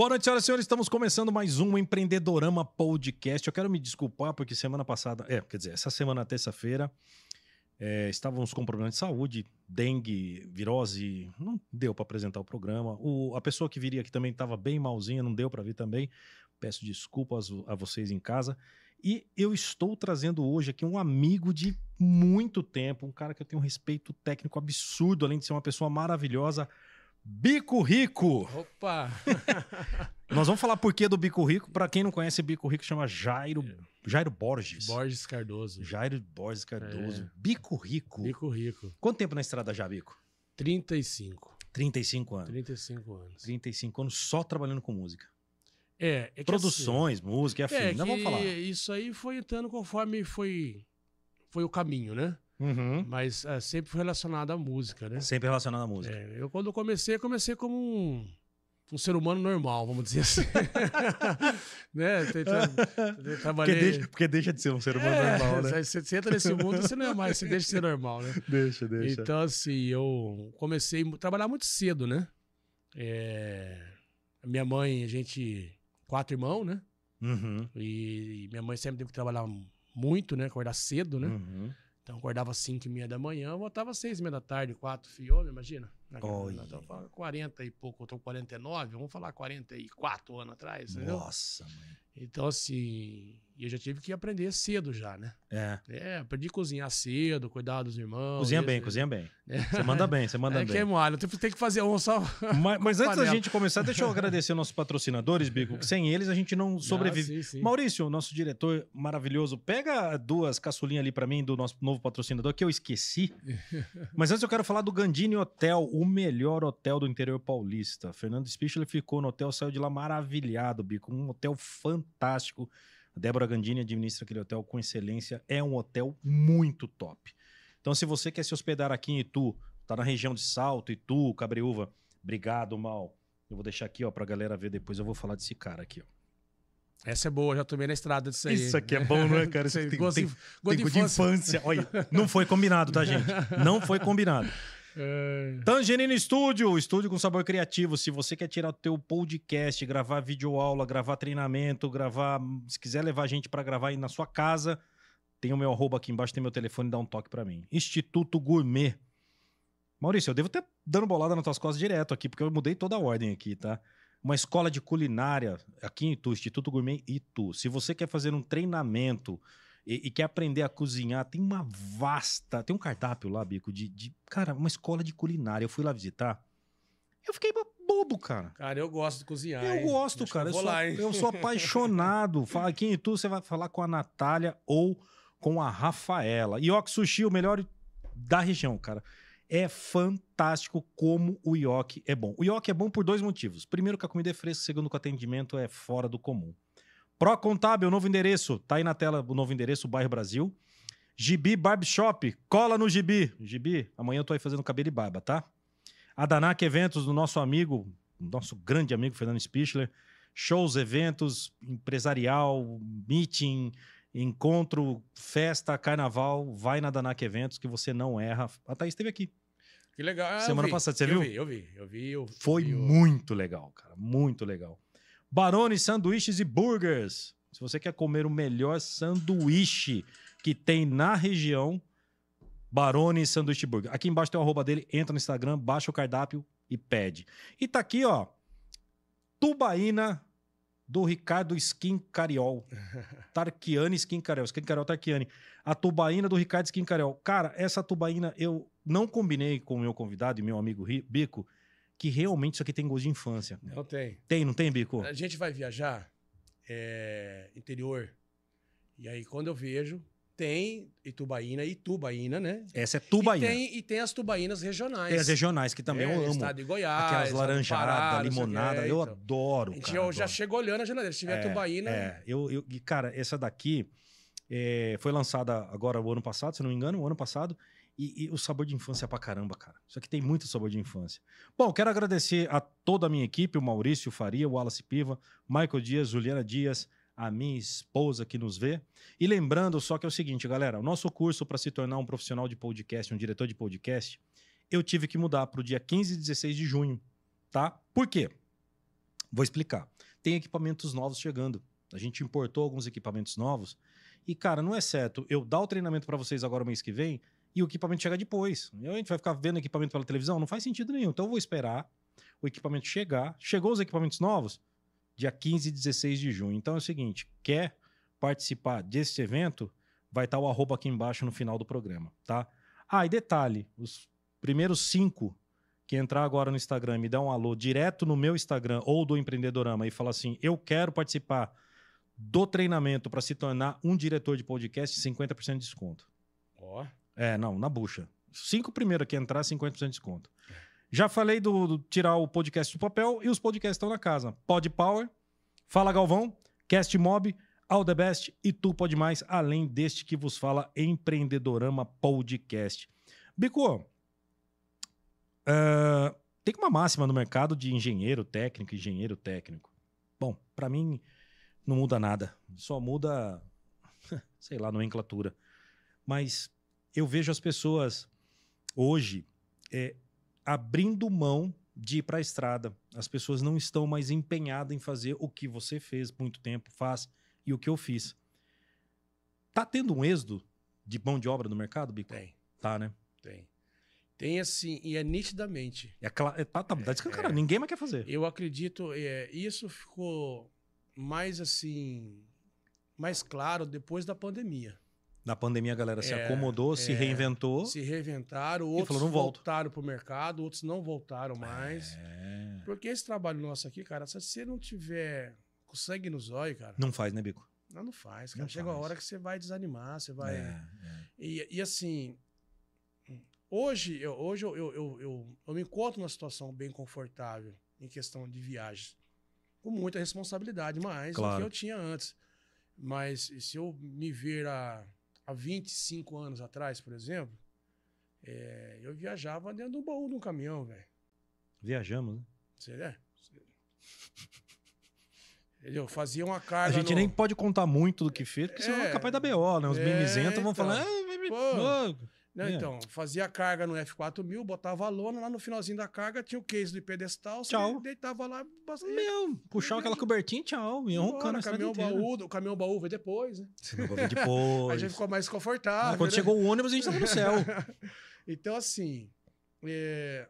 Boa noite, senhoras e senhores. Estamos começando mais um Empreendedorama Podcast. Eu quero me desculpar porque semana passada, é, quer dizer, essa semana, terça-feira, é, estávamos com problemas de saúde, dengue, virose, não deu para apresentar o programa. O, a pessoa que viria aqui também estava bem malzinha, não deu para vir também. Peço desculpas a vocês em casa. E eu estou trazendo hoje aqui um amigo de muito tempo, um cara que eu tenho um respeito técnico absurdo, além de ser uma pessoa maravilhosa. Bico Rico. Opa! Nós vamos falar por que do Bico Rico. Para quem não conhece, Bico Rico chama Jairo, Jairo Borges. Borges Cardoso. Jairo Borges Cardoso. É. Bico Rico. Bico Rico. Quanto tempo na estrada já, Bico? 35. 35 anos. 35 anos. 35 anos só trabalhando com música. É, é Produções, assim, música, é é afim. É, não vamos falar. Isso aí foi entrando conforme foi, foi o caminho, né? Uhum. Mas é, sempre foi relacionado à música, né? Sempre relacionado à música. É, eu, quando comecei, comecei como um, um ser humano normal, vamos dizer assim. né? Trabalhei... Porque, deixa, porque deixa de ser um ser humano é, normal, né? Você, você entra nesse mundo, você não é mais, você deixa de ser normal, né? Deixa, deixa. Então, assim, eu comecei a trabalhar muito cedo, né? É... Minha mãe, a gente... Quatro irmãos, né? Uhum. E, e, minha mãe sempre teve que trabalhar muito, né? Acordar cedo, né? Uhum. Então acordava às 5 e meia da manhã, voltava às 6 e meia da tarde, 4 fiome, imagina. Oi. Estou falando 40 e pouco, eu tô 49, vamos falar 44 anos atrás, entendeu? Nossa, mãe. Então, assim, eu já tive que aprender cedo já, né? É. É, aprendi a cozinhar cedo, cuidar dos irmãos. Cozinha bem, é. cozinha bem. É. Você manda bem, você manda é, bem. É alho. tem que fazer um só. Mas, mas antes da gente começar, deixa eu agradecer nossos patrocinadores, Bico, que sem eles a gente não sobrevive. Ah, sim, sim. Maurício, nosso diretor maravilhoso, pega duas caçulinhas ali para mim do nosso novo patrocinador, que eu esqueci. mas antes eu quero falar do Gandini Hotel, o o melhor hotel do interior paulista. Fernando Spichler ficou no hotel, saiu de lá maravilhado, Bico. Um hotel fantástico. A Débora Gandini administra aquele hotel com excelência. É um hotel muito top. Então, se você quer se hospedar aqui em Itu, tá na região de Salto, Itu, Cabreúva, obrigado, Mal. Eu vou deixar aqui, ó, pra galera ver depois. Eu vou falar desse cara aqui, ó. Essa é boa, já tomei na estrada disso aí. Isso aqui é bom, não é, cara? Isso tem, tem, de, tem, tem de infância. infância. Olha, não foi combinado, tá, gente? Não foi combinado. É. Tangerina Estúdio, estúdio com sabor criativo. Se você quer tirar o teu podcast, gravar vídeo aula, gravar treinamento, gravar, se quiser levar a gente para gravar aí na sua casa, tem o meu arroba aqui embaixo, tem meu telefone, dá um toque para mim. Instituto Gourmet. Maurício, eu devo estar dando bolada nas tuas costas direto aqui, porque eu mudei toda a ordem aqui, tá? Uma escola de culinária aqui em Itu, Instituto Gourmet Itu. Se você quer fazer um treinamento, e, e, quer aprender a cozinhar, tem uma vasta. Tem um cardápio lá, Bico, de, de. Cara, uma escola de culinária. Eu fui lá visitar. Eu fiquei bobo, cara. Cara, eu gosto de cozinhar. Eu hein? gosto, Acho cara. Eu, eu, sou, lá, eu, sou, apaixonado. Fala, quem e tu, você vai falar com a Natália ou com a Rafaela. Ioki Sushi, o melhor da região, cara. É fantástico como o Ioki é bom. O Ioki é bom por dois motivos. Primeiro, que a comida é fresca. Segundo, que o atendimento é fora do comum. Pro Contábil, novo endereço. Tá aí na tela o novo endereço, o bairro Brasil. Gibi Barb cola no Gibi. Gibi, amanhã eu tô aí fazendo cabelo e barba, tá? A Danac Eventos, do nosso amigo, nosso grande amigo Fernando Spichler. Shows, eventos, empresarial, meeting, encontro, festa, carnaval. Vai na Danac Eventos que você não erra. A Thaís esteve aqui. Que legal. Ah, Semana vi, passada, você eu viu? Vi, eu vi, eu vi. Eu Foi vi, eu... muito legal, cara. Muito legal. Barone Sanduíches e Burgers. Se você quer comer o melhor sanduíche que tem na região, Barone Sanduíche Burger. Aqui embaixo tem o arroba dele, entra no Instagram, baixa o cardápio e pede. E tá aqui, ó, Tubaína do Ricardo Skin Cariol. Tarquiane Skin Cariol. Skin Cariol Tarquiane. A tubaína do Ricardo Skin Cariol. Cara, essa tubaína eu não combinei com o meu convidado e meu amigo Bico que realmente isso aqui tem gosto de infância. Não tem. Tem, não tem, Bico? A gente vai viajar é, interior. E aí, quando eu vejo, tem Itubaína e Tubaína, né? Essa é Tubaína. E tem, e tem as Tubaínas regionais. Tem as regionais, que também é, eu amo. Estado de Goiás. Aquelas laranjadas, limonada, eu então. adoro, cara. Eu já chego olhando a geladeira, se tiver é, Tubaína... É, né? eu, eu, cara, essa daqui é, foi lançada agora o ano passado, se não me engano, o ano passado, e, e, o sabor de infância é pra caramba, cara. Isso aqui tem muito sabor de infância. Bom, quero agradecer a toda a minha equipe, o Maurício Faria, o Wallace Piva, Michael Dias, Juliana Dias, a minha esposa que nos vê. E lembrando só que é o seguinte, galera, o nosso curso para se tornar um profissional de podcast, um diretor de podcast, eu tive que mudar para o dia 15 e 16 de junho, tá? Por quê? Vou explicar. Tem equipamentos novos chegando. A gente importou alguns equipamentos novos. E, cara, não é certo eu dar o treinamento para vocês agora mês que vem e o equipamento chega depois. E a gente vai ficar vendo equipamento pela televisão? Não faz sentido nenhum. Então eu vou esperar o equipamento chegar. Chegou os equipamentos novos? Dia 15 e 16 de junho. Então é o seguinte: quer participar desse evento? Vai estar o arroba aqui embaixo no final do programa, tá? Ah, e detalhe: os primeiros cinco que entrar agora no Instagram e me dar um alô direto no meu Instagram ou do Empreendedorama e falar assim: eu quero participar do treinamento para se tornar um diretor de podcast, 50% de desconto. Ó. Oh. É, não, na bucha. Cinco primeiro que entrar, 50% de desconto. Já falei do, do, tirar o podcast do papel e os podcasts estão na casa. Pod Power, Fala Galvão, Cast Mob, All the Best e Tu Pode Mais, além deste que vos fala Empreendedorama Podcast. Bico, uh, tem uma máxima no mercado de engenheiro técnico, engenheiro técnico. Bom, para mim não muda nada, só muda, sei lá, nomenclatura. Mas eu vejo as pessoas hoje é, abrindo mão de ir para a estrada. As pessoas não estão mais empenhadas em fazer o que você fez muito tempo, faz e o que eu fiz. Tá tendo um êxodo de mão de obra no mercado, Bico? Tem. Tá, né? Tem. Tem assim, e é nitidamente. É, é tá, tá, tá descancarado, é, ninguém mais quer fazer. Eu acredito, é, isso ficou mais assim, mais claro depois da pandemia. Na pandemia a galera se é, acomodou, é, se reinventou. Se reinventaram, outros falou, não voltaram para o mercado, outros não voltaram mais. É. Porque esse trabalho nosso aqui, cara, se você não tiver com sangue nos olhos, cara. Não faz, né, Bico? Não, não faz, cara. Não Chega faz. a hora que você vai desanimar, você vai. É, é. E, e, assim. Hoje, eu, hoje eu, eu, eu, eu, eu me encontro numa situação bem confortável em questão de viagens. Com muita responsabilidade, mais claro. do que eu tinha antes. Mas se eu me ver a há 25 anos atrás, por exemplo, é, eu viajava dentro do baú de um caminhão, velho. Viajamos, né? Você é? Eu fazia uma carga. A gente no... nem pode contar muito do que fez, porque é, senão é, é capaz da BO, né? Os é, mimizentos vão então, falar. Ah, mim... pô, é. Então, fazia carga no F4000, botava a lona, lá no finalzinho da carga tinha o case do pedestal, tchau. você deitava lá... Meu, puxava aquela cobertinha, tchau, e roncando caminhão baú, O caminhão baú veio depois, né? Veio depois. Aí gente ficou mais confortável. Ah, quando né? chegou o ônibus, a gente estava no céu. então, assim, é...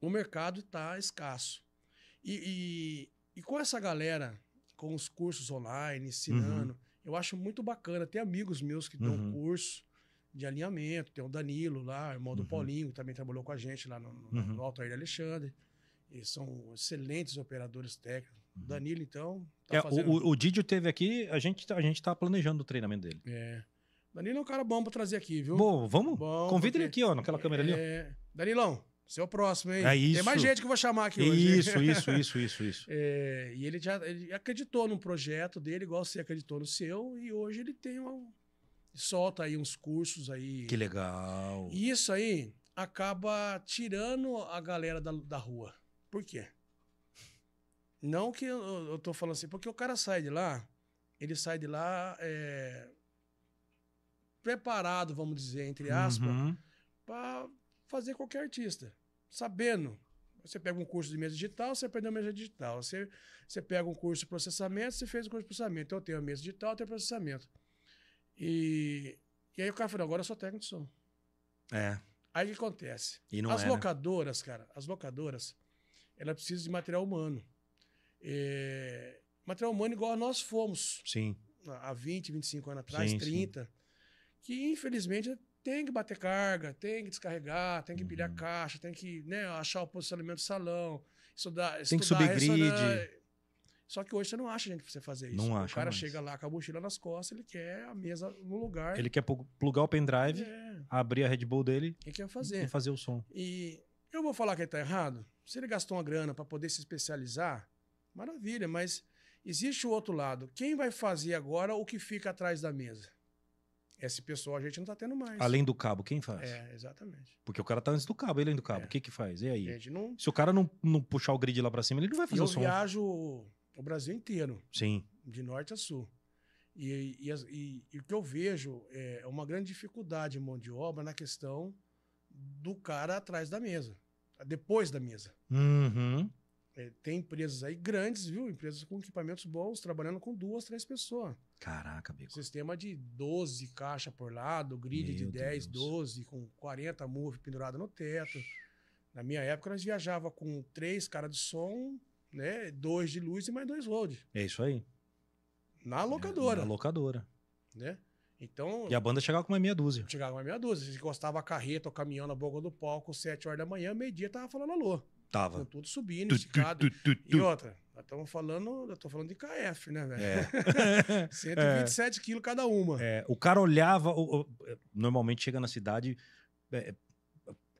o mercado está escasso. E, e, e, com essa galera, com os cursos online, uhum. ensinando, uhum. eu acho muito bacana. Tem amigos meus que dão uhum. curso, de alinhamento. Tem o Danilo lá, irmão do uhum. Paulinho, que também trabalhou com a gente lá no, no, uhum. no Alexandre. e são excelentes operadores técnicos. Uhum. Danilo, então. Tá é, fazendo... o, o Didio teve aqui, a gente, tá, a gente tá planejando o treinamento dele. É. Danilo é um cara bom para trazer aqui, viu? Bom, vamos. Bom, Convida porque... ele aqui, ó, naquela câmera é... ali. Ó. É, Danilão, você é o próximo, hein? É isso. Tem mais gente que eu vou chamar aqui hoje. Isso, isso, isso, isso, isso. É, e ele já ele acreditou no projeto dele, igual você acreditou no seu, e hoje ele tem uma, solta aí uns cursos aí. Que legal. E isso aí acaba tirando a galera da, da rua. Por quê? Não que eu, eu tô falando assim, porque o cara sai de lá, ele sai de lá é, preparado, vamos dizer, entre aspas, uhum. para fazer qualquer artista. Sabendo. Você pega um curso de mesa digital, você aprendeu mesa digital. Você, você pega um curso de processamento, você fez um curso de processamento. Então, eu tenho a mesa digital, eu tenho processamento. E, e aí o cara falou, agora eu sou técnico de som. É. Aí o que acontece? as é, né? locadoras, né? cara, as locadoras, ela precisa de material humano. É, material humano igual nós fomos. Sim. Há 20, 25 anos atrás, sim, 30. Sim. Que infelizmente tem que bater carga, tem que descarregar, tem que empilhar uhum. caixa, tem que né, achar o posicionamento do salão, estudar, tem estudar, que subir grid. Só que hoje você não acha gente pra você fazer isso. Não acha. O cara mais. chega lá com a mochila nas costas, ele quer a mesa no lugar. Ele quer plugar o pendrive, é. abrir a Red Bull dele. E quer fazer. E fazer o som. E eu vou falar que ele tá errado. Se ele gastou uma grana para poder se especializar, maravilha, mas existe o outro lado. Quem vai fazer agora o que fica atrás da mesa? Esse pessoal a gente não tá tendo mais. Além do cabo, quem faz? É, exatamente. Porque o cara tá antes do cabo, ele além do cabo. É. O é. que que faz? E aí? Não... Se o cara não, não puxar o grid lá para cima, ele não vai fazer eu o som. Eu viajo o Brasil inteiro. Sim. De norte a sul. E, e, e, e, o que eu vejo é, é uma grande dificuldade em mão de obra na questão do cara atrás da mesa, depois da mesa. Uhum. É, tem empresas aí grandes, viu? Empresas com equipamentos bons, trabalhando com duas, três pessoas. Caraca, bico. Sistema de 12 caixa por lado, grid Meu de 10, Deus. 12, com 40 move pendurado no teto. Na minha época, nós viajava com três caras de som, né? Dois de luz e mais dois road. É isso aí. Na locadora. É, na locadora. Né? Então. E a banda chegava com uma meia dúzia. Chegava com uma meia dúzia. Se gostava a carreta, o caminhão na boca do palco, sete horas da manhã, meio-dia tava falando alô. Tava. Com tudo subindo, tu, esticado. Tu, tu, tu, e outra, nós estamos falando, eu tô falando de KF, né, velho? É. 127 é. quilos cada uma. É, o cara olhava, o normalmente chega na cidade, é,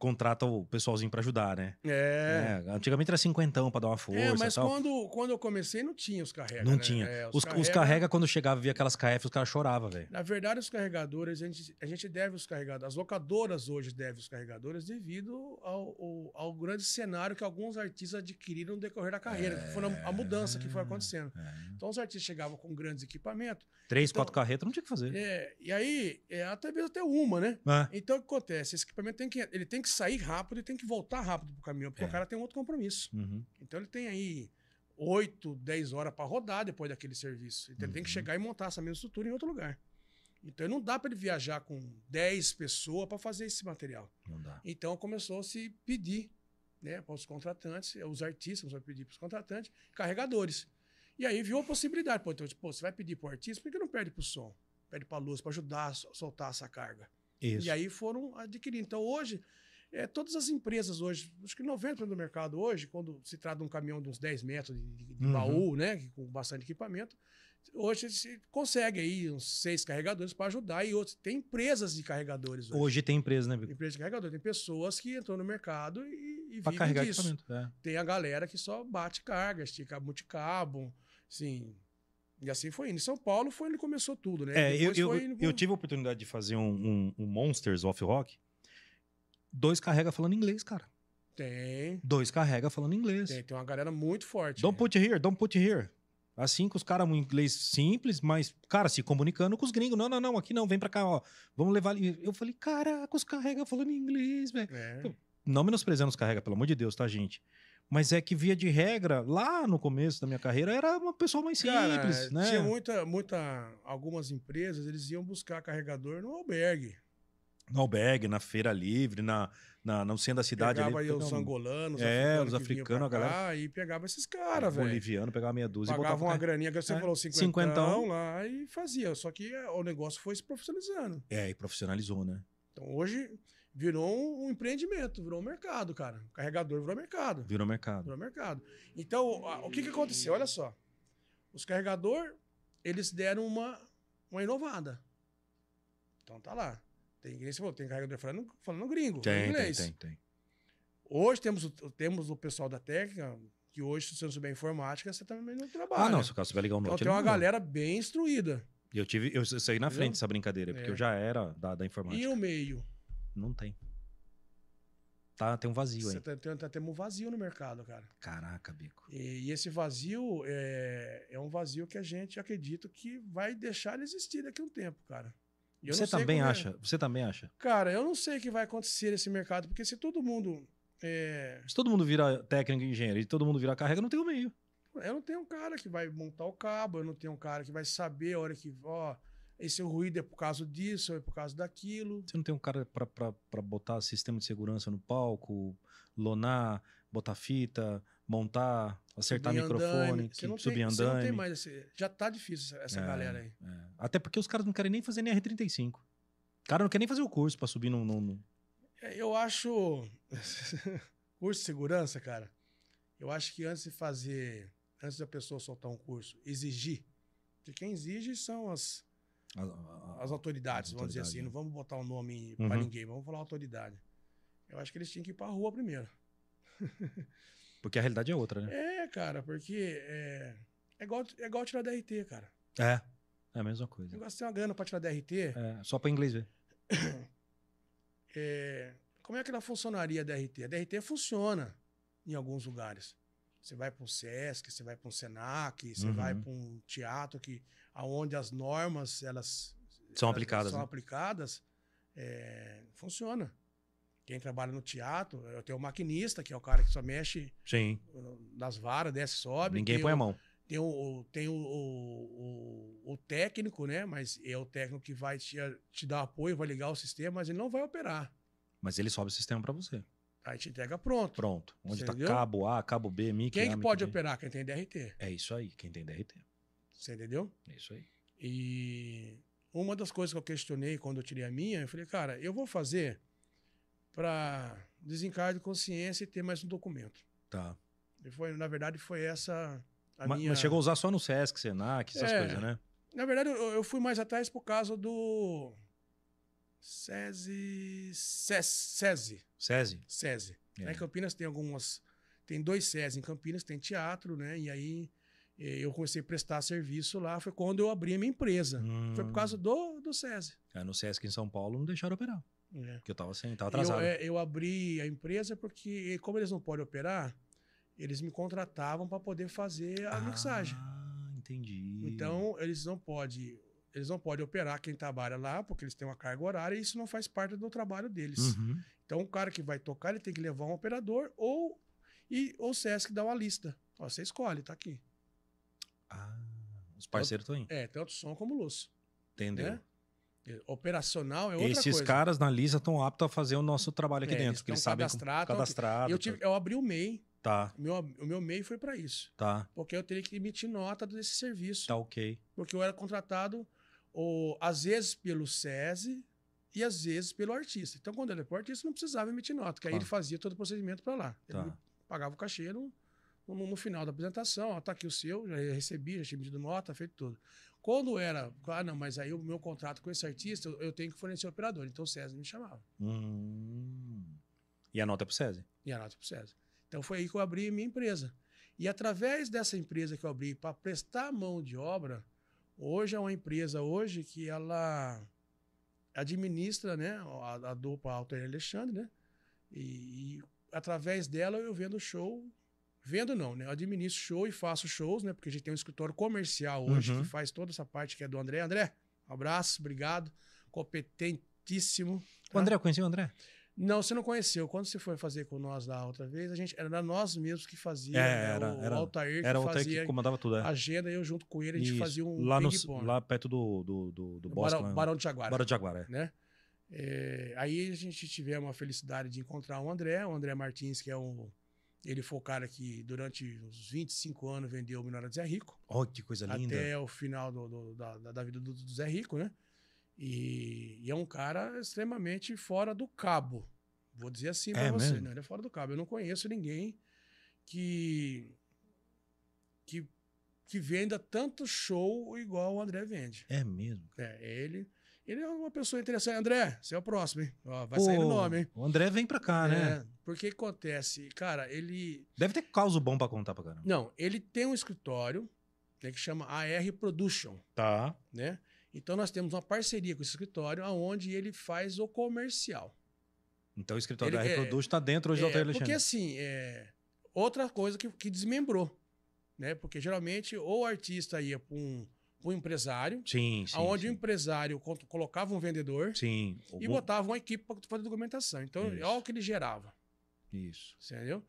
contrata o pessoalzinho para ajudar, né? É. é. Antigamente era cinquentão para dar uma força. É, mas Quando, quando eu comecei não tinha os carregas. Não né? tinha. É, os, os, carrega... os, carrega... quando chegava via aquelas KF, os caras choravam, velho. Na verdade, os carregadores, a gente, a gente deve os carregadores. As locadoras hoje devem os carregadores devido ao, ao, ao grande cenário que alguns artistas adquiriram no decorrer da carreira, que foi a, a mudança que foi é, acontecendo. É. Então os artistas chegavam com grandes equipamentos. Três, então, quatro carretas, não tinha que fazer. É, e aí, é, até mesmo até uma, né? É. Então o que acontece? Esse equipamento tem que, ele tem que sair rápido e tem que voltar rápido pro caminhão, porque é. o cara tem um outro compromisso. Uhum. Então ele tem aí 8, 10 horas para rodar depois daquele serviço. Então uhum. ele tem que uhum. chegar e montar essa mesma estrutura em outro lugar. Então não dá para ele viajar com 10 pessoas para fazer esse material. Não dá. Então começou a se pedir né, para os contratantes, os artistas vão pedir para os contratantes, carregadores. E aí viu a possibilidade. Pô, então, você vai pedir para o artista, por que não perde para o som? Pede para a luz, para ajudar a soltar essa carga. Isso. E aí foram adquirindo. Então hoje é, todas as empresas hoje, acho que 90% do mercado hoje, quando se trata de um caminhão de uns 10 metros de, de uhum. baú, né, com bastante equipamento, hoje se consegue aí uns seis carregadores para ajudar e outros. Tem empresas de carregadores hoje. Hoje tem empresa, né, Bico? Empresa de carregador. Tem pessoas que entram no mercado e, e pra vivem disso. É. Tem a galera que só bate carga, estica multicabo, sim. E assim foi indo. Em São Paulo foi onde começou tudo, né? É, eu, eu, eu, tive a oportunidade de fazer um, um, um Monsters Off Rock dois carrega falando inglês, cara. Tem. Dois carrega falando inglês. Tem, tem uma galera muito forte. Don't né? put here, don't put here. Assim que os caras, é um inglês simples, mas, cara, se comunicando com os gringos. Não, não, não, aqui não, vem pra cá, ó. Vamos levar ali. Eu falei, caraca, os carrega falando inglês, velho. É. Não menosprezando os carrega, pelo amor de Deus, tá, gente? Mas é que, via de regra, lá no começo da minha carreira, era uma pessoa mais cara, simples, né? Tinha muita, muita. Algumas empresas, eles iam buscar carregador no albergue no albag, na feira livre, na, na no centro da cidade. Pegava ali, aí pegava os angolanos, é, os africanos, a galera. E pegava esses é, caras, velho. Boliviano, pegava meia dúzia. Pagava e botava, uma é, graninha, que você é, falou, 50, 50 lá e fazia. Só que é, o negócio foi se profissionalizando. É, e profissionalizou, né? Então hoje virou um, empreendimento, virou um mercado, cara. O carregador virou mercado. Virou mercado. Virou mercado. Então, a, o que, que aconteceu? Olha só. Os carregador, eles deram uma, uma inovada. Então tá lá. Tem igreja, você tem carregador falando, falando gringo, tem, inglês. Tem, tem, tem. Hoje temos, temos o pessoal da técnica, que hoje, se você não souber informática, você também tá não trabalha. Ah, não, se o caso souber ligar o um Então tem uma galera bem instruída. E eu tive, eu saí na frente dessa brincadeira, porque é. eu já era da, da informática. E o meio? Não tem. Tá, tem um vazio aí. Tá, tem, tá, tem um vazio no mercado, cara. Caraca, bico. E, e esse vazio é, é um vazio que a gente acredita que vai deixar de existir daqui a um tempo, cara. Eu você também é. acha? É. Você também acha? Cara, eu não sei o que vai acontecer nesse mercado, porque se todo mundo. É... Se todo mundo vira técnico e engenheiro e todo mundo vira carrega, não tem o meio. Eu não tenho um cara que vai montar o cabo, eu não tenho um cara que vai saber a hora que. Ó, esse é ruído é por causa disso, ou é por causa daquilo. Você não tem um cara para botar sistema de segurança no palco, lonar, botar fita, montar, acertar subir microfone, que, não subir andando. não tem mais esse, já tá difícil essa é, galera aí. É. Até porque os caras não querem nem fazer nem R35. O cara não quer nem fazer o curso para subir num, num... É, eu acho curso de segurança, cara. Eu acho que antes de fazer, antes da pessoa soltar um curso, exigir. Porque quem exige são as as, as autoridades, as vamos dizer assim, não né? vamos botar o um nome uhum. para ninguém, vamos falar autoridade. Eu acho que eles tinham que ir para a rua primeiro. Porque a realidade é outra, né? É, cara, porque é, é, igual, é igual tirar DRT, cara. É, é a mesma coisa. O negócio é tem uma grana pra tirar DRT. É, só pra inglês ver. é, como é que ela funcionaria a DRT? A DRT funciona em alguns lugares. Você vai para um SESC, você vai para um SENAC, você uhum. vai para um teatro que aonde as normas elas são elas aplicadas. São né? aplicadas, é, funciona. Quem trabalha no teatro, eu tenho o maquinista, que é o cara que só mexe Sim. Uh, nas varas, desce, sobe. Ninguém põe o, a mão. Tem, o, tem o, o, o, técnico, né? Mas é o técnico que vai te, te dar apoio, vai ligar o sistema, mas ele não vai operar. Mas ele sobe o sistema para você. Aí te entrega pronto. Pronto. Onde está cabo A, cabo B, MIC. Quem que pode operar? Quem tem DRT. É isso aí, quem tem DRT. Você entendeu? É isso aí. E uma das coisas que eu questionei quando eu tirei a minha, eu falei, cara, eu vou fazer para desencargo de consciência e ter mais um documento. Tá. E foi, na verdade, foi essa a mas, minha... Mas chegou a usar só no Sesc, Senac, essas é, coisas, né? Na verdade, eu, eu, fui mais atrás por causa do... SESI... SESI. SESI? SESI. É. Né, em Campinas tem algumas... Tem dois SESI em Campinas, tem teatro, né? E aí eu comecei a prestar serviço lá, foi quando eu abri a minha empresa. Hum. Foi por causa do, do SESI. É, no Sesc em São Paulo não deixaram operar. Porque é. eu tava sem, tava atrasado. Eu, é, eu, abri a empresa porque, como eles não podem operar, eles me contratavam para poder fazer a ah, mixagem. Ah, entendi. Então, eles não podem. Eles não podem operar quem trabalha lá, porque eles têm uma carga horária e isso não faz parte do trabalho deles. Uhum. Então, o cara que vai tocar, ele tem que levar um operador ou, e, ou o SESC dá uma lista. Ó, você escolhe, tá aqui. Ah, os parceiros estão indo. É, tanto som como luz. Entendeu? Né? Operacional é outra Esses coisa. Esses caras na Lisa estão aptos a fazer o nosso trabalho aqui é, dentro, eles eles sabem cadastrado, Eu, tive, tá? eu abri o MEI. Tá. Meu, o meu MEI foi para isso. Tá. Porque eu teria que emitir nota desse serviço. Tá ok. Porque eu era contratado, ou, às vezes, pelo SESI e às vezes pelo artista. Então, quando ele é pro artista, não precisava emitir nota, porque aí tá. ele fazia todo o procedimento para lá. Tá. pagava o cachê no, no, no final da apresentação. Ó, tá aqui o seu, já recebi, já tinha emitido nota, feito tudo. Quando era, ah, não, mas aí o meu contrato com esse artista, eu, eu tenho que fornecer o operador. Então o César me chamava. Hum. E a nota para o César? E a nota para o César. Então foi aí que eu abri minha empresa. E através dessa empresa que eu abri para prestar mão de obra, hoje é uma empresa hoje que ela administra né, a, a dupla Alter Alexandre, né? E, e através dela eu vendo show Vendo não, né? Eu administro show e faço shows, né? Porque a gente tem um escritório comercial hoje uhum. que faz toda essa parte que é do André. André, abraço, obrigado. Competentíssimo. Tá? O André, conheceu o André? Não, você não conheceu. Quando você foi fazer com nós lá outra vez, a gente era nós mesmos que fazia. É, né? era, né? o, era, o Altair que era o que comandava tudo. É. Agenda eu junto com ele a gente Isso. fazia um lá, no, lá perto do do do, do Bosque, Barão, né? Barão de Jaguara. Barão de Jaguara, é. né? É, aí a gente tivemos a felicidade de encontrar o André, o André Martins, que é um ele foi o cara que, durante uns 25 anos, vendeu o Minora do Zé Rico. Olha que coisa linda. Até o final do, do, da, da, vida do, do, Zé Rico, né? E, e, é um cara extremamente fora do cabo. Vou dizer assim é para você, né? Ele é fora do cabo. Eu não conheço ninguém que, que, que venda tanto show igual o André vende. É mesmo? É, ele... Ele é uma pessoa interessante. André, você é o próximo, hein? Ó, vai Pô, sair o nome, hein? O André vem pra cá, é, né? Porque acontece, cara, ele. Deve ter causa bom para contar pra caramba. Não, ele tem um escritório né, que chama AR Production. Tá. Né? Então nós temos uma parceria com esse escritório onde ele faz o comercial. Então o escritório ele, da AR é, Production está dentro hoje é, do Altair Alexandre. Porque assim, é, outra coisa que, que desmembrou. Né? Porque geralmente ou o artista ia pra um empresário, sim, sim, onde sim. o empresário colocava um vendedor sim. e botava uma equipe para fazer documentação. Então, Isso. olha é o que ele gerava. Isso. Entendeu?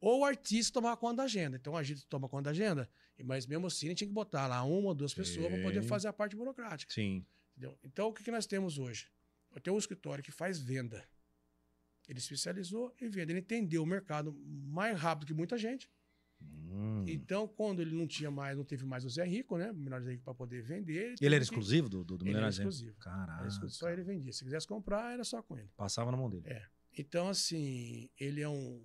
Ou o artista tomar conta da agenda. Então o gente toma conta da agenda, mas mesmo assim ele tinha que botar lá uma ou duas pessoas para poder fazer a parte burocrática. Sim. Entendeu? Então o que, que nós temos hoje? Eu tenho um escritório que faz venda. Ele especializou em venda. Ele entendeu o mercado mais rápido que muita gente. Hum. Então, quando ele não tinha mais, não teve mais o Zé Rico, né? O Milionário Zé Rico para poder vender. Ele, ele era que... exclusivo do, do, do Zé Rico? Exclusivo. Caraca. Era exclusivo. Só ele vendia. Se quisesse comprar, era só com ele. Passava na mão dele. É. Então, assim, ele é um.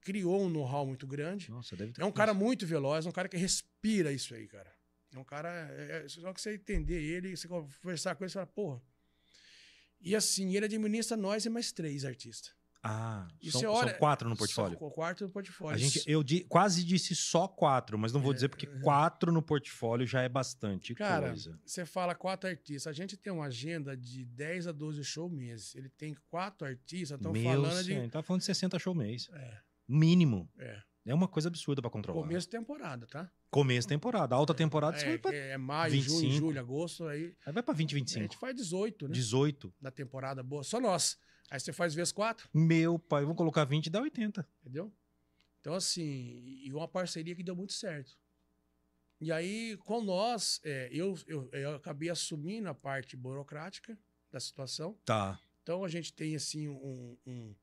criou um know-how muito grande. Nossa, deve ter É um cara isso. muito veloz, é um cara que respira isso aí, cara. É um cara. É, é, só que você entender ele, você conversar com ele, você fala, porra. E assim, ele administra nós e mais três artistas. Ah, e são, olha, são quatro no portfólio. São quatro no portfólio. A gente, eu di, quase disse só quatro, mas não vou é, dizer porque quatro no portfólio já é bastante cara, coisa. Você fala quatro artistas. A gente tem uma agenda de 10 a 12 show mês. Ele tem quatro artistas, estão falando senhor, de. Ele tá falando de 60 show mês. É. Mínimo. É. É uma coisa absurda para controlar. Começo de temporada, tá? Começo de temporada. Alta temporada é, vai pra é, é maio, 25. junho, julho, agosto. Aí, aí vai pra 20, 25. A gente faz 18, né? 18. Na temporada boa. Só nós. Aí você faz vezes 4. Meu pai, vou colocar 20 e dá 80. Entendeu? Então, assim, e uma parceria que deu muito certo. E aí, com nós, é, eu, eu, eu acabei assumindo a parte burocrática da situação. Tá. Então, a gente tem, assim, um, um,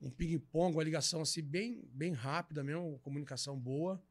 um ping-pong, uma ligação, assim, bem, bem rápida mesmo, comunicação boa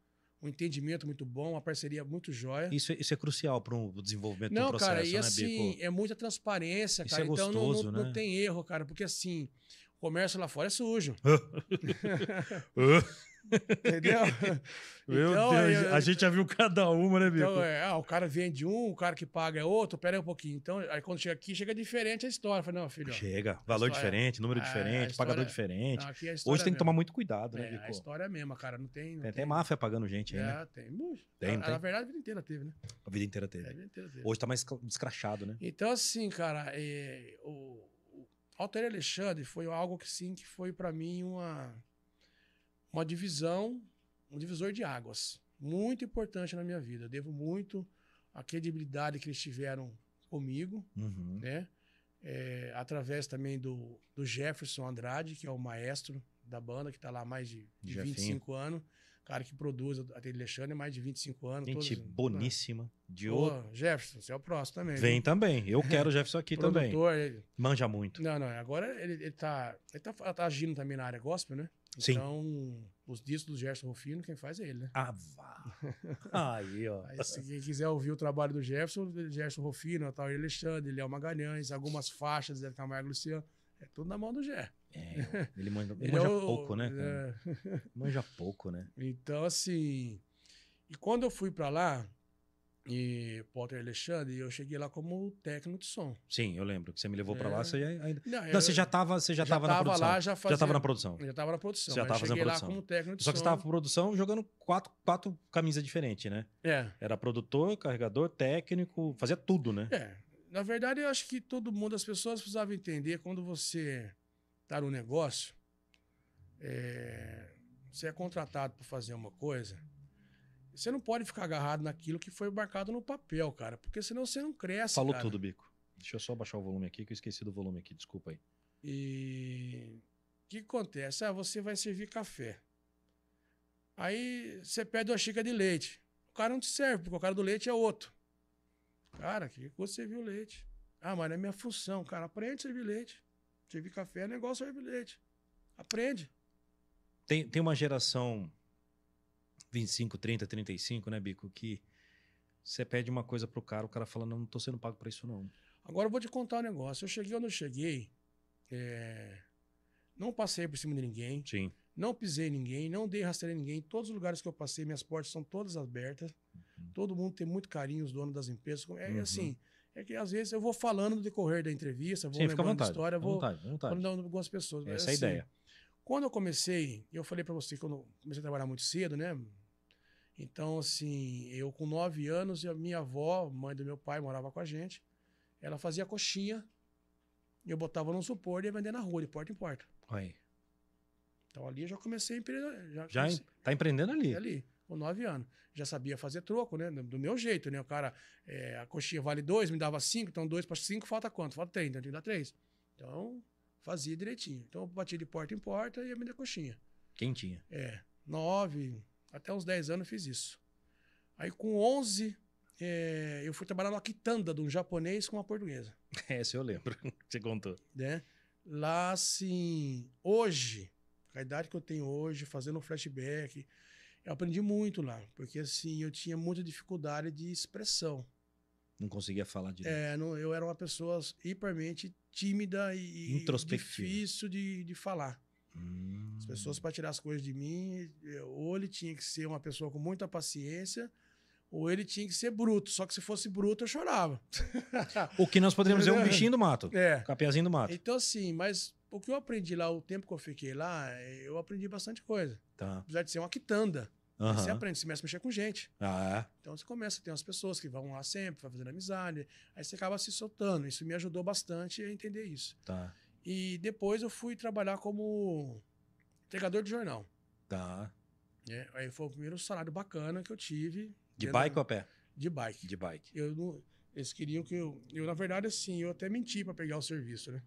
um entendimento muito bom, uma parceria muito jóia. Isso, é, isso é crucial para o desenvolvimento não, do processo, cara, e né, assim, Bico? é muita transparência, isso cara. É então gostoso, não, não, né? não tem erro, cara, porque assim, o comércio lá fora é sujo. Entendeu? Meu então, Deus, a gente já viu cada uma, né, então, Bico? Então, é, ah, o cara vende um, o cara que paga é outro, pera aí um pouquinho. Então, aí quando chega aqui, chega diferente a história. não, filho. Chega, valor é diferente, número é, diferente, história, pagador diferente. Não, Hoje tem mesmo. que tomar muito cuidado, né, é, Bico? É a história mesmo, cara, não tem. Não tem, tem, tem máfia pagando gente aí, é, né? Tem, bucho. tem, Na verdade, a vida inteira teve, né? A vida inteira teve. É, a vida inteira teve. Hoje tá mais descrachado, né? Então, assim, cara, é, o, o Alter Alexandre foi algo que sim, que foi para mim uma uma divisão, um divisor de águas. Muito importante na minha vida. Devo muito à credibilidade que eles tiveram comigo, uhum. né? É, através também do, do Jefferson Andrade, que é o maestro da banda, que está lá há mais de, de 25 anos. Cara que produz a Tele Alexandre há mais de 25 anos. Gente todos, né? boníssima. Né? De Pô, outro... Jefferson, você é o próximo também. Vem viu? também. Eu quero o Jefferson aqui Produtor, também. Ele... Manja muito. Não, não. Agora ele, ele, tá, ele tá, tá agindo também na área gospel, né? Sim. Então, os discos do Gerson Rufino, quem faz é ele, né? Ah, vá. Aí, ó. Aí, se quem quiser ouvir o trabalho do Jefferson, Gerson Rufino, tal Alexandre, Léo Magalhães, algumas faixas, Zé Camargo Luciano. É tudo na mão do Gé. É, ele manja, ele é manja eu, pouco, né? É... Manja pouco, né? Então, assim. E quando eu fui para lá, e Potter Alexandre, e eu cheguei lá como técnico de som. Sim, eu lembro que você me levou é... para lá, você ainda. Não, não eu... você já estava, você já estava na produção. Lá, já, fazia... já tava na produção. Já estava na produção. Você já estava fazendo produção. como técnico de Só som. que você estava produção jogando quatro, quatro camisas diferentes, né? É. Era produtor, carregador, técnico, fazia tudo, né? É. Na verdade, eu acho que todo mundo, as pessoas precisavam entender quando você tá no negócio, é... você é contratado para fazer uma coisa você não pode ficar agarrado naquilo que foi marcado no papel, cara, porque senão você não cresce. Falou cara. tudo, Bico. Deixa eu só baixar o volume aqui, que eu esqueci do volume aqui, desculpa aí. E o que acontece? Ah, você vai servir café. Aí você pede uma xícara de leite. O cara não te serve, porque o cara do leite é outro. Cara, que você serviu leite? Ah, mas não é minha função, cara. Aprende a servir leite. Servir café é negócio servir leite. Aprende. Tem, tem uma geração 25, 30, 35, né, Bico? Que você pede uma coisa pro cara, o cara fala, não, não tô sendo pago para isso, não. Agora eu vou te contar um negócio. Eu cheguei ou eu cheguei, é... não passei por cima de ninguém. Sim. Não pisei ninguém, não dei rasteira em ninguém. todos os lugares que eu passei, minhas portas são todas abertas. Uhum. Todo mundo tem muito carinho, os donos das empresas. É uhum. assim, é que às vezes eu vou falando no decorrer da entrevista, vou Sim, lembrando vontade, história, vou vontade, vontade. falando algumas pessoas. Essa é assim, a ideia. Quando eu comecei, eu falei para você que eu comecei a trabalhar muito cedo, né? Então, assim, eu com nove anos, e a minha avó, mãe do meu pai, morava com a gente. Ela fazia coxinha, eu botava num suporte e ia vender na rua, de porta em porta. Aí. Então ali eu já comecei a empreender. Já, já tá empreendendo ali? É, ali, com nove anos. Já sabia fazer troco, né? Do meu jeito, né? O cara, é, a coxinha vale dois, me dava cinco, então dois para cinco falta quanto? Falta três, então né, tem que dar três. Então, fazia direitinho. Então eu batia de porta em porta e ia vender coxinha. Quentinha. É. Nove, até uns 10 anos eu fiz isso. Aí com 11, é, eu fui trabalhar numa quitanda de um japonês com uma portuguesa. Essa eu lembro, você contou. Né? Lá, assim, hoje, a idade que eu tenho hoje, fazendo um flashback, eu aprendi muito lá, porque assim, eu tinha muita dificuldade de expressão. Não conseguia falar direito. É, não, eu era uma pessoa hipermente tímida e difícil de, de falar. Hum. As pessoas, para tirar as coisas de mim, eh, ou ele tinha que ser uma pessoa com muita paciência, ou ele tinha que ser bruto. Só que se fosse bruto, eu chorava. o que nós poderíamos dizer é um bichinho do mato. É. capiazinho do mato. Então, assim, mas o que eu aprendi lá, o tempo que eu fiquei lá, eh, eu aprendi bastante coisa. Tá. Apesar de ser uma quitanda. Uhum. Você aprende, você começa a mexer com gente. Ah, é. Então você começa a ter umas pessoas que vão lá sempre, vai fazendo amizade. Aí você acaba se soltando. Isso me ajudou bastante a entender isso. Tá. E depois eu fui trabalhar como entregador de jornal. Tá. É, aí foi o primeiro salário bacana que eu tive. De bike ou a pé? De bike. De bike. Eu não... Eles queriam que eu. Eu, na verdade, assim, eu até menti para pegar o serviço, né?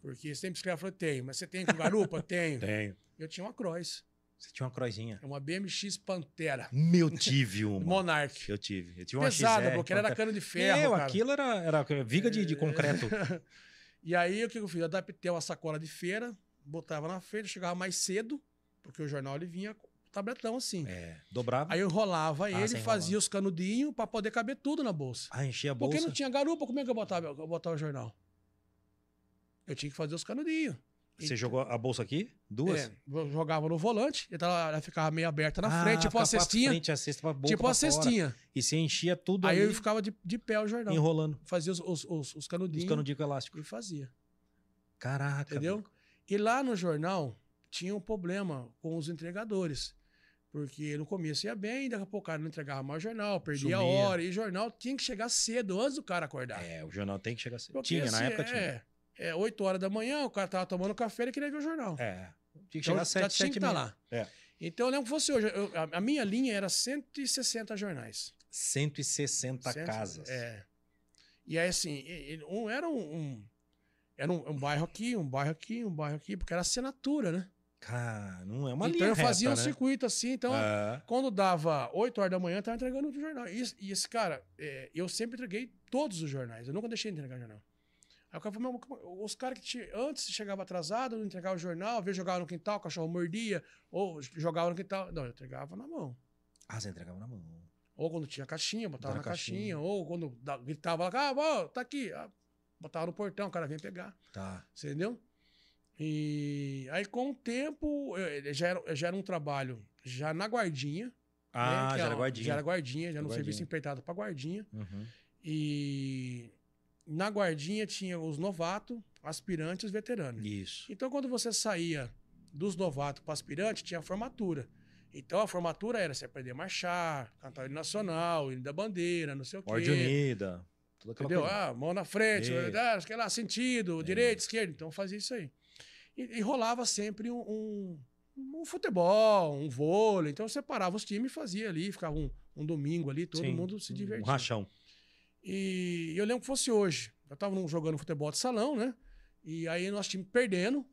Porque sempre escrevia, falou, tenho, mas você tem com garupa? tenho. Tenho. Eu tinha uma Cross. Você tinha uma Crozinha? É uma BMX Pantera. Meu, tive uma. Monarch. Eu tive. Eu tive uma Pesada, XR, porque Pantera. era cana de ferro. Meu, é, cara. aquilo era, era viga de, de concreto. E aí, o que eu fiz? Eu adaptei uma sacola de feira, botava na feira, chegava mais cedo, porque o jornal ele vinha com tabletão assim. É, dobrava. Aí eu enrolava ah, ele, fazia os canudinhos para poder caber tudo na bolsa. Ah, enchia a bolsa? Porque não tinha garupa, como é que eu botava, eu botava o jornal? Eu tinha que fazer os canudinhos. Você então jogou a bolsa aqui? Duas? É, jogava no volante, então ela ficava meio aberta na ah, frente, tipo a cestinha. Frente, a cesta pra boca tipo cestinha. E você enchia tudo Aí ali, eu ficava de, de pé o jornal. Enrolando. Fazia os, os, os, os canudinhos. Os canudinhos elásticos. elástico. E fazia. Caraca. Entendeu? E lá no jornal tinha um problema com os entregadores. Porque no começo ia bem, daqui a pouco o cara não entregava mais o jornal, perdia a hora. E o jornal tinha que chegar cedo, antes do cara acordar. É, o jornal tem que chegar cedo. Porque, tinha, assim, na época é, tinha é, 8 horas da manhã, o cara tava tomando café e queria ver o jornal. É. Tinha que então, chegar então, 7, já tinha 7 que estar tá lá. É. Então, eu lembro que fosse hoje. Eu, a, a, minha linha era 160 jornais. 160 Cento, casas. É. E aí, assim, um, era um, um era um, um, bairro aqui, um bairro aqui, um bairro aqui, porque era assinatura, né? Cara, não é uma então linha Então eu fazia reta, um né? circuito assim, então é. quando dava 8 horas da manhã, eu tava entregando o jornal. E, e esse cara, é, eu sempre entreguei todos os jornais, eu nunca deixei de entregar jornal. Aí o cara falou, os caras que antes chegava atrasado, não entregava o jornal, veio jogava no quintal, o cachorro mordia, ou jogava no quintal. Não, eu entregava na mão. Ah, você entregava na mão. Ou quando tinha caixinha, botava na caixinha. caixinha. ou quando gritava lá, ah, tá aqui. Ah, botava no portão, o cara vinha pegar. Tá. Entendeu? E aí, com o tempo, já era, já era um trabalho já na guardinha. Ah, né, é já era guardinha. Já era guardinha, já no guardinha. serviço empertado pra guardinha. Uhum. E na guardinha tinha os novatos, aspirantes e os veteranos. Isso. Então, quando você saía dos novatos para aspirante, tinha a formatura. Então a formatura era você aprender a marchar, cantar o nacional, o da bandeira, não sei o quê. Ordem unida. Tudo aquela Entendeu? Coisa. Ah, mão na frente, ah, que lá, sentido, é. direita, esquerda. Então fazia isso aí. E, e rolava sempre um, um, um, futebol, um vôlei. Então separava os times e fazia ali, ficava um, um domingo ali, todo Sim, mundo se divertia. Um rachão. E eu lembro que fosse hoje. Eu tava jogando futebol de salão, né? E aí nosso time perdendo,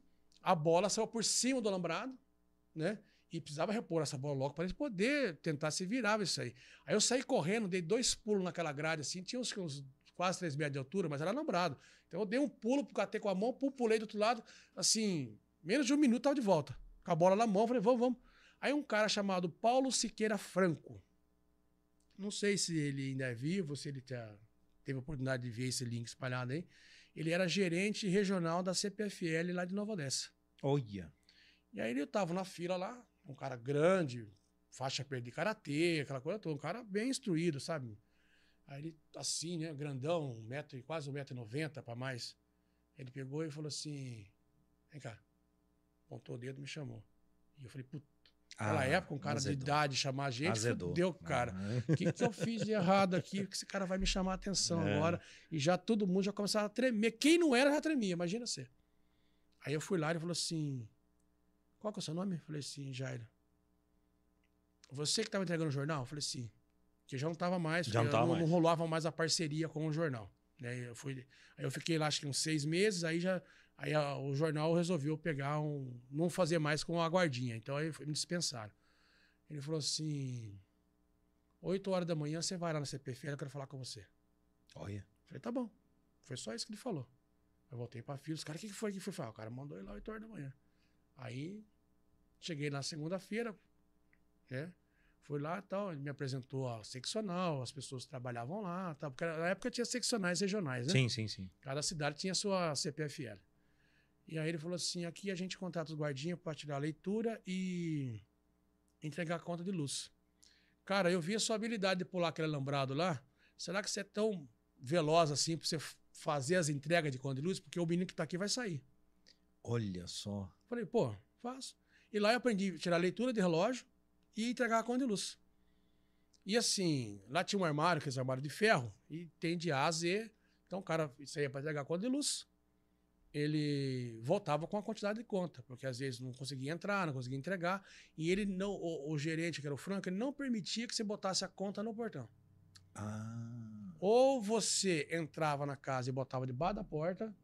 a bola saiu por cima do alambrado, né? E precisava repor essa bola logo para eles poder tentar se virar isso aí. Aí eu saí correndo, dei dois pulos naquela grade assim, tinha uns, uns quase três metros de altura, mas era alambrado. Então eu dei um pulo, catei com a mão, pulei do outro lado, assim, menos de um minuto tava de volta. Com a bola na mão, falei, vamos, vamos. Aí um cara chamado Paulo Siqueira Franco, não sei se ele ainda é vivo, se ele tá, teve a oportunidade de ver esse link espalhado aí. Ele era gerente regional da CPFL lá de Nova Odessa. Olha. E aí ele estava na fila lá, um cara grande, faixa perto de karatê, aquela coisa toda, um cara bem instruído, sabe? Aí ele, assim, né, grandão, um metro, quase um metro e noventa para mais. Ele pegou e falou assim: vem cá. Apontou o dedo me chamou. E eu falei: puta Naquela ah, época, um cara azedou. de idade chamar a gente, azedou. fudeu, cara. Ah. O que, que eu fiz de errado aqui? Que esse cara vai me chamar a atenção é. agora. E já todo mundo já começava a tremer. Quem não era já tremia, imagina você. Aí eu fui lá e ele falou assim: Qual que é o seu nome? Eu falei assim, Jairo. Você que estava entregando o jornal? Eu falei assim. Que já não estava mais, já não, tava não, mais. não rolava mais a parceria com o jornal. Né? Eu fui, aí eu fiquei lá acho que uns seis meses, aí já Aí a, o jornal resolveu pegar um. não fazer mais com a guardinha. Então aí me dispensaram. Ele falou assim: 8 horas da manhã você vai lá na CPFL, eu quero falar com você. Olha. Falei, tá bom. Foi só isso que ele falou. Eu voltei pra filhos, cara, o que, que foi que foi? Ah, o cara mandou ele lá 8 horas da manhã. Aí cheguei na segunda-feira, né? Fui lá e tal, ele me apresentou a seccional, as pessoas trabalhavam lá, tal, porque na época tinha seccionais regionais, né? Sim, sim, sim. Cada cidade tinha sua CPFL. E aí ele falou assim: aqui a gente contrata os guardinhas para tirar a leitura e entregar a conta de luz. Cara, eu vi a sua habilidade de pular aquele alambrado lá. Será que você é tão veloz assim para você fazer as entregas de conta de luz? Porque o menino que está aqui vai sair. Olha só. Falei, pô, faço. E lá eu aprendi a tirar a leitura de relógio e entregar a conta de luz. E assim, lá tinha um armário, que é armário de ferro, e tem de A a Z. Então, o cara saía é para entregar a conta de luz ele voltava com a quantidade de conta, porque às vezes não conseguia entrar, não conseguia entregar, e ele não, o, o, gerente, que era o Franco, ele não permitia que você botasse a conta no portão. Ah. Ou você entrava na casa e botava debaixo da porta,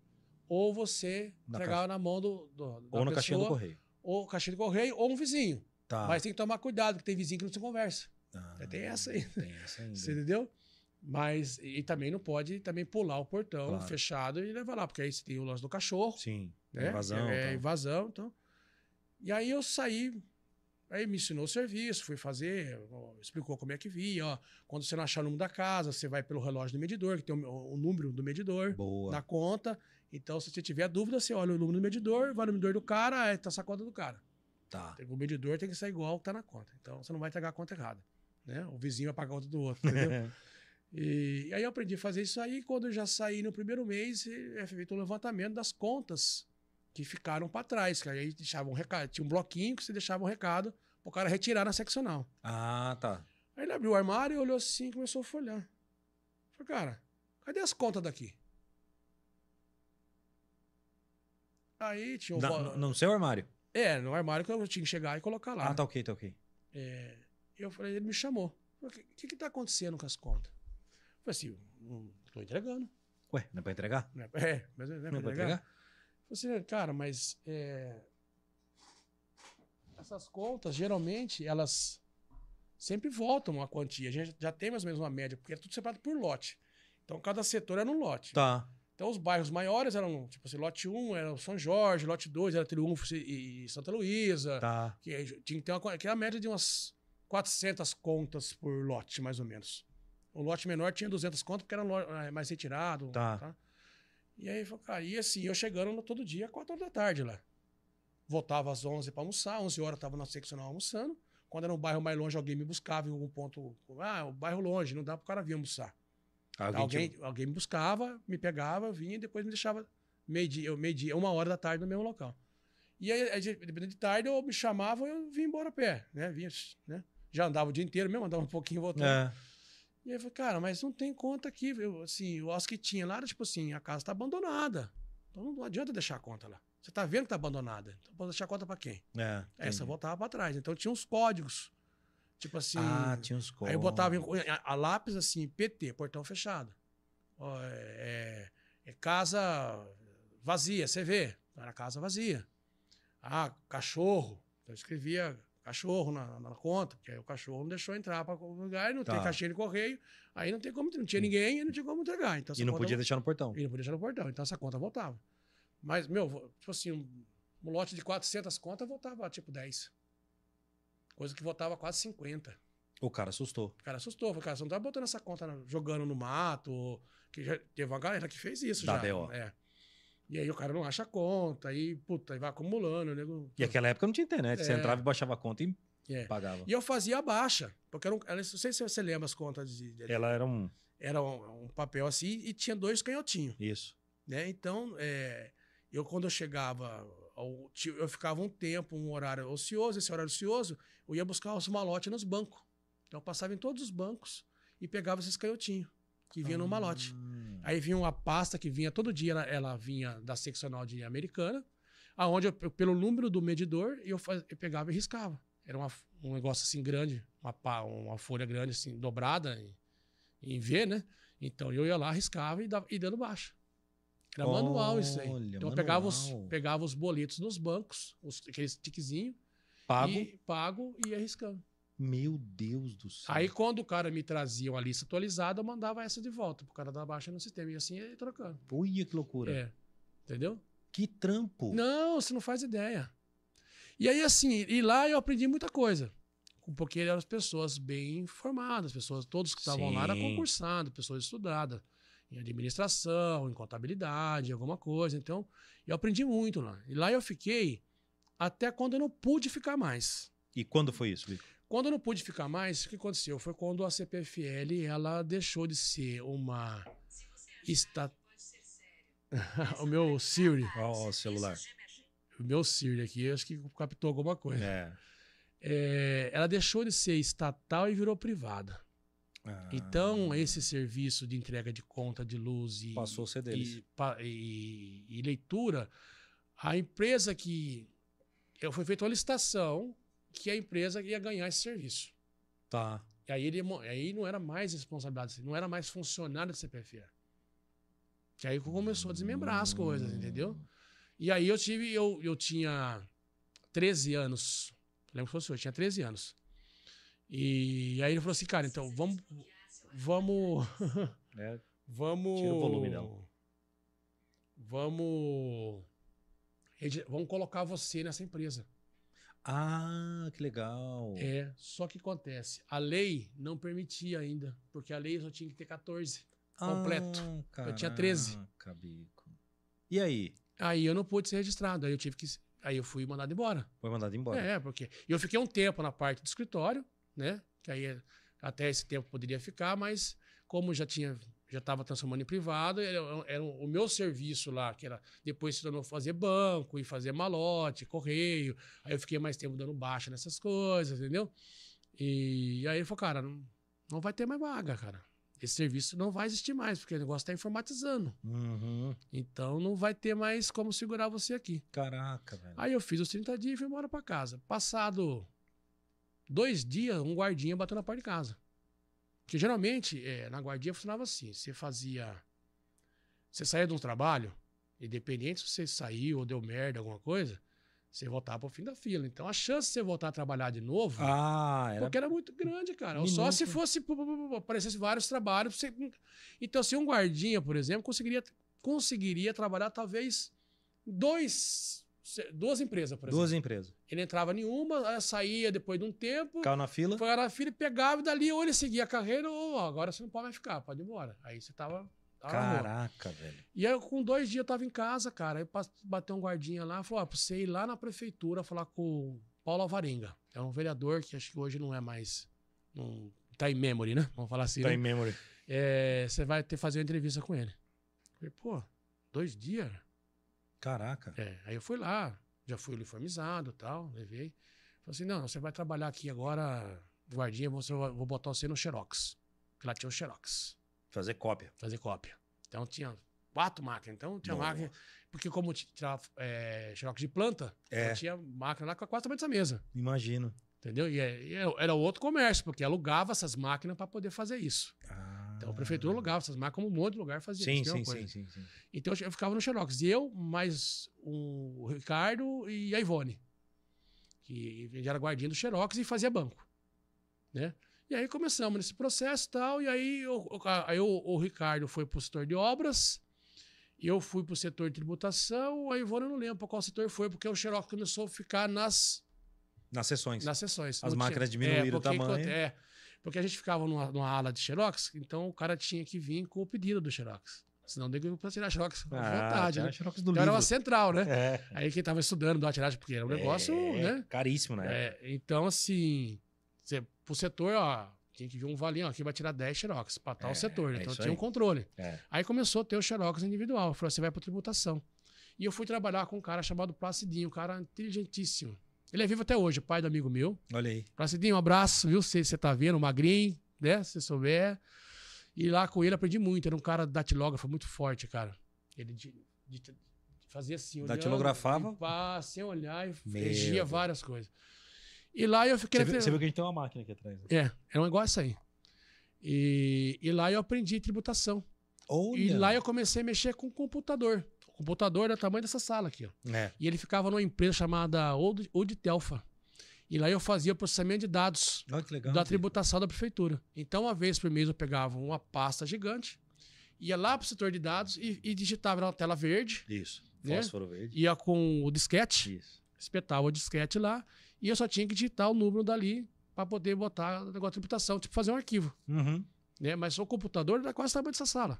ou você na entregava caixa. na mão do, do ou pessoa, no caixinha do correio. Ou caixinha do correio, ou um vizinho. Tá. Mas tem que tomar cuidado, porque tem vizinho que não se conversa. Ah, tem essa aí. Tem essa ainda. Você entendeu? Mas e também não pode também pular o portão claro. fechado e levar lá, porque aí você tem o lance do cachorro. Sim. Né? Invasão. É, é invasão, então. E aí eu saí, aí me ensinou o serviço, fui fazer, explicou como é que via, ó, quando você não achar o número da casa, você vai pelo relógio do medidor, que tem o, o número do medidor Boa. na conta. Então, se você tiver dúvida, você olha o número do medidor, vai no medidor do cara, aí é, tá essa conta do cara. Tá. O medidor tem que ser igual que tá na conta. Então, você não vai entregar a conta errada. Né? O vizinho vai pagar a conta do outro, entendeu? E, aí eu aprendi a fazer isso aí. Quando eu já saí no primeiro mês, é feito um levantamento das contas que ficaram para trás. Que aí deixava um recado. Tinha um bloquinho que você deixava um recado pro cara retirar na seccional. Ah, tá. Aí ele abriu o armário, olhou assim e começou a folhar. Falei, cara, cadê as contas daqui? Aí tinha um. Na, no, no seu armário? É, no armário que eu tinha que chegar e colocar lá. Ah, tá né? ok, tá ok. É, eu falei, ele me chamou. O que, que tá acontecendo com as contas? Falei assim, estou hum, entregando. Ué, não é para entregar? Não é, é mas não é pra não é entregar. entregar? Falei assim, cara, mas é, essas contas, geralmente, elas sempre voltam uma quantia. A gente já tem mais ou menos uma média, porque é tudo separado por lote. Então, cada setor era um lote. Tá. Então, os bairros maiores eram, tipo assim, lote 1 era o São Jorge, lote 2 era Triunfo e Santa Luísa. Tá. Que tinha que ter uma, que era a média de umas 400 contas por lote, mais ou menos. O lote menor tinha 200 conto porque era é, mais retirado. Tá. tá? E aí, cara, e assim, eu chegando todo dia, 4 horas da tarde lá. Voltava às 11 para almoçar, 11 horas tava na seccional almoçando. Quando era um bairro mais longe, alguém me buscava em algum ponto. Ah, o bairro longe, não dá pro cara vir almoçar. Ah, alguém, alguém, alguém me buscava, me pegava, vinha e depois me deixava meio-dia, meio-dia, uma hora da tarde no mesmo local. E aí, dependendo de tarde, eu me chamava eu vinha embora a pé, né? Vinha, né? Já andava o dia inteiro mesmo, andava um pouquinho voltando. É. E aí eu falei, cara, mas não tem conta aqui. Eu, assim, o os que tinha lá era tipo assim, a casa tá abandonada. Então não adianta deixar a conta lá. Você tá vendo que tá abandonada. Então pode deixar a conta para quem? É, Essa voltava para trás. Então tinha uns códigos. Tipo assim. Ah, tinha uns códigos. Aí eu botava a, a lápis assim, PT, portão fechado. é, é, é casa vazia, você vê. Era casa vazia. Ah, cachorro. Então eu escrevia cachorro na, na, conta, porque aí o cachorro não deixou entrar para o lugar, e não tá. tem caixinha de correio, aí não tem como, não tinha ninguém e não tinha como entregar. Então, e não podia deixar no portão. E não podia deixar no portão, então essa conta voltava. Mas, meu, tipo assim, um, um lote de 400 contas voltava tipo 10. Coisa que voltava quase 50. O cara assustou. O cara assustou. Falei, cara, você não tá botando essa conta jogando no mato. Que já teve uma galera que fez isso da já. BO. É. E aí o cara não acha a conta, aí, puta, aí vai acumulando. Nego... E aquela época não tinha internet. É. Você entrava e baixava a conta e é. pagava. E eu fazia a baixa, porque era um, não sei se você lembra as contas de. de Ela era um. Era um, um, papel assim e tinha dois canhotinhos. Isso. Né? Então, é, eu quando eu chegava, ao, eu ficava um tempo, um horário ocioso, esse horário ocioso, eu ia buscar os malotes nos bancos. Então eu passava em todos os bancos e pegava esses canhotinhos que vinha no malote. Hum. Aí vinha uma pasta que vinha todo dia, ela, ela vinha da seccional de americana, aonde eu, pelo número do medidor, eu, faz, eu pegava e riscava. Era uma, um negócio assim grande, uma, uma folha grande assim, dobrada em, em V, né? Então eu ia lá, riscava e, dava, e dando baixa. Era Olha, manual isso aí. Então eu pegava os, pegava os boletos nos bancos, os, aqueles tiquezinhos, pago. E, pago e ia riscando. Meu Deus do céu. Aí quando o cara me trazia uma lista atualizada, eu mandava essa de volta pro cara dar baixa no sistema. E assim ia trocando. Puia, que loucura. É. Entendeu? Que trampo. Não, você não faz ideia. E aí, assim, e lá eu aprendi muita coisa. Porque eram pessoas bem informadas, pessoas, todos que estavam lá eram concursados, pessoas estudadas em administração, em contabilidade, alguma coisa. Então, eu aprendi muito lá. E lá eu fiquei até quando eu não pude ficar mais. E quando foi isso, Lico? Quando eu não pude ficar mais, o que aconteceu? Foi quando a CPFL ela deixou de ser uma Se o meu Siri, ó, o celular. O meu Siri aqui, acho que captou alguma coisa. É. É, ela deixou de ser estatal e virou privada. Ah. Então, esse serviço de entrega de conta de luz e, Passou a ser deles. E, e, e leitura, a empresa que foi feita uma licitação que a empresa ia ganhar esse serviço. Tá. E aí, ele, aí não era mais responsabilidade, não era mais funcionário do CPFE. Que aí começou a desmembrar as coisas, entendeu? E aí eu tive, eu, eu tinha 13 anos. lembro que fosse eu, eu tinha 13 anos. E aí ele falou assim, cara, então vamos. Vamos. É, vamos. Tira o volume, não. Vamos. Vamos colocar você nessa empresa. Ah, que legal. É, só que acontece, a lei não permitia ainda, porque a lei só tinha que ter 14 completo. Ah, eu tinha 13. Cabico. E aí? Aí eu não pude ser registrado, aí eu tive que aí eu fui mandado embora. Foi mandado embora. É, porque eu fiquei um tempo na parte do escritório, né? Que aí é, até esse tempo poderia ficar, mas como já tinha já estava transformando em privado. Era, era, o meu serviço lá, que era depois se tornou fazer banco e fazer malote, correio. Aí eu fiquei mais tempo dando baixa nessas coisas, entendeu? E, aí ele falou, cara, não, não vai ter mais vaga, cara. Esse serviço não vai existir mais, porque o negócio está informatizando. Uhum. Então não vai ter mais como segurar você aqui. Caraca, velho. Aí eu fiz os 30 dias e fui embora para casa. Passado dois dias, um guardinha bateu na porta de casa. Porque geralmente, é, na guardia funcionava assim: você fazia. Você saía de um trabalho, independente se você saiu ou deu merda, alguma coisa, você voltava pro fim da fila. Então a chance de você voltar a trabalhar de novo. Ah, era... Porque era muito grande, cara. Minuto. Só se fosse. aparecesse vários trabalhos. Você... Então, se um guardinha, por exemplo, conseguiria, conseguiria trabalhar talvez dois Duas empresas, por exemplo. Duas empresas. Ele entrava em uma, saía depois de um tempo. Ficava na fila. Foi na fila e pegava e dali ou ele seguia a carreira ou ó, agora você não pode mais ficar, pode ir embora. Aí você tava. tava Caraca, velho. E aí com dois dias eu tava em casa, cara. Aí bateu um guardinha lá, falou: ó, você ir lá na prefeitura falar com o Paulo Alvarenga. É um vereador que acho que hoje não é mais. Não, tá em memory, né? Vamos falar assim. Tá né? em memory. É, você vai ter que fazer uma entrevista com ele. Eu falei, pô, dois dias? Caraca. É, aí eu fui lá, já fui uniformizado tal, levei. Falei assim, não, você vai trabalhar aqui agora, guardinha, vou, vou botar você no Xerox. Porque lá tinha o Xerox. Fazer cópia. Fazer cópia. Então tinha quatro máquinas. Então tinha máquina. Porque como tinha é, Xerox de planta, é. tinha máquina lá com quatro tamanhos da mesa. Imagino. Entendeu? E, é, e é, era outro comércio, porque alugava essas máquinas para poder fazer isso. Ah. Então a prefeitura alugava essas máquinas, como um monte de lugar fazia. Sim, sim, sim, sim, sim, Então eu ficava no Xerox. Eu, mais o Ricardo e a Ivone, que era guardinha do Xerox e fazia banco. Né? E aí começamos nesse processo e tal. E aí, eu, aí eu, o Ricardo foi para o setor de obras, eu fui para o setor de tributação, a Ivone eu não lembro qual setor foi, porque o Xerox começou a ficar nas. Nas sessões. Nas sessões. As máquinas tinha, diminuíram é, o tamanho. É, porque a gente ficava numa, numa ala de xerox, então o cara tinha que vir com o pedido do xerox. Senão deu para tirar xerox com ah, vontade, né? Xerox do então livro. era uma central, né? É. Aí quem tava estudando dava tiragem, porque era um negócio, é, né? Caríssimo, né? É, então, assim, cê, pro setor, ó, tinha que vir um valinho, aqui vai tirar 10 xerox para tal é, setor. É então tinha um controle. É. Aí começou a ter o xerox individual. Falou, você vai para tributação. E eu fui trabalhar com um cara chamado Placidinho, um cara inteligentíssimo. Ele é vivo até hoje, pai do amigo meu. Olha aí. Placidinho, assim, um abraço, viu? Se você tá vendo, o magrinho, né? Se souber. E lá com ele aprendi muito. Era um cara datilógrafo muito forte, cara. Ele de, de, de fazia assim, olhando. Datilografava? Pá, sem olhar e regia várias coisas. E lá eu fiquei... Você, viu, você viu que a gente tem uma máquina aqui atrás. Né? É, é um negócio aí. E, e lá eu aprendi tributação. Olha. E lá eu comecei a mexer com computador computador era o tamanho dessa sala aqui, ó. É. E ele ficava numa empresa chamada Old, Telfa. E lá eu fazia processamento de dados legal, da tributação da prefeitura. Então, uma vez por mês, eu pegava uma pasta gigante, ia lá para o setor de dados e, e, digitava na tela verde. Isso. Né? Fósforo verde. Ia com o disquete. Isso. Espetava o disquete lá. E eu só tinha que digitar o número dali para poder botar o negócio de tributação, tipo fazer um arquivo. Uhum. Né? Mas o computador era quase o tamanho dessa sala.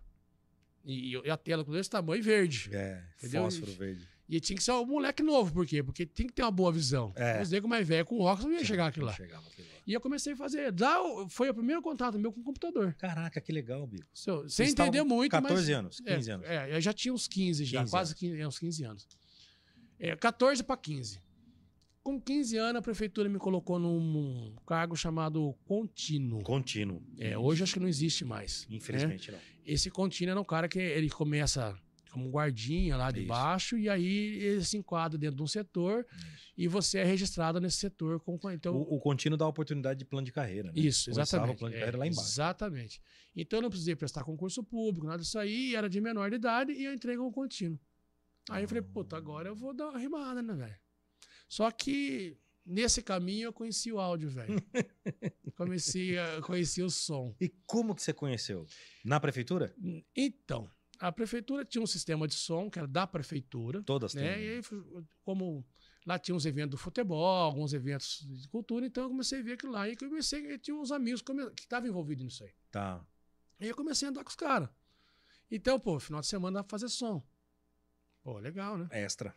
E, e a tela com desse tamanho verde. É, entendeu? fósforo verde. E tinha que ser um moleque novo, por quê? Porque tem que ter uma boa visão. É. Os negros mais velho com óculos não ia chegar aqui lá. Chegava aqui lá. E eu comecei a fazer. Lá foi o primeiro contato meu com o computador. Caraca, que legal, Bico. Seu, sem entender muito. 14 mas, anos, 15 é, anos. É, eu já tinha uns 15, 15 já, anos. quase 15, é, uns 15 anos. É, 14 para 15. Com 15 anos, a prefeitura me colocou num cargo chamado contínuo. Contínuo. É, hoje acho que não existe mais. Né? Infelizmente né? não. Esse contínuo é um cara que ele começa como guardinha lá de Isso. baixo, e aí ele se enquadra dentro de um setor e você é registrado nesse setor. Com, então, o, o contínuo dá oportunidade de plano de carreira, né? Isso, exatamente. estava o plano de carreira é, lá embaixo. Exatamente. Então eu não precisei prestar concurso público, nada disso aí, era de menor de idade e eu entrei com o contínuo. Aí eu falei, ah. puta, agora eu vou dar uma rimada, né, velho? Só que nesse caminho eu conheci o áudio, velho. Comecei a conheci o som. E como que você conheceu? Na prefeitura? Então, a prefeitura tinha um sistema de som que era da prefeitura. Todas né? Têm. E aí, né? como lá tinha uns eventos do futebol, alguns eventos de cultura, então eu comecei a ver aquilo lá. E comecei, eu tinha uns amigos que estavam envolvidos nisso aí. Tá. E eu comecei a andar com os caras. Então, pô, final de semana dá pra fazer som. Pô, legal, né? Extra.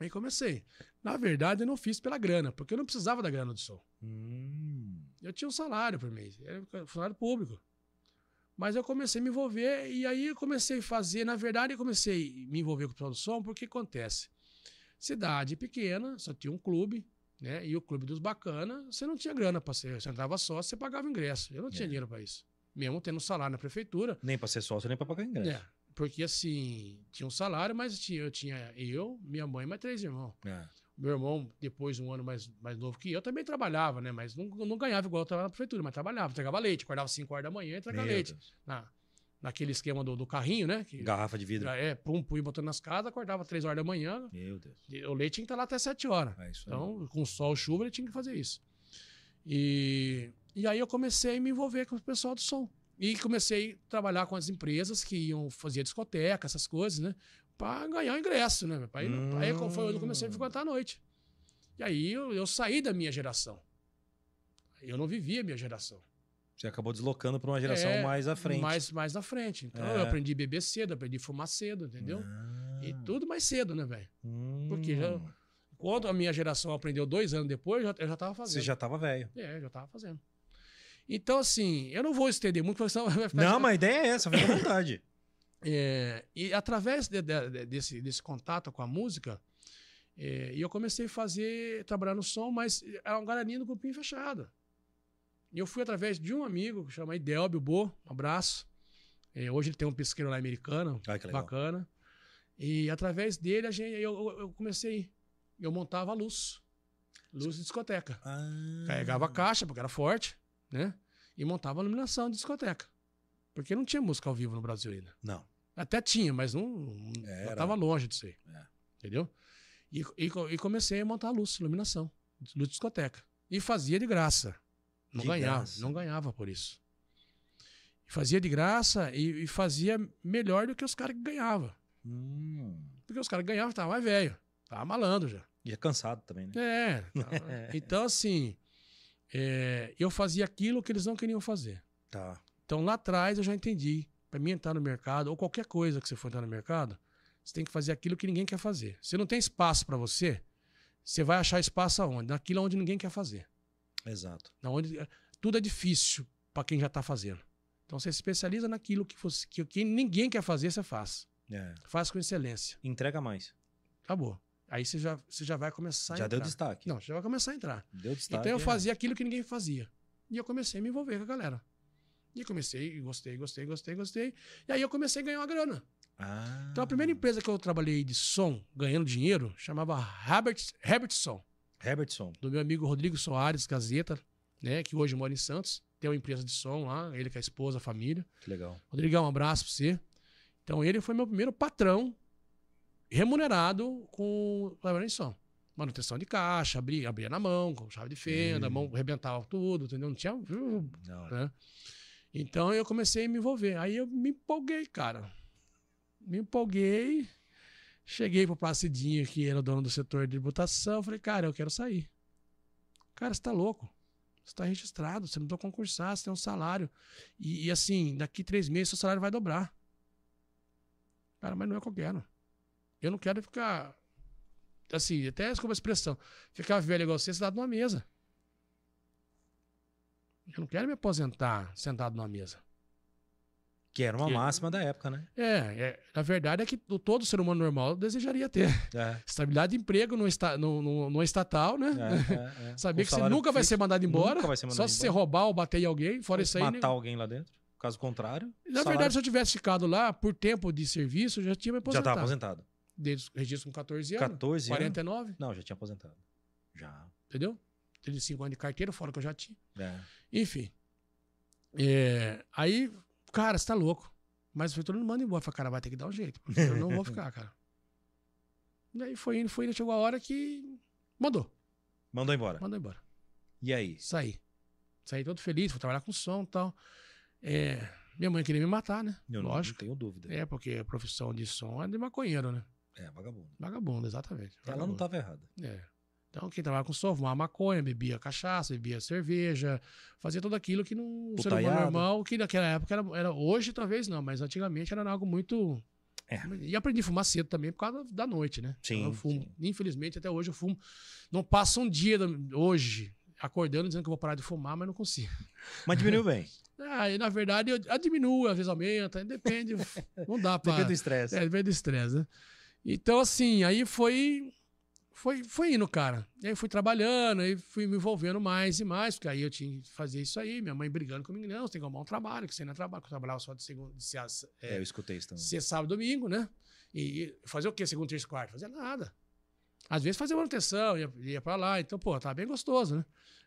Aí comecei. Na verdade, eu não fiz pela grana, porque eu não precisava da grana do som. Hum. Eu tinha um salário por mês, era funcionário público. Mas eu comecei a me envolver e aí eu comecei a fazer. Na verdade, eu comecei a me envolver com o pessoal do som, porque acontece. Cidade pequena, só tinha um clube, né? E o clube dos bacanas você não tinha grana para ser. Você entrava só, você pagava ingresso. Eu não é. tinha dinheiro para isso. Mesmo tendo salário na prefeitura. Nem para ser sócio, nem para pagar ingresso. É, porque assim, tinha um salário, mas tinha, eu tinha eu, minha mãe e mais três irmãos. É. Meu irmão, depois, um ano mais, mais novo que eu, também trabalhava, né? Mas não, não ganhava igual eu trabalhava na prefeitura, mas trabalhava, entregava leite, acordava 5 horas da manhã e entregava Meu leite. Na, naquele esquema do, do carrinho, né? Que, Garrafa de vidro. É, pum, pum, botando nas casas, acordava 3 horas da manhã. Meu Deus. O leite tinha que estar lá até 7 horas. É então, com sol, chuva, ele tinha que fazer isso. E, e aí eu comecei a me envolver com o pessoal do som. E comecei a trabalhar com as empresas que iam fazer discoteca, essas coisas, né? para ganhar o ingresso, né? Aí pai, hum. foi onde eu comecei a hum. frequentar à noite. E aí eu, eu saí da minha geração. Eu não vivia a minha geração. Você acabou deslocando para uma geração é, mais à frente. Mais, mais na frente. Então é. eu aprendi a beber cedo, aprendi a fumar cedo, entendeu? Ah. E tudo mais cedo, né, velho? Hum. Porque já, quando a minha geração aprendeu dois anos depois, eu já, eu já tava fazendo. Você já tava velho. É, eu já tava fazendo. Então, assim, eu não vou estender muito, porque senão vai ficar. Não, de... mas a ideia é essa, fica à vontade. É, e através de, de, desse, desse contato com a música, é, eu comecei a fazer, trabalhar no som, mas era um garaninho do cupim fechado. E eu fui através de um amigo, que chama Delbio Bo, um abraço. É, hoje ele tem um pesqueiro lá americano, Ai, bacana. E através dele a gente, eu, eu comecei, eu montava a luz, luz de discoteca. Ah. Carregava a caixa, porque era forte, né? E montava a iluminação de discoteca. Porque não tinha música ao vivo no Brasil ainda. Não. Até tinha, mas não, estava longe disso aí. É. Entendeu? E, e, e, comecei a montar a luz, iluminação, luz discoteca. E fazia de graça. Não de ganhava, graça. não ganhava por isso. E fazia de graça e, e, fazia melhor do que os caras que ganhavam. Hum. Porque os caras que ganhavam estavam mais velho, tava malandro já. E é cansado também, né? É. Tava... É. então, assim, é, eu fazia aquilo que eles não queriam fazer. Tá. Então lá atrás eu já entendi. Para mim entrar no mercado, ou qualquer coisa que você for entrar no mercado, você tem que fazer aquilo que ninguém quer fazer. Se não tem espaço para você, você vai achar espaço aonde? Naquilo onde ninguém quer fazer. Exato. Na onde, é, tudo é difícil para quem já está fazendo. Então você especializa naquilo que, que, que ninguém quer fazer, você faz. É. Faz com excelência. Entrega mais. Acabou. Aí você já, você já vai começar já a entrar. Já deu destaque. Não, já vai começar a entrar. Deu destaque. Então eu é. fazia é. aquilo que ninguém fazia. E eu comecei a me envolver com a galera. E comecei, gostei, gostei, gostei, gostei. E aí eu comecei a ganhar uma grana. Ah. Então a primeira empresa que eu trabalhei de som, ganhando dinheiro, chamava Herbert, Herbertson. Herbertson. Do meu amigo Rodrigo Soares Gazeta, né? Que hoje mora em Santos. Tem uma empresa de som lá, ele com a esposa, a família. Que legal. Rodrigão, um abraço pra você. Então ele foi meu primeiro patrão remunerado com trabalhando em som. Manutenção de caixa, abria, abria na mão, com chave de fenda, hum. a mão rebentava tudo, entendeu? Não tinha. Não. Né? Então eu comecei a me envolver. Aí eu me empolguei, cara. Me empolguei. Cheguei pro Placidinho, que era o dono do setor de tributação. Falei, cara, eu quero sair. Cara, você tá louco. Você tá registrado, você não tá concursado, você tem um salário. E, e assim, daqui três meses seu salário vai dobrar. Cara, mas não é o que eu quero. Eu não quero ficar. Assim, até como expressão. Ficar velho igual você, sentado numa mesa. Eu não quero me aposentar sentado numa mesa. Que era uma que... máxima da época, né? É, é, a verdade é que todo ser humano normal desejaria ter. É. Estabilidade de emprego no, esta, no, no, no estatal, né? É, é, é. Saber que você nunca vai ser mandado embora. Ser mandado só embora. se você roubar ou bater em alguém, fora ou isso aí. Matar né? alguém lá dentro. Caso contrário. Na salário... verdade, se eu tivesse ficado lá por tempo de serviço, eu já tinha me aposentado. Já estava aposentado. Desde registro com 14 anos. 14 anos? 49? Não, já tinha aposentado. Já. Entendeu? 35 anos de carteira, fora que eu já tinha. É. Enfim. É, aí, cara, você tá louco. Mas o feitor não manda embora. Falei, cara, vai ter que dar um jeito. Eu não vou ficar, cara. aí foi indo, foi indo, chegou a hora que mandou. Mandou embora. Mandou embora. E aí? Saí. Saí todo feliz, fui trabalhar com som e tal. É, minha mãe queria me matar, né? Eu Lógico. Não tenho dúvida. É, porque a profissão de som é de maconheiro, né? É, vagabundo. Vagabundo, exatamente. Vagabundo. Ela não estava errada. É. Então, quem trabalhava com sol, fumava maconha, bebia cachaça, bebia cerveja, fazia tudo aquilo que não ser humano normal, que naquela época era, era, Hoje talvez não, mas antigamente era algo muito. É. E aprendi a fumar cedo também por causa da noite, né? Sim. Então eu fumo. Sim. Infelizmente, até hoje eu fumo. Não passa um dia hoje acordando dizendo que eu vou parar de fumar, mas não consigo. Mas diminuiu bem. Ah, e, na verdade, eu, eu diminuo, às vezes aumenta, depende. não dá para. Depende do estresse. É, depende do estresse, né? Então, assim, aí foi foi, foi indo, cara. E aí fui trabalhando, aí fui me envolvendo mais e mais, porque aí eu tinha que fazer isso aí. Minha mãe brigando comigo, não, você tem que arrumar um trabalho, que você não é trabalha, eu trabalhava só de segunda, de sexta, é, é, eu é, escutei isso também. Sexta, sábado, domingo, né? E fazer o quê? Segunda, terça, quarta? Fazer nada. Às vezes fazia manutenção, ia, ia pra lá, então, pô, tava bem gostoso, né?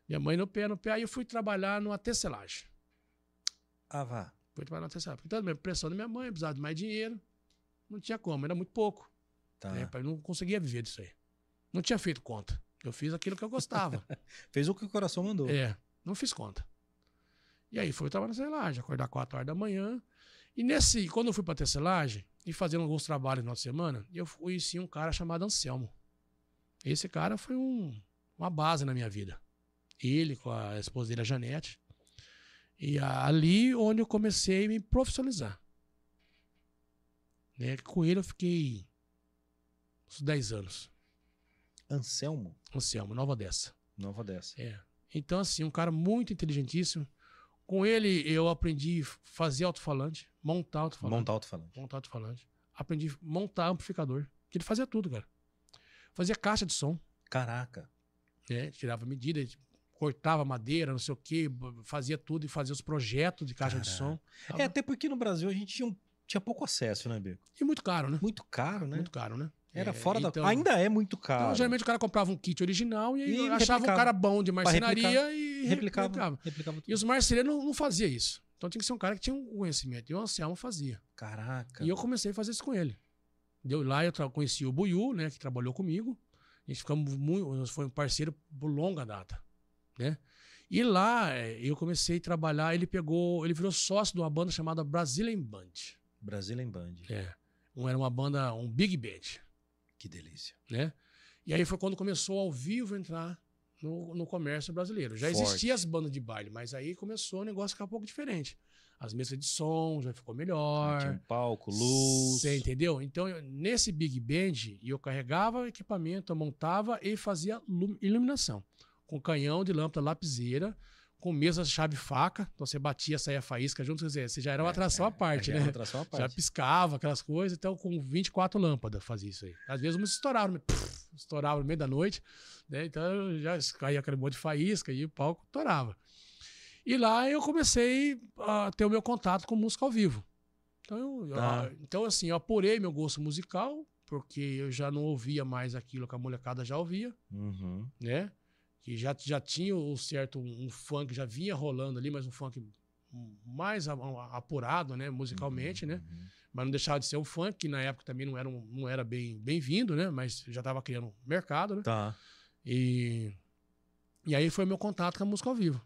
Minha mãe no pé, no pé, aí eu fui trabalhar numa tecelagem. Ah, vá. Fui trabalhar numa tecelagem. Então, a pressão da minha mãe, precisava de mais dinheiro, não tinha como, era muito pouco. Tá. Né? Eu não conseguia viver disso aí. Não tinha feito conta. Eu fiz aquilo que eu gostava. Fez o que o coração mandou. É, não fiz conta. E aí fui trabalhar na selagem, acordar 4 horas da manhã. E nesse, quando eu fui pra tecelagem e fazendo alguns trabalhos na semana, eu conheci um cara chamado Anselmo. Esse cara foi um, uma base na minha vida. Ele com a esposa dele, a Janete. E ali onde eu comecei a me profissionalizar. Né? Com ele eu fiquei uns 10 anos. Anselmo? Anselmo, Nova Odessa. Nova Odessa. É. Então, assim, um cara muito inteligentíssimo. Com ele, eu aprendi a fazer alto-falante, montar alto-falante. Montar alto-falante. Montar alto-falante. Aprendi a montar amplificador. Que ele fazia tudo, cara. Fazia caixa de som. Caraca. É, tirava medida, cortava madeira, não sei o quê, fazia tudo e fazia os projetos de caixa Caraca. de som. Tava... É, até porque no Brasil a gente tinha, um, tinha pouco acesso, né, Bico? E muito caro, né? Muito caro, né? Muito caro, né? Era é, fora então, da. Ainda é muito caro. Então, geralmente o cara comprava um kit original e, e achava um cara bom de marcenaria e replicava. replicava. replicava e os marceneiros não, não faziam isso. Então tinha que ser um cara que tinha um conhecimento. E o Anselmo fazia. Caraca. E eu comecei a fazer isso com ele. Deu lá, eu conheci o Buiu, né, que trabalhou comigo. A gente ficamos muito. Nós fomos parceiro por longa data. Né? E lá é, eu comecei a trabalhar. Ele pegou. Ele virou sócio de uma banda chamada Brazilian Band. Brazilian Band. É. Um, era uma banda, um big band. Que delícia. Né? E aí foi quando começou ao vivo entrar no, no comércio brasileiro. Já existiam existia as bandas de baile, mas aí começou o negócio ficar um pouco diferente. As mesas de som já ficou melhor. Tinha um palco, luz. Você entendeu? Então, eu, nesse Big Band, eu carregava equipamento, eu montava e fazia iluminação. Com canhão de lâmpada, lapiseira com mesmo chave faca, então você batia, saía faísca junto, quer dizer, você já era uma é, atração é, à parte, já né? Era uma atração à parte. Já piscava aquelas coisas, então com 24 lâmpadas fazia isso aí. Às vezes umas estouravam, estouravam estourava no meio da noite, né? Então já caía aquele monte de faísca e o palco estourava. E lá eu comecei a ter o meu contato com música ao vivo. Então, eu, tá. eu, ah, então assim, eu apurei meu gosto musical, porque eu já não ouvia mais aquilo que a molecada já ouvia, uhum. né? que já, já tinha um certo um funk, já vinha rolando ali, mas um funk mais apurado, né, musicalmente, né, uhum, né? Uhum. Mas não deixava de ser um funk, que na época também não era, um, não era bem, bem vindo, né? Mas já estava criando mercado, né? Tá. E, e aí foi meu contato com a música ao vivo.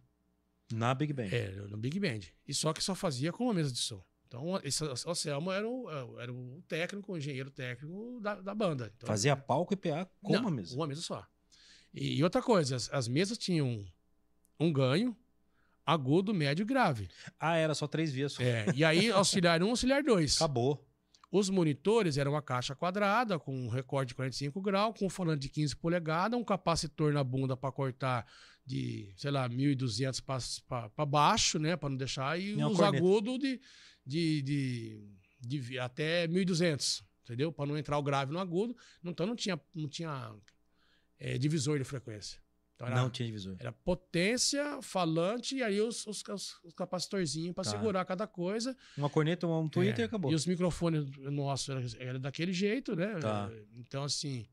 Na Big Band? É, no Big Band. E só que só fazia com uma mesa de som. Então, esse, o Selma era o, era o técnico, o engenheiro técnico da, da banda. Então, Fazia palco e PA com não, uma mesa? Uma mesa só. E, outra coisa, as, as mesas tinham um ganho, agudo, médio e grave. Ah, era só três vias. É, e aí auxiliar um, auxiliar dois. Acabou. Os monitores eram uma caixa quadrada com um recorde de 45 graus, com um falante de 15 polegadas, um capacitor na bunda para cortar de, sei lá, 1.200 para baixo, né, para não deixar, e não, uns agudos de, de, de, de até 1.200, entendeu? Para não entrar o grave no agudo. Então não tinha, não tinha é, divisor de frequência. Então era, não tinha divisor. Era potência, falante e aí os, os, os capacitorzinhos para tá. segurar cada coisa. Uma corneta, um Twitter é. e acabou. E os microfones nossos eram era daquele jeito, né? Tá. Então, assim,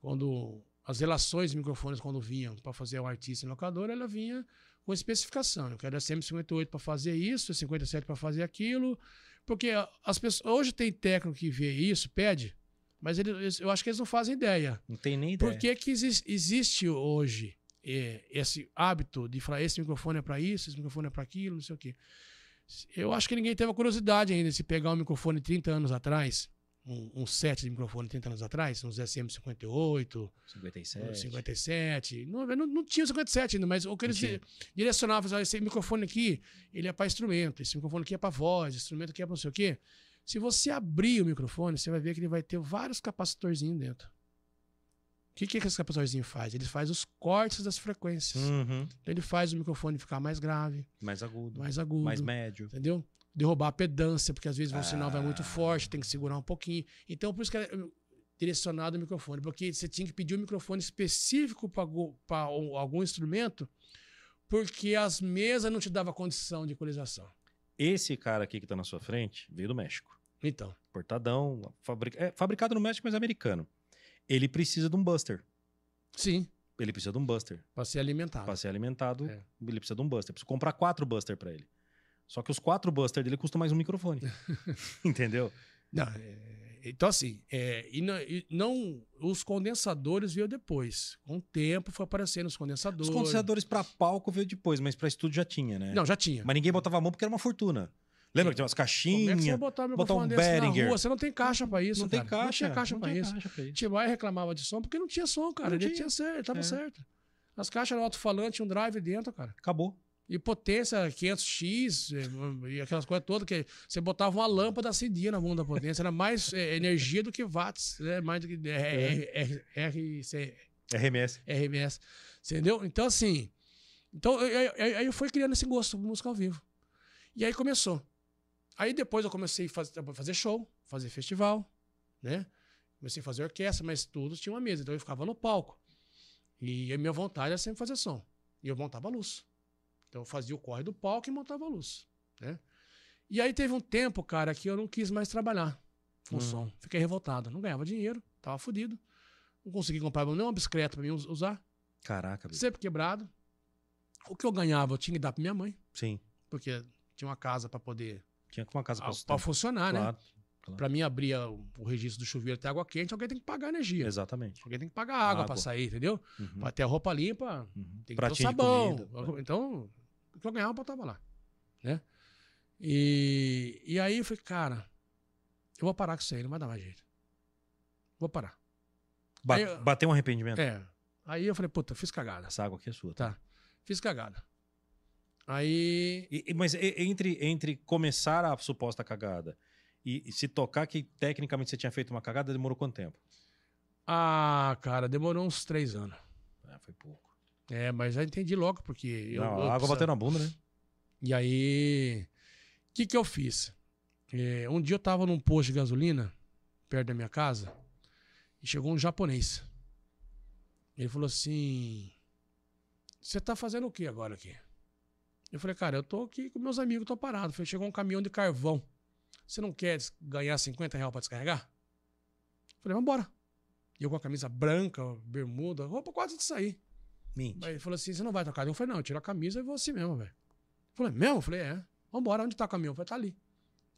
quando as relações de microfones, quando vinham para fazer o artista em locador ela vinha com especificação. Eu quero é SM58 para fazer isso, 57 para fazer aquilo. Porque as pessoas. Hoje tem técnico que vê isso, pede. Mas ele, eu acho que eles não fazem ideia. Não tem nem ideia. Por que, que existe hoje é, esse hábito de falar esse microfone é para isso, esse microfone é para aquilo, não sei o quê? Eu acho que ninguém teve a curiosidade ainda de se pegar um microfone 30 anos atrás, um, um set de microfone 30 anos atrás, uns SM58, 57. 57. Não, não, não tinha 57 ainda, mas o que eles direcionavam, esse microfone aqui, ele é para instrumento, esse microfone aqui é para voz, esse instrumento aqui é para não sei o quê. Se você abrir o microfone, você vai ver que ele vai ter vários capacitorzinhos dentro. O que, que esse capacitorzinho faz? Ele faz os cortes das frequências. Uhum. Então ele faz o microfone ficar mais grave. Mais agudo. Mais agudo. Mais médio. Entendeu? Derrubar a pedância, porque às vezes ah. o sinal vai muito ah. forte, tem que segurar um pouquinho. Então, por isso que é direcionado o microfone. Porque você tinha que pedir um microfone específico para algum instrumento, porque as mesas não te dava condição de equalização. Esse cara aqui que tá na sua frente veio do México. Então. Portadão, é, fabricado no México, mas é americano. Ele precisa de um buster. Sim. Ele precisa de um buster. Para ser alimentado. Para ser alimentado, é. ele precisa de um buster. Preciso comprar quatro buster para ele. Só que os quatro buster dele custam mais um microfone. Entendeu? Não, é, então, assim, é, e não, e não, os condensadores veio depois. Com o tempo foi aparecendo os condensadores. Os condensadores para palco veio depois, mas para estúdio já tinha, né? Não, já tinha. Mas ninguém botava a mão porque era uma fortuna. Lembra que tinha umas caixinhas? Como é que você ia botar, botar um Behringer? Você não tem caixa para isso. Não cara. tem caixa. Não tinha caixa, para isso. tinha isso. caixa pra reclamava de som porque não tinha som, cara. Não ele tinha. tinha certo, tava é. certo. As caixas eram alto-falante, um drive dentro, cara. Acabou. E potência 500x, é, e aquelas coisas todas, que você botava uma lâmpada, acendia na mão da potência. Era mais é, energia do que watts, né? mais do que é, é, é. é RMS. RMS. Entendeu? Então, assim. Então, aí eu fui criando esse gosto por música ao vivo. E aí começou. Aí depois eu comecei a fazer show, fazer festival, né? Comecei a fazer orquestra, mas tudo tinha uma mesa, então eu ficava no palco. E a minha vontade era sempre fazer som. E eu montava a luz. Então eu fazia o corre do palco e montava a luz, né? E aí teve um tempo, cara, que eu não quis mais trabalhar com hum. som. Fiquei revoltado. Não ganhava dinheiro, tava fudido. Não consegui comprar nem uma bicicleta pra mim usar. Caraca. Bicho. Sempre quebrado. O que eu ganhava eu tinha que dar pra minha mãe. Sim. Porque tinha uma casa para poder... Tinha uma casa pra, pra funcionar, claro. né? Claro. Para mim abrir o registro do chuveiro até água quente, alguém tem que pagar energia. Exatamente. Alguém tem que pagar água, água. para sair, entendeu? Uhum. Para ter a roupa limpa, uhum. tem que Pratinho ter o sabão. Comida, então, eu ganhava, botava lá. Né? E, e aí eu falei, cara, eu vou parar com isso aí, não vai dar mais jeito. Vou parar. Ba bateu um arrependimento? É. Aí eu falei, puta, fiz cagada. Essa água aqui é sua. Tá. tá. Fiz cagada. Aí. E, mas entre, entre começar a suposta cagada e, e, se tocar que tecnicamente você tinha feito uma cagada, demorou quanto tempo? Ah, cara, demorou uns três anos. Ah, foi pouco. É, mas já entendi logo, porque. Eu, Não, eu a água precisava... bateu na bunda, né? E aí. O que, que eu fiz? É, um dia eu tava num posto de gasolina, perto da minha casa, e chegou um japonês. Ele falou assim: Você tá fazendo o que agora aqui? Eu falei, cara, eu tô aqui com meus amigos, tô parado. Falei, chegou um caminhão de carvão. Você não quer ganhar 50 reais pra descarregar? Eu falei, vambora. E eu com a camisa branca, bermuda, roupa quase de sair. Mente. Aí ele falou assim: você não vai tocar? Eu falei: não, eu tiro a camisa e vou assim mesmo, velho. Eu falei: mesmo? Eu falei: é. Vambora, onde tá o caminhão? Eu falei: tá ali.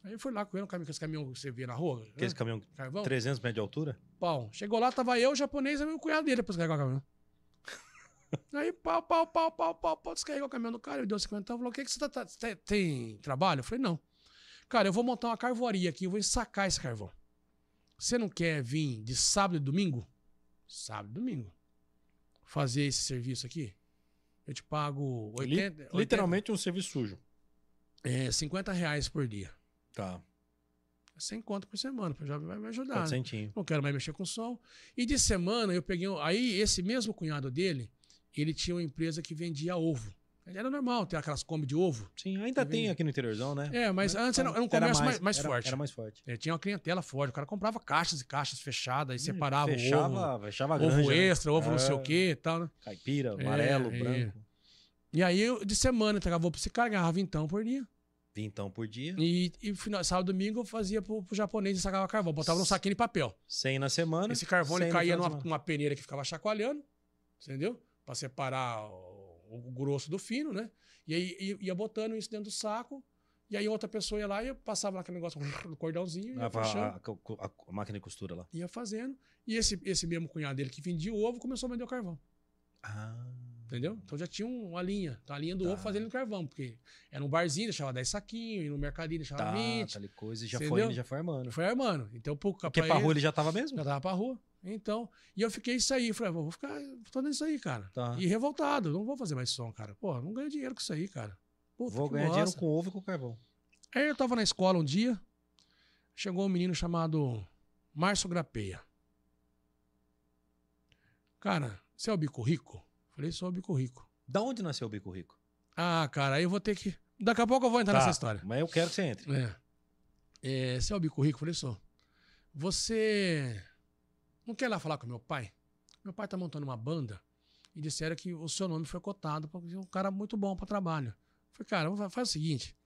Aí eu fui lá com ele, um caminhão, caminhão que você via na rua. Que né? esse caminhão Carvão. 300 metros de altura? Pau. Chegou lá, tava eu, o japonês e o cunhado dele para carregar o caminhão. Aí, pau, pau, pau, pau, pau, pau, descarregou o caminhão do cara, ele deu 50 então, falou, o que, que você tá, tá, tem trabalho? Eu falei, não. Cara, eu vou montar uma carvoaria aqui, eu vou sacar esse carvão. Você não quer vir de sábado e domingo? Sábado e domingo fazer esse serviço aqui? Eu te pago 80, 80 Literalmente um serviço sujo. É, 50 reais por dia. Tá. 100 é conta por semana, o jovem vai me ajudar. Né? Não quero mais mexer com o sol. E de semana eu peguei. Aí, esse mesmo cunhado dele, ele tinha uma empresa que vendia ovo. Ele era normal, tem aquelas Kombi de ovo. Sim, ainda tem aqui no interiorzão, né? É, mas, mas antes era, era um comércio era mais, mais, mais era, forte. Era mais forte. Ele é, tinha uma clientela forte. O cara comprava caixas e caixas fechadas e separava fechava, o ovo. Fechava granja, Ovo né? extra, né? ovo não sei o é. quê e tal. Né? Caipira, é, amarelo, é, branco. E aí, eu, de semana, eu entregava para esse cara, ganhava então por dia. Vintão por dia. E, e final, sábado domingo eu fazia pro, pro japonês e sacava carvão. Botava num saquinho de papel. 100 na semana. Esse carvão ele caía numa, numa peneira que ficava chacoalhando, entendeu? Pra separar o grosso do fino, né? E aí ia botando isso dentro do saco. E aí outra pessoa ia lá e passava lá aquele negócio do cordãozinho. Ia a, a, a, a, máquina de costura lá. Ia fazendo. E esse, esse mesmo cunhado dele que vendia o ovo começou a vender o carvão. Ah. Entendeu? Então já tinha uma linha. Então a linha do tá. ovo fazendo carvão, porque era um barzinho, deixava 10 saquinhos, e no mercadinho deixava tá, 20. Tal tá, coisa, e já foi, ele já foi armando. Foi armando. Então, pro, porque pra, pra ele, rua ele já tava mesmo? Já tava pra rua. Então, e eu fiquei isso aí. Falei, ah, vou ficar, tô nisso aí, cara. Tá. E revoltado, não vou fazer mais som, cara. Pô, não ganho dinheiro com isso aí, cara. Puta, vou ganhar dinheiro com ovo e com carvão. Aí eu tava na escola um dia, chegou um menino chamado Márcio Grapeia. Cara, você é o Bico Rico? Falei, sou o Bico Rico. Da onde nasceu o Bico Rico? Ah, cara, aí eu vou ter que. Daqui a pouco eu vou entrar tá, nessa história. Mas eu quero que você entre. É. é você é o Bico Rico? Falei, sou. Você não quer ir lá falar com meu pai? Meu pai tá montando uma banda e disseram que o seu nome foi cotado porque é um cara muito bom para trabalho. Eu falei, cara, faz o seguinte: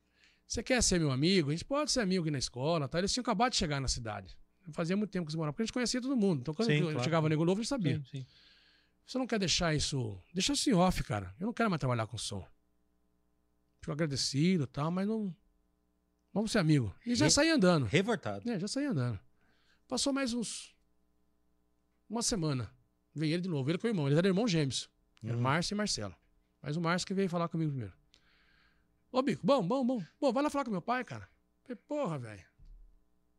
você quer ser meu amigo? A gente pode ser amigo aqui na escola, tá? Eles tinham acabado de chegar na cidade. Fazia muito tempo que eles moravam, porque a gente conhecia todo mundo. Então, quando sim, claro. chegava nego novo, a gente sabia. Sim, sim. Você não quer deixar isso. Deixa isso em off, cara. Eu não quero mais trabalhar com som. Fico agradecido e tal, mas não. Vamos ser amigo. E já Re... saí andando. Revoltado. É, já saí andando. Passou mais uns uma semana, veio ele de novo, ele com o irmão, eles eram irmãos gêmeos. Uhum. Era Márcio e Marcelo. Mas o Márcio que veio falar comigo primeiro. Ô, Bico, bom, bom, bom. Bom, vai lá falar com meu pai, cara. porra, velho.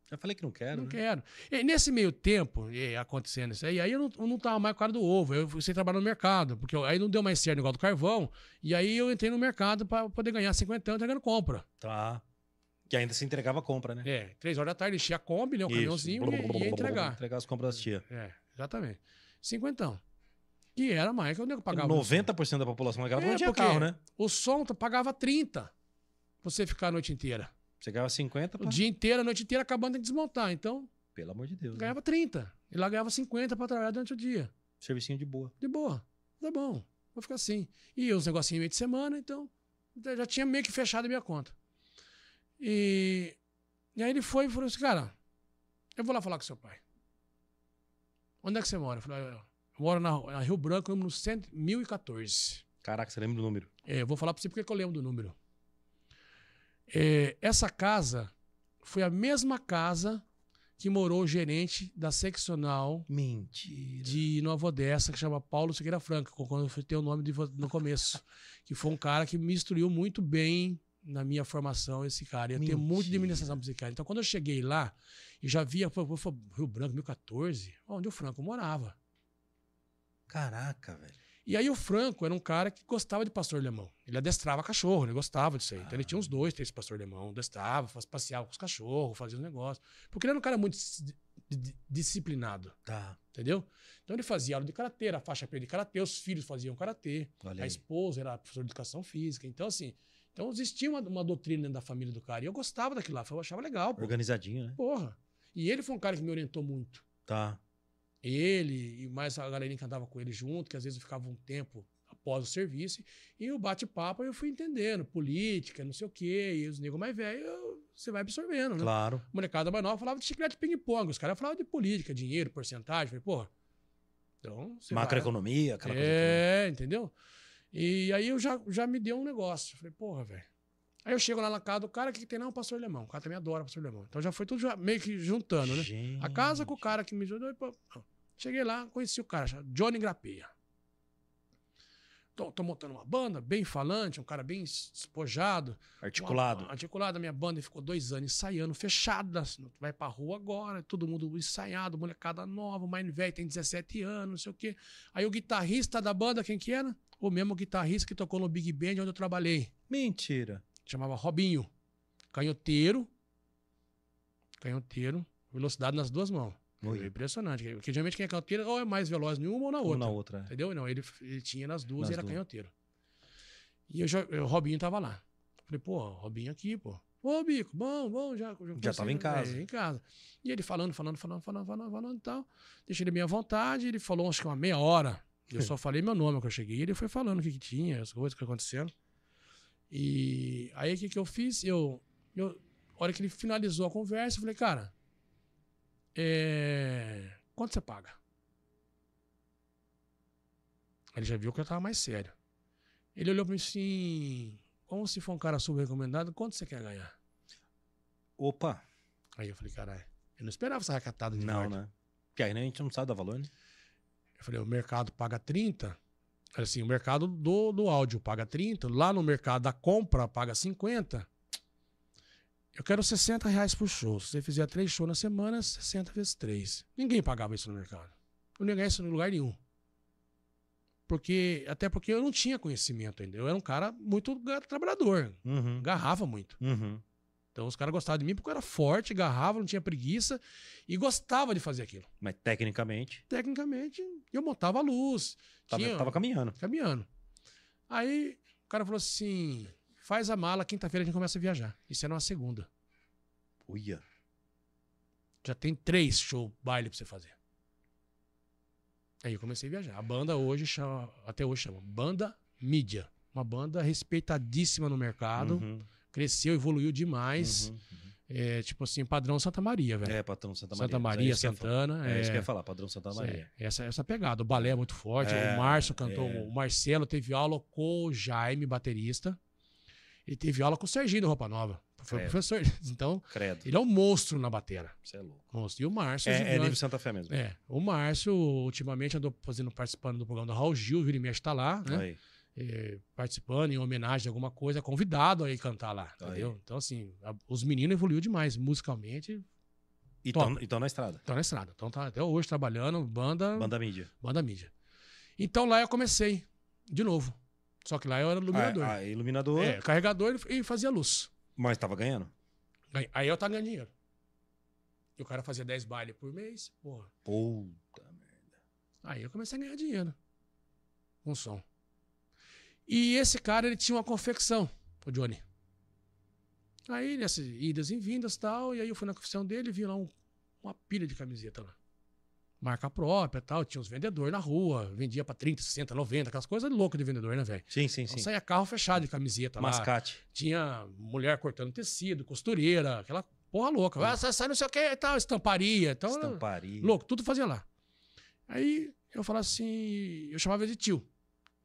Já falei que não quero. Não né? quero. E nesse meio tempo, e, acontecendo isso aí, aí eu não, eu não tava mais com a cara do ovo. Eu fui trabalhar no mercado, porque eu, aí não deu mais certo igual do carvão. E aí eu entrei no mercado para poder ganhar 50 anos entregando compra. Tá. Que ainda se entregava a compra, né? É, três horas da tarde, enchia a Kombi, né? O caminhãozinho blum, blum, e, ia entregar. Entregar as compras tia. É, Exatamente. Cinquentão. Que era mais que o negócio pagava. 90% da população naquela é, não tinha carro, né? O som pagava 30 pra você ficar a noite inteira. Você ganhava 50 pra... O dia inteiro, a noite inteira, acabando de desmontar. Então. Pelo amor de Deus. Né? Ganhava né? 30. E lá ganhava 50 pra trabalhar durante o dia. Servicinho de boa. De boa. Tá bom. Vou ficar assim. E os negocinhos meio de semana, então. Já tinha meio que fechado a minha conta. E, e aí ele foi e falou assim: cara, eu vou lá falar com seu pai. Onde é que você mora? Eu falei, ah, eu moro na, na Rio Branco, número 1014. Caraca, você lembra do número? É, eu vou falar para você porque eu lembro do número. É, essa casa foi a mesma casa que morou o gerente da seccional Mentira. de Nova Odessa, que chama Paulo Siqueira Franca, quando eu ter o nome de, no começo. que foi um cara que me instruiu muito bem na minha formação esse cara. Eu Mentira. tenho muito de administração musical. Então, quando eu cheguei lá, eu já via foi, foi Rio Branco, 2014, onde o Franco morava. Caraca, velho. E aí o Franco era um cara que gostava de pastor alemão. Ele adestrava cachorro, ele gostava disso aí. Ah. Então ele tinha uns dois, três pastor alemão, adestrava, passeava com os cachorros, fazia os negócios. Porque ele era um cara muito disciplinado. Tá. Entendeu? Então ele fazia aula de karatê, a faixa preta de karatê, os filhos faziam karatê, a esposa era professora de educação física. Então, assim, então existia uma, uma doutrina dentro da família do cara. E eu gostava daquilo lá, eu achava legal. Pô. Organizadinho, né? Porra. E ele foi um cara que me orientou muito. Tá. Ele e mais a galerinha que andava com ele junto, que às vezes eu ficava um tempo após o serviço, e o bate-papo eu fui entendendo, política, não sei o quê, e os negros mais velhos, você vai absorvendo, né? Claro. A molecada mais nova falava de chiclete ping-pong, os caras falavam de política, dinheiro, porcentagem, falei, porra, então... Macroeconomia, vai... aquela é, coisa. É, entendeu? E aí eu já, já me deu um negócio. Falei, porra, velho. Aí eu chego lá na casa do cara, o que, que tem? Não, pastor alemão. O cara também adora pastor alemão. Então já foi tudo já, meio que juntando, né? Gente. A casa com o cara que me ajudou. Cheguei lá, conheci o cara, Johnny Grapeia. Tô, tô, montando uma banda, bem falante, um cara bem despojado. Articulado. Uma, articulado. A minha banda ficou dois anos ensaiando, fechada. Assim, vai pra rua agora, todo mundo ensaiado, molecada nova, o mais velho tem 17 anos, não sei o quê. Aí o guitarrista da banda, quem que era? o mesmo guitarrista que tocou no Big Band onde eu trabalhei. Mentira. Chamava Robinho. Canhoteiro. Canhoteiro. Velocidade nas duas mãos. Oi. É impressionante. Porque geralmente quem é canhoteiro ou é mais veloz em uma ou na outra. Ou na outra. É. Entendeu? Não, ele, ele tinha nas duas nas e era duas. canhoteiro. E eu já, eu, o Robinho tava lá. Falei, pô, Robinho aqui, pô. Ô, Bico, bom, bom, já. Já, já tava em casa. É, em casa. E ele falando, falando, falando, falando, falando, falando e tal. Deixei ele bem à vontade. Ele falou, acho que uma meia hora. Eu só falei meu nome quando eu cheguei. Ele foi falando o que, que tinha, as coisas que acontecendo. E aí o que, que eu fiz? Eu, eu, a hora que ele finalizou a conversa, eu falei, cara, é... quanto você paga? Ele já viu que eu tava mais sério. Ele olhou para mim assim, como se for um cara super recomendado, quanto você quer ganhar? Opa! Aí eu falei, caralho, eu não esperava essa racatada de Não, né? Porque aí a gente não sabe dar valor, né? Eu falei, o mercado paga 30, assim, o mercado do, do áudio paga 30, lá no mercado da compra paga 50. Eu quero 60 reais por show. Se você fizer três shows na semana, 60 vezes 3. Ninguém pagava isso no mercado. Eu não ia isso em lugar nenhum. Porque, até porque eu não tinha conhecimento ainda. Eu era um cara muito trabalhador. Uhum. Garrava muito. Uhum. Então os caras gostavam de mim porque eu era forte, agarrava, não tinha preguiça e gostava de fazer aquilo. Mas tecnicamente? Tecnicamente, eu montava a luz. Tava, tinha, tava caminhando. Caminhando. Aí o cara falou assim: faz a mala, quinta-feira a gente começa a viajar. Isso é uma segunda. Uia. Já tem três show baile pra você fazer. Aí eu comecei a viajar. A banda hoje chama, até hoje chama Banda Mídia. Uma banda respeitadíssima no mercado. Uhum cresceu, evoluiu demais. Uhum, uhum. É, tipo assim, padrão Santa Maria, velho. É, padrão Santa Maria. Santa Maria, é Santana. É, é, isso que eu ia é é. falar, padrão Santa Maria. É, essa, essa pegada. O balé é muito forte. o Márcio cantou, o Marcelo teve aula com o Jaime, baterista. E teve aula com o Serginho do Roupa Nova. Foi Credo. professor. Então, Credo. ele é um monstro na batera. Você é louco. Monstro. E o Márcio. É, é livre Santa Fé mesmo. É. O Márcio, ultimamente, andou fazendo, participando do programa do Raul Gil, vira e mexe tá lá, né? Aí. É, participando em homenagem a alguma coisa, é convidado a cantar lá, entendeu? Então, assim, a, os meninos evoluiu demais musicalmente. E estão na estrada. Estão na estrada. então tá, até hoje trabalhando, banda... Banda mídia. Banda mídia. Então lá eu comecei, de novo. Só que lá eu era iluminador. Ah, ah iluminador. É, carregador e fazia luz. Mas estava ganhando? Aí eu tava ganhando dinheiro. E o cara fazia 10 bailes por mês, porra. Puta merda. Aí eu comecei a ganhar dinheiro. Com som. E esse cara, ele tinha uma confecção, o Johnny. Aí, nessas idas e vindas tal, e aí eu fui na confecção dele e vi lá um, uma pilha de camiseta lá. Marca própria tal, tinha uns vendedores na rua, vendia pra 30, 60, 90, aquelas coisas loucas de vendedor, né, velho? Sim, sim, então, sim. Saía carro fechado de camiseta Mascate. Lá. Tinha mulher cortando tecido, costureira, aquela porra louca. Ah, sai, sai não sei o que e tal, estamparia. Então, estamparia. Louco, tudo fazia lá. Aí eu falava assim, eu chamava ele de tio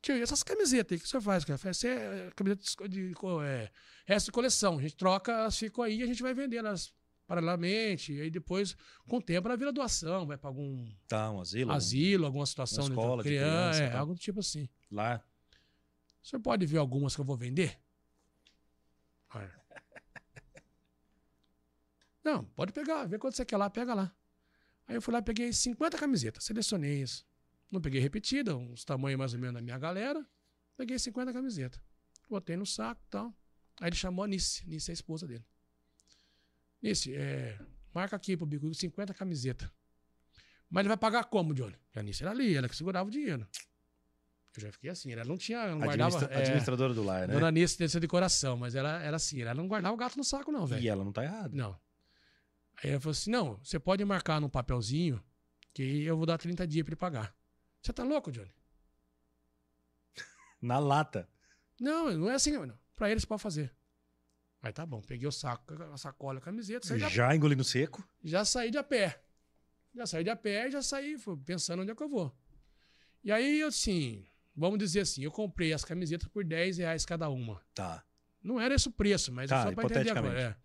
tio, e essas camisetas aí, o que você faz, cara? Essa é, é camiseta de, de é, resto de coleção. A gente troca, elas ficam aí e a gente vai vendendo elas paralelamente. E aí depois, com o tempo, ela vira doação, vai para algum. Tá, um asilo. Asilo, alguma situação. Uma escola, criança. É, tá. algo do tipo assim. Lá. você pode ver algumas que eu vou vender? Não, pode pegar, vê quando você quer lá, pega lá. Aí eu fui lá, peguei 50 camisetas, selecionei isso. Não peguei repetida, uns tamanhos mais ou menos da minha galera. Peguei 50 camisetas. Botei no saco e tal. Aí ele chamou a Nice. Nice é a esposa dele. Nice, é, marca aqui pro Bico 50 camisetas. Mas ele vai pagar como, Johnny? A Nice era ali, ela que segurava o dinheiro. Eu já fiquei assim, ela não tinha. Não Administra guardava, é, administradora do lar, né? Dona Nice tem de coração, mas ela era assim, ela não guardava o gato no saco, não, velho. E ela não tá errada. Não. Aí ela falou assim: não, você pode marcar num papelzinho que eu vou dar 30 dias para ele pagar. Você tá louco, Johnny? Na lata. Não, não é assim, não. Pra eles pode fazer. Mas tá bom, peguei o saco, a sacola, a camiseta. Saí já da... engolindo seco? Já saí de a pé. Já saí de a pé, já saí pensando onde é que eu vou. E aí, assim, vamos dizer assim, eu comprei as camisetas por 10 reais cada uma. Tá. Não era esse o preço, mas tá, só pra entender agora. É.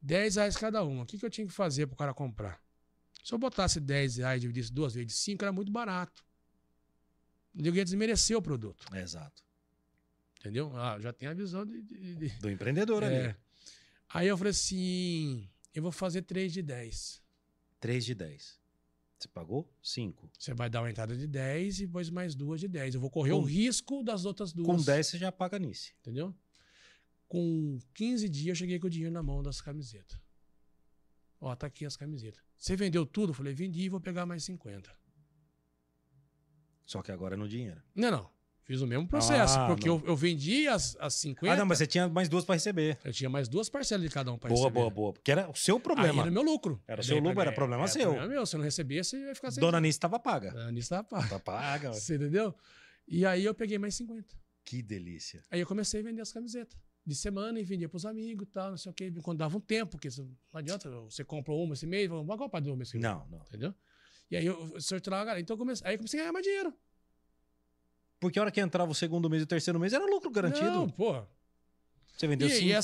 10 reais cada uma. O que, que eu tinha que fazer pro cara comprar? Se eu botasse 10 reais e dividisse duas vezes de 5, era muito barato. Ninguém desmereceu o produto. Exato. Entendeu? Ah, já tem a visão de, de, de... do empreendedor é. ali. Aí eu falei assim: eu vou fazer 3 de 10. 3 de 10. Você pagou 5. Você vai dar uma entrada de 10 e depois mais duas de 10. Eu vou correr com, o risco das outras duas. Com 10 você já paga nisso. Entendeu? Com 15 dias eu cheguei com o dinheiro na mão das camisetas. Ó, tá aqui as camisetas. Você vendeu tudo? Eu falei, vendi e vou pegar mais 50. Só que agora é no dinheiro. Não, não. Fiz o mesmo processo, ah, porque eu, eu vendi as, as 50. Ah, não, mas você tinha mais duas para receber. Eu tinha mais duas parcelas de cada um para receber. Boa, boa, boa. Porque era o seu problema. Aí era meu lucro. Era o é, seu lucro, era é, problema era é seu. Era meu, se eu não recebia, você ia ficar sem. Dona Nice estava paga. Dona Anice estava paga. Tá paga. você entendeu? E aí eu peguei mais 50. Que delícia. Aí eu comecei a vender as camisetas de semana e vendia para os amigos e tal, não sei o quê. Quando dava um tempo, porque não adianta, você comprou uma esse mês, vamos agora para duas mês. Não, não. Entendeu? E aí eu, eu sorteava galera. Então eu comecei, aí eu comecei a ganhar mais dinheiro. Porque a hora que entrava o segundo mês e o terceiro mês era lucro garantido. Não, porra. Você vendeu e, 50? E, é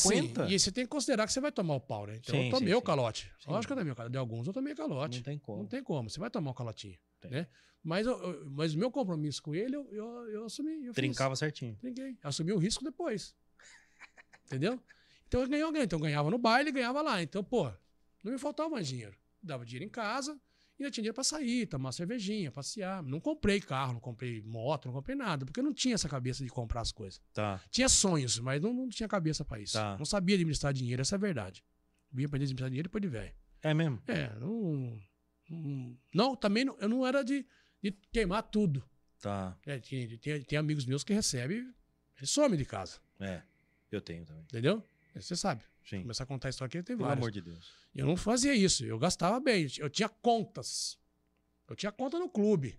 assim, e você tem que considerar que você vai tomar o pau, né? Então sim, eu tomei sim, o calote. Sim. Lógico que eu tomei o calote. De alguns eu tomei o calote. Não tem como. Não tem como. Você vai tomar o calotinho. Né? Mas, eu, mas o meu compromisso com ele, eu, eu, eu assumi. Eu Trincava fiz. certinho. Trinquei. Assumi o risco depois. Entendeu? Então eu ganhei, alguém. Então eu ganhava no baile, ganhava lá. Então, pô, não me faltava mais dinheiro. Dava dinheiro em casa, e eu tinha dinheiro para sair, tomar uma cervejinha, passear. Não comprei carro, não comprei moto, não comprei nada, porque eu não tinha essa cabeça de comprar as coisas. Tá. Tinha sonhos, mas não, não tinha cabeça para isso. Tá. Não sabia administrar dinheiro, essa é a verdade. Vim aprender a administrar dinheiro depois de velho. É mesmo? É, não. Não, não também não, eu não era de, de queimar tudo. Tá. É, tem, tem, tem, amigos meus que recebem, ele some de casa. É, eu tenho também. Entendeu? É, você sabe. Sim. Começar a contar a história que ele teve Pelo amor de Deus. Eu não fazia isso. Eu gastava bem. Eu tinha contas. Eu tinha conta no clube.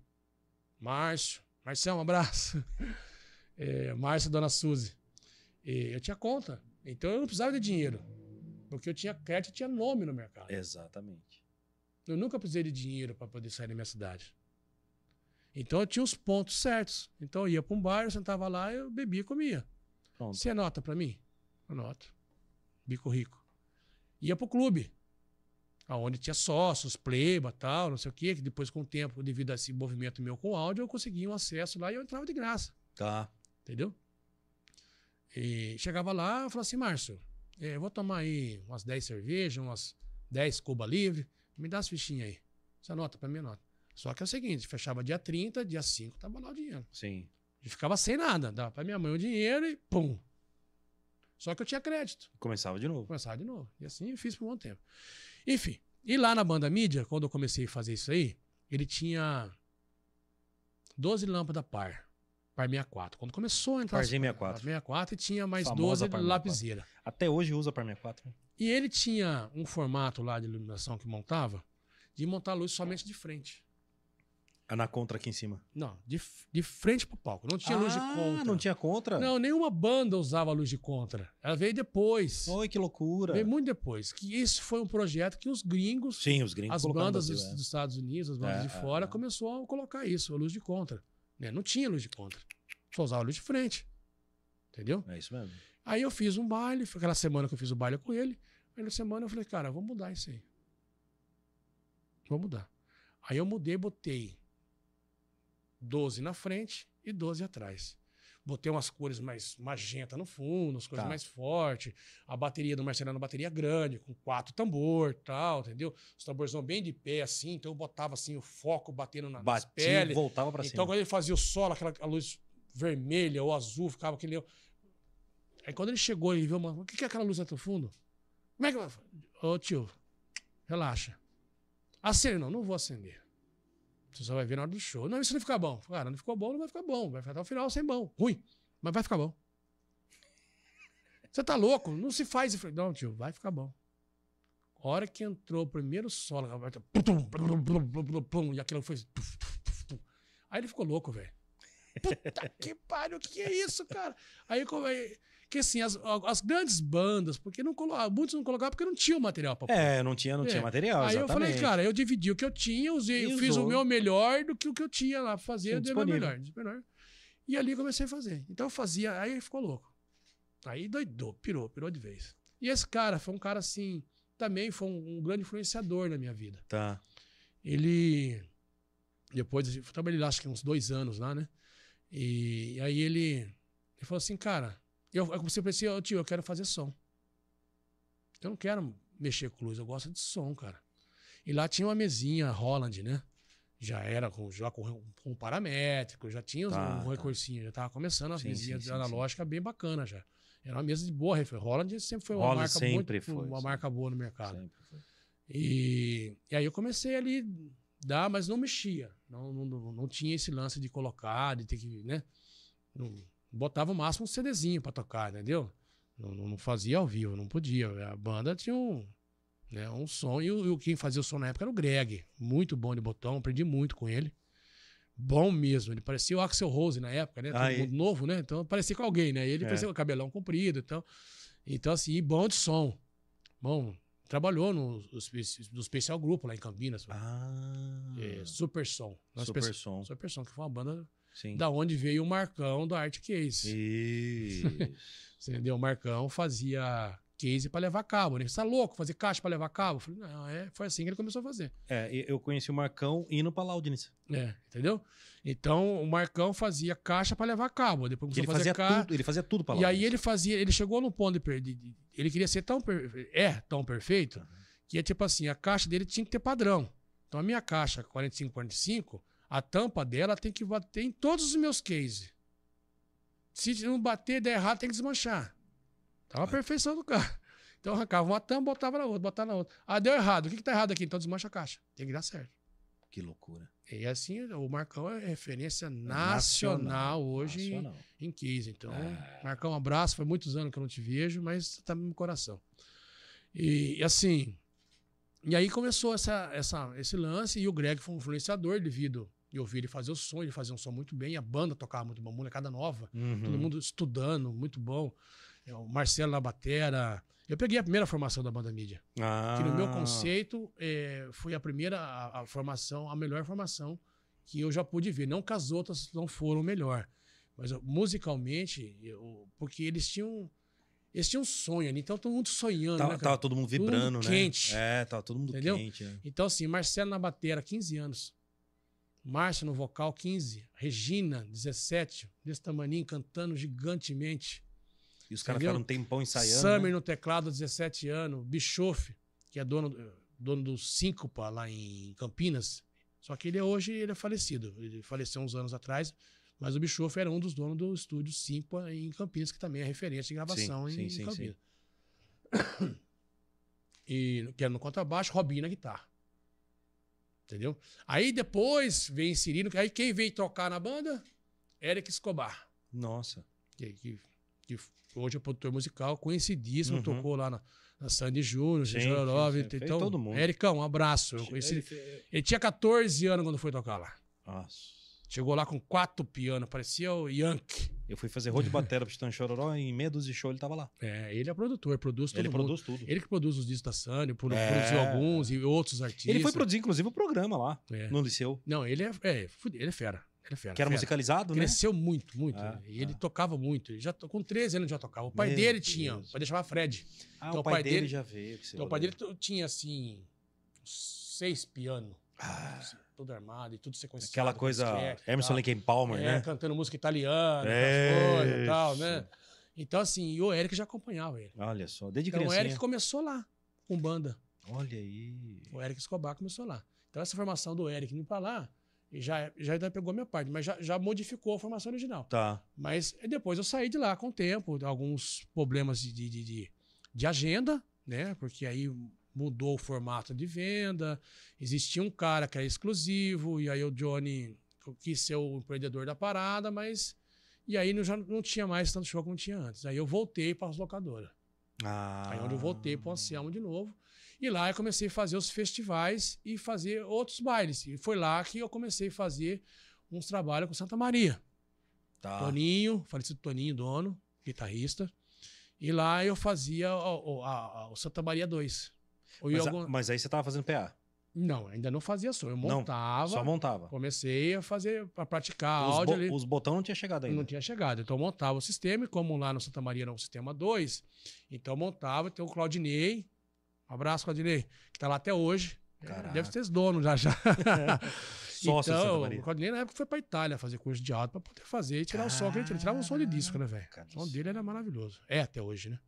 Márcio. Marcião, um abraço. É, e dona Suzy. E eu tinha conta. Então eu não precisava de dinheiro. Porque eu tinha crédito e tinha nome no mercado. Exatamente. Eu nunca precisei de dinheiro para poder sair da minha cidade. Então eu tinha os pontos certos. Então eu ia para um bar, eu sentava lá, eu bebia e comia. Pronto. Você anota para mim? Anoto bico rico. Ia pro clube, aonde tinha sócios, pleba, tal, não sei o quê, que depois com o tempo, devido a esse movimento meu com áudio, eu conseguia um acesso lá e eu entrava de graça. Tá. Entendeu? E chegava lá, eu falava assim, Márcio, é, eu vou tomar aí umas 10 cervejas, umas 10 cuba livre, me dá as fichinhas aí. Você anota para mim, nota Só que é o seguinte, fechava dia 30, dia 5 tava lá o dinheiro. Sim. E ficava sem nada, dava para minha mãe o dinheiro e pum, só que eu tinha crédito. Começava de novo. Começava de novo. E assim eu fiz por um bom tempo. Enfim. E lá na banda mídia, quando eu comecei a fazer isso aí, ele tinha 12 lâmpadas par. Par 64. Quando começou a entrar. Par 64. Par 64 e tinha mais Famosa 12 lapiseira. Até hoje usa par 64. Né? E ele tinha um formato lá de iluminação que montava, de montar a luz somente de frente na contra aqui em cima. Não, de, de frente pro palco. Não tinha ah, luz de ah, contra. Não tinha contra? Não, nenhuma banda usava luz de contra. Ela veio depois. Oi, que loucura. Veio muito depois. Que isso foi um projeto que os gringos. Sim, os gringos. As bandas dos, é. dos, Estados Unidos, as bandas é, de é, fora, é, começou a colocar isso, a luz de contra. Né? Não tinha luz de contra. Só usava luz de frente. Entendeu? É isso mesmo. Aí eu fiz um baile, foi aquela semana que eu fiz o baile com ele. Aí na semana eu falei, cara, vou mudar isso aí. Vou mudar. Aí eu mudei, botei 12 na frente e 12 atrás. Botei umas cores mais magenta no fundo, as cores tá. mais fortes. A bateria do Marcelano, uma bateria grande, com quatro tambor tal, entendeu? Os tamborzão bem de pé, assim. Então eu botava assim o foco batendo na Batia, pele. voltava pra então, cima. Então quando ele fazia o solo, aquela luz vermelha ou azul, ficava aquele... Aí quando ele chegou, ele viu, mano, o que é aquela luz lá no fundo? Como é que... Ô tio, relaxa. Acende, não, não vou acender. Você só vai ver na hora do show. Não, isso não fica bom. Cara, não ficou bom, não vai ficar bom. Vai ficar até o final sem bom. Ruim. Mas vai ficar bom. Você tá louco? Não se faz. Não, tio, vai ficar bom. A hora que entrou o primeiro solo, Roberto. E aquilo foi. Aí ele ficou louco, velho. Puta que pariu, o que é isso, cara? Aí, como, aí que assim, as, as grandes bandas, porque não muitos não colocavam porque não tinha material para pôr. É, não tinha, não é. tinha material, Aí exatamente. eu falei, cara, eu dividi o que eu tinha, usei, eu fiz o meu melhor do que o que eu tinha lá fazer, eu dei o meu melhor, melhor. E ali comecei a fazer. Então eu fazia, aí ficou louco. Aí doidou, pirou, pirou de vez. E esse cara foi um cara assim, também foi um, um grande influenciador na minha vida. Tá. Ele depois eu trabalhei lá acho que uns dois anos lá, né? E, e aí ele, ele falou assim, cara, eu, eu comecei a pensar, oh, tio, eu quero fazer som. Eu não quero mexer com luz, eu gosto de som, cara. E lá tinha uma mesinha Holland, né? Já era com, já com, com paramétrico, já tinha tá, um recursinho, tá. já tava começando a sim, analógica sim, sim. bem bacana já. Era uma mesa de boa referência. Holland sempre foi uma Holland marca sempre muito, foi, uma marca boa no mercado. E, e aí eu comecei ali dar, mas não mexia. Não, não, não, não tinha esse lance de colocar, de ter que, né? Não, botava o máximo um CDzinho pra tocar, entendeu? Não, não fazia ao vivo, não podia. A banda tinha um, né, um som, e o, quem fazia o som na época era o Greg, muito bom de botão, aprendi muito com ele. Bom mesmo, ele parecia o Axel Rose na época, né? Todo ah, mundo novo, né? Então parecia com alguém, né? Ele é. parecia com cabelão comprido e então, tal. Então, assim, bom de som. Bom, trabalhou no, no especial Grupo lá em Campinas. Ah. É, Super Som. Super Som. Super Som, que foi uma banda Sim. Da onde veio o Marcão do Art Case. entendeu? O Marcão fazia case para levar cabo, né? Você tá louco fazer caixa para levar cabo? Eu falei, não, é, foi assim que ele começou a fazer. É, eu conheci o Marcão indo para Laudines. É, entendeu? Então, o Marcão fazia caixa para levar cabo, depois começou ele a fazer fazia ca... tudo, ele fazia tudo para E aí ele fazia, ele chegou no ponto de, perder, ele queria ser tão per... é tão perfeito, que é tipo assim, a caixa dele tinha que ter padrão. Então a minha caixa 4545 a tampa dela tem que bater em todos os meus cases. Se não bater, der errado, tem que desmanchar. Tava a é. perfeição do carro. Então arrancava uma tampa, botava na outra, botava na outra. Ah, deu errado. O que, que tá errado aqui? Então desmancha a caixa. Tem que dar certo. Que loucura. E é assim, o Marcão é referência é nacional, nacional hoje nacional. Em, case Então, é. Marcão, um abraço. Foi muitos anos que eu não te vejo, mas tá no meu coração. E, e assim. E aí começou essa, essa, esse lance, e o Greg foi um influenciador devido e ouvir ele fazer o som, ele fazia um som muito bem, a banda tocava muito bom, molecada nova, uhum. todo mundo estudando, muito bom. É, o Marcelo na batera. Eu peguei a primeira formação da banda mídia. Ah. Que no meu ah. conceito é, foi a primeira a, a formação, a melhor formação que eu já pude ver. Não que as outras não foram melhor, mas eu, musicalmente, eu, porque eles tinham eles tinham um sonho ali, então todo mundo sonhando. Tava, né, tava todo mundo vibrando, todo mundo né? Quente. É, tava todo mundo entendeu? quente. Né? Então, assim, Marcelo na batera, 15 anos. Márcia no vocal, 15. Regina, 17. Desse tamaninho, cantando gigantemente. E os caras ficaram um tempão ensaiando. Summer né? no teclado, 17 anos. Bischoff, que é dono, dono do Síncopa lá em Campinas. Só que ele é hoje ele é falecido. Ele faleceu uns anos atrás. Mas o Bischoff era um dos donos do estúdio Síncopa em Campinas, que também é referência de gravação sim, em, sim, em Campinas. Sim, sim. E, que era é no contrabaixo, Robinho na guitarra. Entendeu? Aí depois vem Cirino. Aí quem veio tocar na banda? Eric Escobar. Nossa. Que, que, que hoje é produtor musical, conhecidíssimo, uhum. tocou lá na, na Sandy Júnior, Jororov. Então, todo mundo. Ericão, um abraço. Eu conheci, ele, é, é. ele tinha 14 anos quando foi tocar lá. Nossa. Chegou lá com quatro pianos, parecia o Yankee. Eu fui fazer road batera pro Stan Chororó e em meia dúzia de show ele tava lá. É, ele é produtor, produz tudo. Ele produz tudo. Ele que produz os discos da Sânio, é. produziu é. alguns e outros artistas. Ele foi produzir, inclusive, o programa lá é. no Liceu. Não, ele é, é, ele é fera. Ele é fera. Que era fera. musicalizado, Cresceu né? Cresceu muito, muito. É, né? E tá. ele tocava muito. Ele já, com 13 anos já tocava. O pai Meu dele Deus. tinha, o pai dele chamava Fred. Ah, então, o, pai o pai, dele, já veio. Então, o pai dele tinha, assim, seis piano. Ah. Assim todo armado e tudo sequenciado. Aquela coisa Emerson Lincoln Palmer, é, né? Cantando música italiana, é... e tal, né? Então, assim, e o Eric já acompanhava ele. Olha só, desde então, o Eric começou lá, com banda. Olha aí. O Eric Escobar começou lá. Então, essa formação do Eric indo pra lá, já, já pegou minha parte, mas já, já modificou a formação original. Tá. Mas depois eu saí de lá com o tempo, alguns problemas de, de, de, de agenda, né? Porque aí mudou o formato de venda. Existia um cara que era exclusivo, e aí o Johnny quis ser o empreendedor da parada, mas. E aí não, já não tinha mais tanto show como tinha antes. Aí eu voltei para as locadoras. Ah. Aí onde eu voltei para o Anselmo de novo. E lá eu comecei a fazer os festivais e fazer outros bailes. E foi lá que eu comecei a fazer uns trabalhos com Santa Maria. Tá. Toninho, falecido Toninho, dono, guitarrista. E lá eu fazia o, o, a, o Santa Maria 2. Mas, algum... mas, aí você estava fazendo PA? Não, ainda não fazia som. Eu montava. Não, só montava. Comecei a fazer, a praticar os áudio. Bo ali. Os botões não tinha chegado ainda. Não tinha chegado. Então eu montava o sistema, e como lá no Santa Maria era um sistema 2, então eu montava, tem o Claudinei. Um abraço, Claudinei, que está lá até hoje. Caraca. Deve ser dono já já. Sócio então, o Claudinei na época foi pra Itália fazer curso de áudio para poder fazer e tirar Caraca. o som. Ele tirava um som de disco, né, velho? O som dele era maravilhoso. É até hoje, né?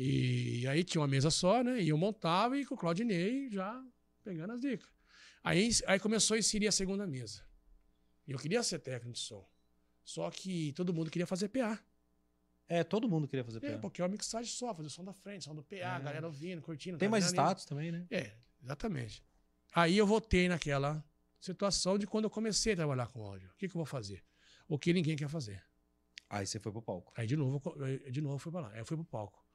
E aí tinha uma mesa só, né? E eu montava e com o Claudinei já pegando as dicas. Aí, aí começou a inserir a segunda mesa. E eu queria ser técnico de som. Só que todo mundo queria fazer PA. É, todo mundo queria fazer PA. É, porque é uma mixagem só, fazer o som da frente, som do PA, é. a galera ouvindo, curtindo. Tem tá mais status também, né? É, exatamente. Aí eu voltei naquela situação de quando eu comecei a trabalhar com áudio. O que, que eu vou fazer? O que ninguém quer fazer. Aí você foi pro palco. Aí de novo, eu, de novo fui pra lá. Aí eu fui pro palco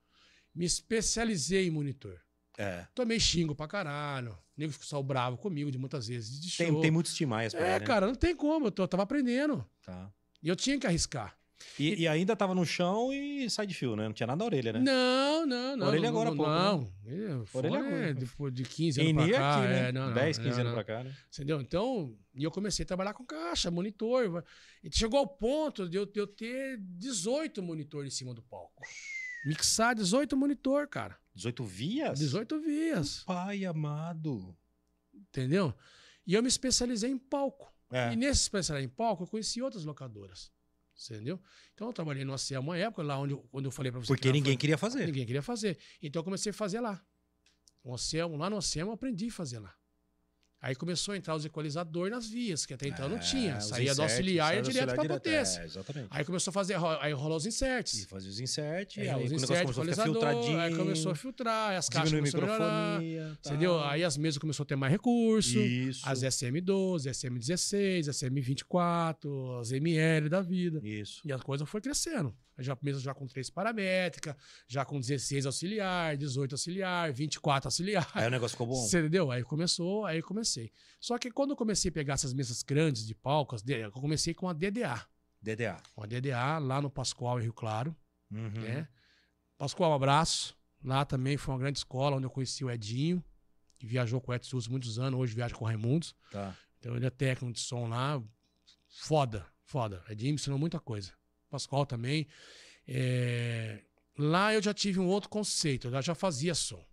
me especializei em monitor. É. Tomei xingo pra caralho. O nego ficou só bravo comigo de muitas vezes. De tem, tem muitos timais, É, né? cara, não tem como. Eu, tô, eu tava aprendendo. Tá. E eu tinha que arriscar. E, e, ainda tava no chão e sai de fio, né? Não tinha nada na orelha, né? Não, não, não. Orelha agora, né? pô. pouco. Não, orelha agora. depois de 15 anos pra cá. Aqui, né? é, não, 10, 15 anos pra cá, né? Entendeu? Então, e eu comecei a trabalhar com caixa, monitor. E chegou ao ponto de eu, de eu ter 18 monitores em cima do palco. Mixar 18 monitor, cara. 18 vias? 18 vias. Pai amado. Entendeu? E eu me especializei em palco. É. E nesse especializar em palco, eu conheci outras locadoras. Entendeu? Então eu trabalhei no ACEA uma época, lá onde, onde eu falei pra você. Porque que ninguém foi... queria fazer. Ninguém queria fazer. Então eu comecei a fazer lá. No ACEA, lá no ACEA eu aprendi a fazer lá. Aí começou a entrar os equalizadores nas vias, que até então é, não tinha. Saía do auxiliar e direto para a potência. É, aí começou a fazer, aí rolou os inserts. E fazia os inserts, aí, aí os inserts, começou a aí começou a filtrar, as caixas começaram a melhorar. Tá. Entendeu? Aí as mesas começou a ter mais recurso. Isso. As SM12, SM16, SM24, as ML da vida. Isso. E a coisa foi crescendo já mesa já com três paramétrica, já com 16 auxiliar, 18 auxiliar, 24 auxiliar. Aí o negócio ficou bom. Você entendeu? Aí começou, aí comecei. Só que quando eu comecei a pegar essas mesas grandes de palcas, eu comecei com a DDA. DDA. Uma DDA lá no Pascoal, em Rio Claro. Uhum. Né? Pascoal, um abraço. Lá também foi uma grande escola onde eu conheci o Edinho, que viajou com o Edson muitos anos, hoje viaja com o Raimundos. Tá. Então ele é técnico de som lá. Foda, foda. Edinho me ensinou muita coisa. Pascoal também. É, lá eu já tive um outro conceito, eu já fazia som,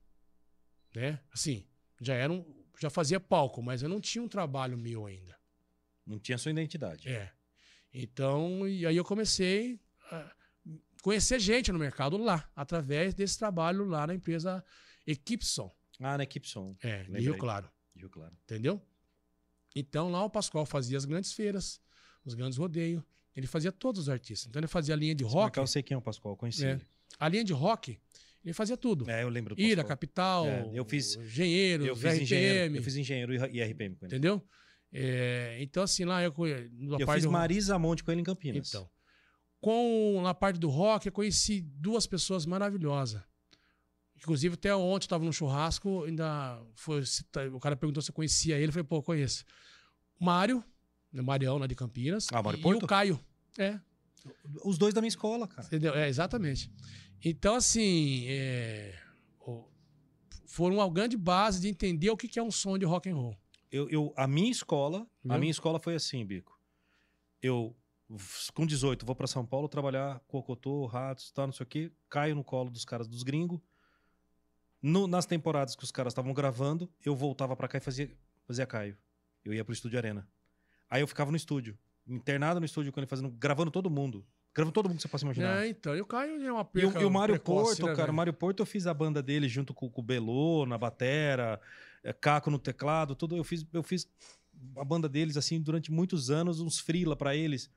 né? Assim, já era um, já fazia palco, mas eu não tinha um trabalho meu ainda. Não tinha sua identidade. É. Então, e aí eu comecei a conhecer gente no mercado lá, através desse trabalho lá na empresa Equipson. Ah, na Equipson. É, Lembrei. Rio Claro. Rio Claro. Entendeu? Então lá o Pascoal fazia as grandes feiras, os grandes rodeios. Ele fazia todos os artistas. Então ele fazia a linha de rock. eu sei quem é o Pascoal, conheci é. A linha de rock, ele fazia tudo. É, eu lembro. Do Ira, Capital, é, eu fiz, Engenheiro, eu fiz RPM. Engenheiro, eu fiz Engenheiro e RPM com ele. Entendeu? É, então assim, lá eu... Eu fiz do... Marisa Monte com ele em Campinas. Então. Com, na parte do rock, eu conheci duas pessoas maravilhosas. Inclusive, até ontem eu estava num churrasco, ainda foi, o cara perguntou se eu conhecia ele, eu falei, pô, conheço. Mário, Marião, lá de Campinas. Ah, Mário e, Porto? e o Caio. É. Os dois da minha escola, cara. Entendeu? É, exatamente. Então, assim, é, foram uma grande base de entender o que é um som de rock and roll. Eu, eu a minha escola, Viu? a minha escola foi assim, Bico. Eu, com 18, vou para São Paulo trabalhar cocotô, ratos, tá, não sei o quê. Caio no colo dos caras dos gringos. No, nas temporadas que os caras estavam gravando, eu voltava para cá e fazia, fazia Caio. Eu ia pro Estúdio Arena. Aí eu ficava no estúdio, internado no estúdio, com ele fazendo, gravando todo mundo. Gravando todo mundo que você possa imaginar. É, então, eu caio em é uma perca. E, e o Mário né, Porto, né, cara, né? o Mário Porto eu fiz a banda dele junto com, com o Belô na batera, é, Caco no teclado, tudo. Eu fiz, eu fiz a banda deles, assim, durante muitos anos, uns frila para eles.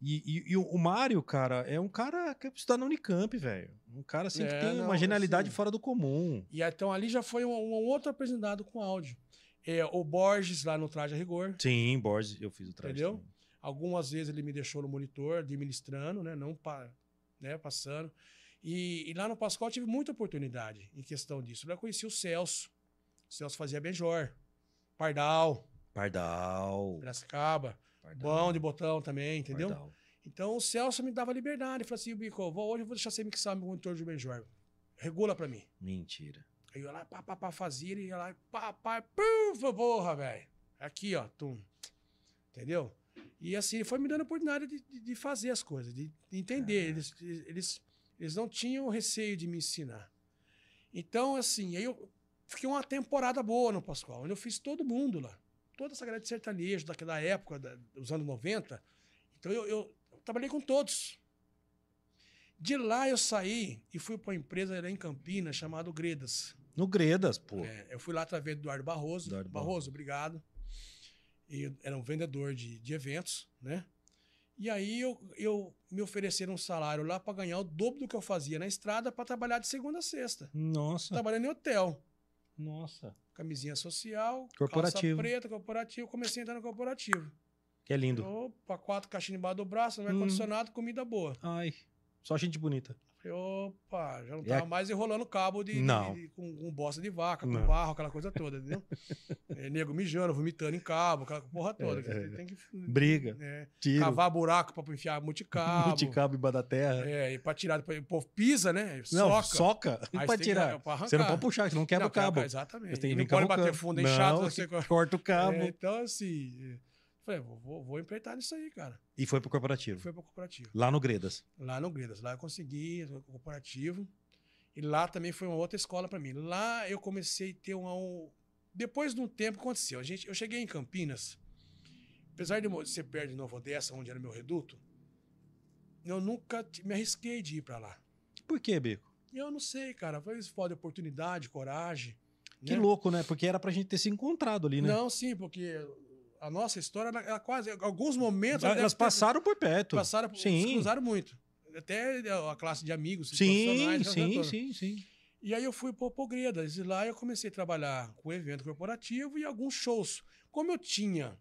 E, e, e, o Mário, cara, é um cara que está na Unicamp, velho. Um cara assim é, que tem não, uma genialidade assim, fora do comum. E então ali já foi um, um outro apresentado com áudio. É, o Borges lá no Traje a Rigor. Sim, Borges, eu fiz o traje. Entendeu? Também. Algumas vezes ele me deixou no monitor, administrando, né? Não pa, né? passando. E, e, lá no Pascoal tive muita oportunidade em questão disso. Eu conheci o Celso. O Celso fazia Benjor, Pardal. Pardal. Piracicaba. Bom de botão também, entendeu? Pardal. Então o Celso me dava liberdade. Ele falou assim: Bico, vou, hoje eu vou deixar você mixar meu monitor de Benjor. Regula para mim. Mentira. Aí eu ia lá, pá, pá, pá, fazia, ia lá, pá, pá, puf, porra, velho. Aqui, ó, tum. Entendeu? E assim, ele foi me dando a oportunidade de, de, de fazer as coisas, de, de entender. É. Eles, eles, eles não tinham receio de me ensinar. Então, assim, aí eu fiquei uma temporada boa no Pascoal, onde eu fiz todo mundo lá. Toda essa galera de sertanejo daquela época, da, dos anos 90. Então, eu, eu, eu trabalhei com todos. De lá eu saí e fui para uma empresa lá em Campinas chamada Gredas. No Gredas, pô. É, eu fui lá através do Eduardo Barroso. Eduardo Barroso, Barroso, obrigado. E era um vendedor de, de eventos, né? E aí eu, eu me ofereceram um salário lá para ganhar o dobro do que eu fazia na estrada para trabalhar de segunda a sexta. Nossa. Trabalhando em hotel. Nossa. Camisinha social, corporativo. calça preta, corporativo. Comecei a entrar no corporativo. Que é lindo. Opa, quatro caixinhas embaixo do braço, no é hum. ar-condicionado, comida boa. Ai, só gente bonita. Falei, opa, já não tava mais enrolando cabo de, de, de com, com, bosta de vaca, com não. barro, aquela coisa toda, entendeu? é, nego mijando, vomitando em cabo, aquela porra é, toda. É, é, tem que, Briga. É, tiro. Cavar buraco pra enfiar multicabo. multicabo embaixo da terra. É, e pra tirar, depois, o povo pisa, né? Não, soca. soca. Aí pra tirar. Que, é você não pode puxar, você não quebra não, o cabo. Quebra, exatamente. Você tem que não pode bater fundo, enxado, é não, você corta o cabo. então, assim. Falei, vou, vou, vou empreitar nisso aí, cara. E foi pro corporativo? Foi pro corporativo. Lá no Gredas? Lá no Gredas. Lá eu consegui o corporativo. E lá também foi uma outra escola para mim. Lá eu comecei a ter uma. Um... Depois de um tempo aconteceu. A gente, eu cheguei em Campinas, apesar de ser perto de Nova Odessa, onde era meu reduto, eu nunca me arrisquei de ir para lá. Por quê, Bico? Eu não sei, cara. Foi foda oportunidade, coragem. Que né? louco, né? Porque era pra gente ter se encontrado ali, né? Não, sim, porque a nossa história, ela, ela quase, alguns momentos. Elas, elas passaram ter, por perto. Passaram por. Sim. cruzaram muito. Até é, a classe de amigos, sim, sim, sim, sim. E aí eu fui para Pogredas e lá eu comecei a trabalhar com evento corporativo e alguns shows. Como eu tinha,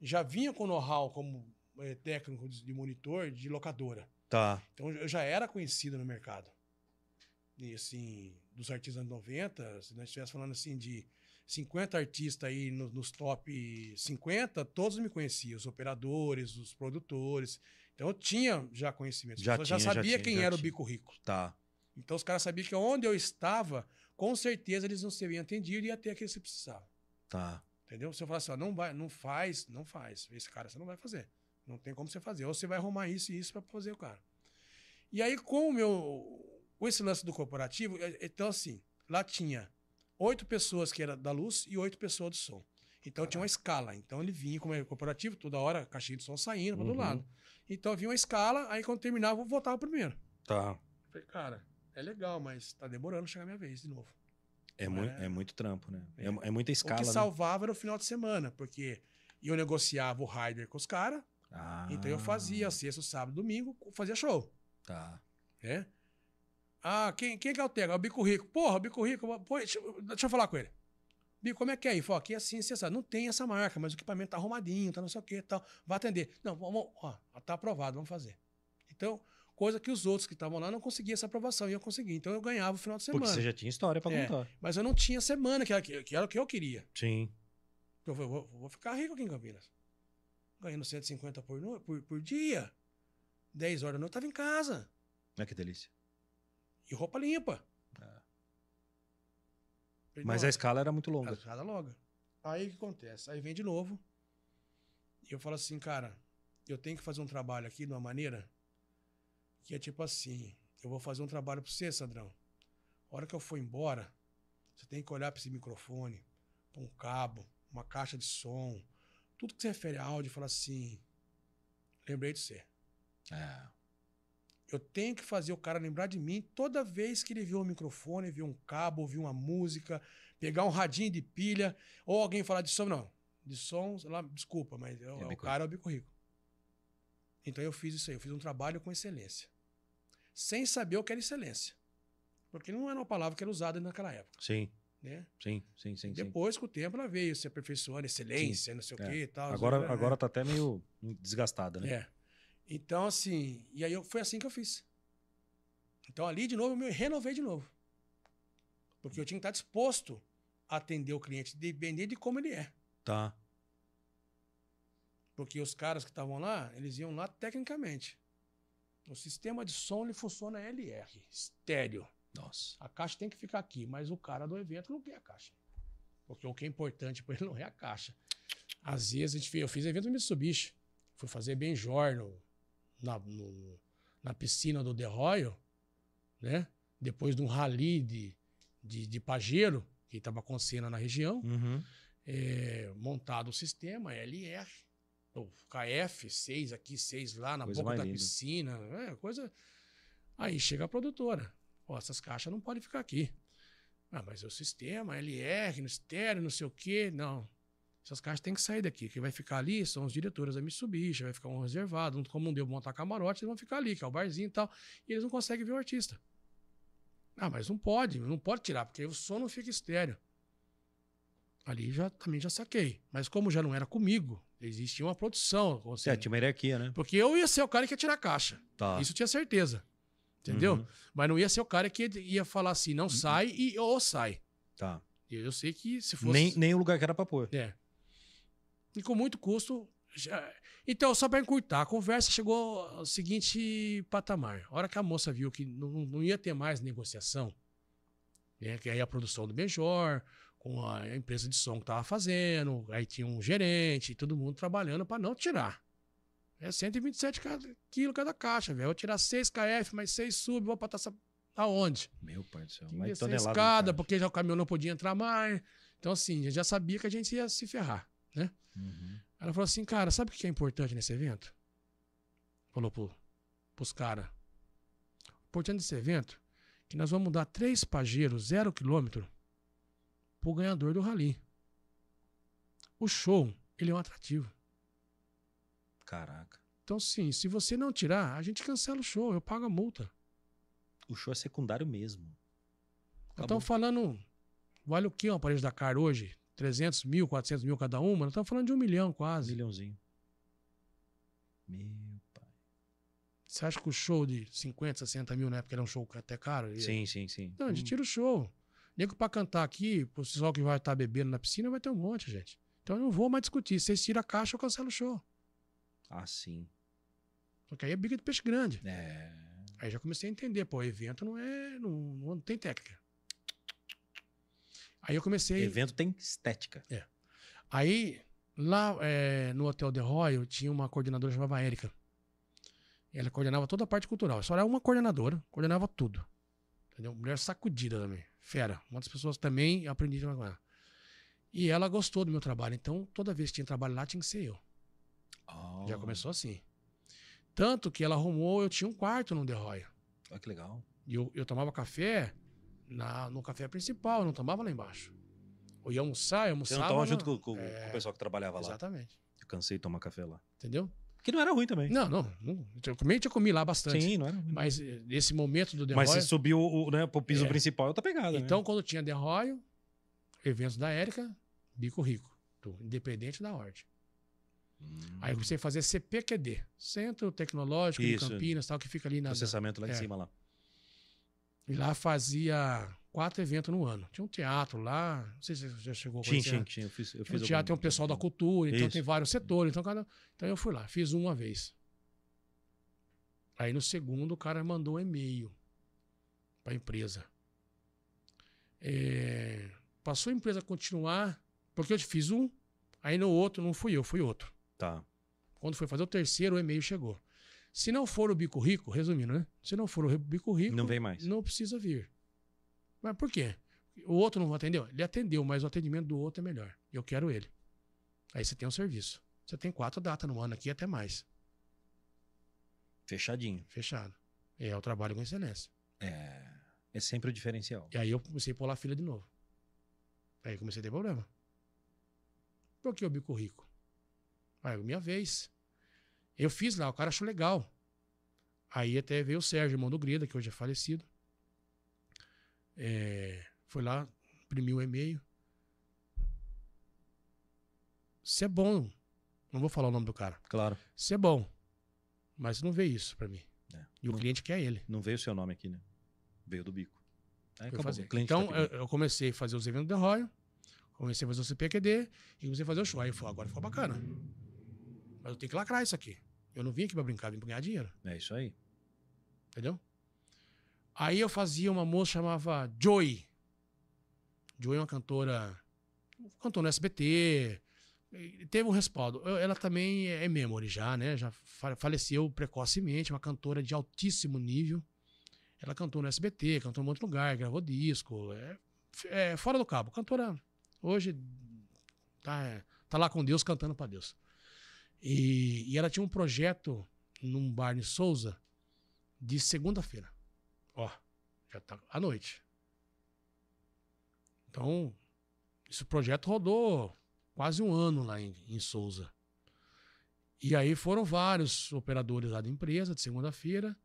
já vinha com know-how como é, técnico de monitor de locadora. Tá. Então eu já era conhecido no mercado. E assim, dos artistas 90, se nós estivéssemos falando assim de 50 artistas aí nos, nos top 50, todos me conheciam, os operadores, os produtores. Então eu tinha já conhecimento. Já, tinha, já sabia já quem era o Bico Rico. Tá. Então os caras sabiam que onde eu estava, com certeza eles não seriam atendidos e ia ter aquilo que eles precisava. Tá. Entendeu? Se eu falar assim, não, vai, não faz, não faz. Esse cara você não vai fazer. Não tem como você fazer. Ou você vai arrumar isso e isso para fazer o cara. E aí, com o meu. Com esse lance do corporativo, é, então assim, lá tinha oito pessoas que era da luz e oito pessoas do som. Então Caraca. tinha uma escala. Então ele vinha, como é corporativo, toda hora, caixinha de som saindo para uhum. todo lado. Então vinha uma escala, aí quando terminava, eu voltava primeiro. Tá. falei, cara, é legal, mas tá demorando chegar a minha vez de novo. É, mu é. é muito trampo, né? É, é, é muita escala. O que né? salvava né? era o final de semana, porque eu negociava o rider com os caras. Ah. Então eu fazia ah. sexta, sábado, domingo, fazia show. Tá. é ah, quem, quem é que é O Bico Rico. Porra, o Bico Rico, pô, deixa, deixa, eu falar com ele. Bico, como é que é aí? Falou, aqui é assim, acessado. Assim, não tem essa marca, mas o equipamento tá arrumadinho, tá não sei o que tal. Tá, vai atender. Não, vamos, ó, tá aprovado, vamos fazer. Então, coisa que os outros que estavam lá não conseguiam essa aprovação e eu consegui. Então eu ganhava o final de semana. Porque você já tinha história para é, contar. Mas eu não tinha semana, que era, que era o que eu queria. Sim. Eu falei, vou, vou ficar rico aqui em Campinas. Ganhando 150 por, por, por dia. 10 horas da noite, eu tava em casa. Ah, que delícia e roupa limpa. É. Mas a escala era muito longa. A escala é longa. Aí o que acontece? Aí vem de novo. E eu falo assim, cara, eu tenho que fazer um trabalho aqui de uma maneira que é tipo assim: eu vou fazer um trabalho para você, Sandrão. A hora que eu for embora, você tem que olhar para esse microfone, para um cabo, uma caixa de som, tudo que se refere a áudio, e falar assim: lembrei de você. É. Eu tenho que fazer o cara lembrar de mim toda vez que ele viu um microfone, viu um cabo, ouviu uma música, pegar um radinho de pilha, ou alguém falar de som, não. De som, sei lá, desculpa, mas eu, é, é o cara é o bico Então eu fiz isso aí, eu fiz um trabalho com excelência. Sem saber o que era excelência. Porque não era uma palavra que era usada naquela época. Sim. Né? Sim, sim, sim. Depois, sim. com o tempo, ela veio se aperfeiçoando, excelência, sim. não sei é. o quê, e tal. Agora, né? agora né? tá até meio desgastada, né? É. Então, assim, e aí eu, foi assim que eu fiz. Então, ali de novo, eu me renovei de novo. Porque eu tinha que estar disposto a atender o cliente, dependendo de como ele é. Tá. Porque os caras que estavam lá, eles iam lá tecnicamente. O sistema de som ele funciona LR, estéreo. Nossa. A caixa tem que ficar aqui, mas o cara do evento não quer a caixa. Porque o que é importante para ele não é a caixa. Às vezes, a gente, eu fiz evento no Mitsubishi. Fui fazer Benjorno, na, no, na piscina do The Royal, né? Depois de um rally de, de, de que estava cena na região, uhum. é, montado o sistema LR, o KF, seis aqui, seis lá, na coisa boca da piscina, é, coisa... Aí chega a produtora, ó, essas caixas não podem ficar aqui. Ah, mas é o sistema, LR, no estéreo, não sei o quê, não... Essas caixas têm que sair daqui. Quem vai ficar ali são os diretores da Mitsubishi, vai ficar um reservado, como não deu montar camarote, eles vão ficar ali, que é o barzinho e tal. E eles não conseguem ver o artista. Ah, mas não pode, não pode tirar, porque o som não fica estéreo. Ali já também já saquei. Mas como já não era comigo, existia uma produção. Assim, é, tinha uma hierarquia, né? Porque eu ia ser o cara que ia tirar a caixa. Tá. Isso tinha certeza. Entendeu? Uhum. Mas não ia ser o cara que ia falar assim, não uhum. sai e ou sai. Tá. Eu, eu sei que se fosse. Nem, nem o lugar que era pra pôr. É. E com muito custo. Já... Então, só para encurtar, a conversa chegou ao seguinte patamar. A hora que a moça viu que não, não ia ter mais negociação, né? que aí a produção do Benjor, com a empresa de som que estava fazendo, aí tinha um gerente, todo mundo trabalhando para não tirar. É 127 quilos cada caixa, velho. Vou tirar 6 KF, mais 6 sub, vou para taça... Aonde? Meu pai do céu, mas tonelada. escada, porque já o caminhão não podia entrar mais. Então, assim, já sabia que a gente ia se ferrar né? Uhum. Ela falou assim, cara, sabe o que é importante nesse evento? Falou pro, pros caras. Importante desse evento que nós vamos dar três pajeiros, zero quilômetro, pro ganhador do rally. O show, ele é um atrativo. Caraca. Então, sim, se você não tirar, a gente cancela o show, eu pago a multa. O show é secundário mesmo. Estão falando, vale o que uma parede da car hoje? 300 mil, 400 mil cada uma, nós estamos falando de um milhão quase. Um milhãozinho. Meu pai. Você acha que o show de 50, 60 mil na época era um show até caro? Sim, sim, sim. Não, a gente tira o show. Nego para cantar aqui, o pessoal que vai estar tá bebendo na piscina vai ter um monte, gente. Então eu não vou mais discutir. Vocês tiram a caixa, eu cancelo o show. Ah, sim. Porque aí é biga de peixe grande. É. Aí já comecei a entender, pô, evento não é. Não, não tem técnica. Aí eu comecei. O evento tem estética. É. Aí, lá é, no Hotel The Royal, tinha uma coordenadora chamada Érica. Ela coordenava toda a parte cultural. Só era uma coordenadora, coordenava tudo. Entendeu? Mulher sacudida também. Fera. Uma das pessoas também aprendi com ela. E ela gostou do meu trabalho. Então, toda vez que tinha trabalho lá, tinha que ser eu. Oh. Já começou assim. Tanto que ela arrumou, eu tinha um quarto no The Royal. Olha que legal. E eu, eu tomava café na, no café principal, não tomava lá embaixo. Ou ia almoçar, ia almoçava. Você não tomava junto com, com, é... com, o pessoal que trabalhava lá. Exatamente. Eu cansei de tomar café lá. Entendeu? Que não era ruim também. Não, não. não eu, comi, eu comi lá bastante. Sim, não era ruim. Mas eh, nesse momento do derroio... Mas você subiu o, né, pro piso é. principal, eu é tá pegado. Né? Então, né? quando tinha derroio, eventos da Érica, bico rico. Independente da ordem. Hum. Aí eu comecei a fazer CPQD, Centro Tecnológico Isso. de Campinas, tal, que fica ali na. Processamento lá é, em cima lá. E lá fazia quatro eventos no ano. Tinha um teatro lá, não sei se você já chegou a conhecer. Tinha, tinha, Eu fiz, eu fiz o teatro algum... tem um pessoal da cultura, então Isso. tem vários setores. Então, cada... então eu fui lá, fiz uma vez. Aí no segundo o cara mandou um e-mail para a empresa. É... Passou a empresa continuar, porque eu fiz um, aí no outro não fui eu, fui outro. Tá. Quando foi fazer o terceiro, o e-mail chegou. Se não for o bico rico, resumindo, né? Se não for o bico rico, não vem mais. Não precisa vir. Mas por quê? O outro não atendeu? Ele atendeu, mas o atendimento do outro é melhor. Eu quero ele. Aí você tem um serviço. Você tem quatro datas no ano aqui, até mais. Fechadinho. Fechado. É, é o trabalho com excelência. É. É sempre o diferencial. E aí eu comecei a pular a fila de novo. Aí comecei a ter problema. Por que o bico rico? Aí, minha vez. Eu fiz lá, o cara achou legal. Aí até veio o Sérgio, irmão do Greda, que hoje é falecido. É, foi lá, imprimiu o e-mail. Você é bom. Não vou falar o nome do cara. Claro. Você é bom. Mas não veio isso para mim. É. E o não, cliente quer ele. Não veio o seu nome aqui, né? Veio do bico. Aí fazer. então, tá eu, comecei a fazer os eventos do Royal, comecei a fazer o CPQD e comecei a fazer o show. Aí eu falei, agora ficou bacana. Mas eu tenho que lacrar isso aqui. Eu não vim aqui para brincar, vim pra ganhar dinheiro. É isso aí. Entendeu? Aí eu fazia uma moça chamava Joy. Joy é uma cantora. Cantou no SBT. Teve um respaldo. Ela também é memory já, né? Já faleceu precocemente, uma cantora de altíssimo nível. Ela cantou no SBT, cantou em um monte de lugar, gravou disco. É, é fora do cabo. Cantora hoje tá, tá lá com Deus cantando para Deus. E, e, ela tinha um projeto num bar em Souza de segunda-feira. Ó, já tá à noite. Então, esse projeto rodou quase um ano lá em, em Souza. E aí foram vários operadores lá da empresa de segunda-feira.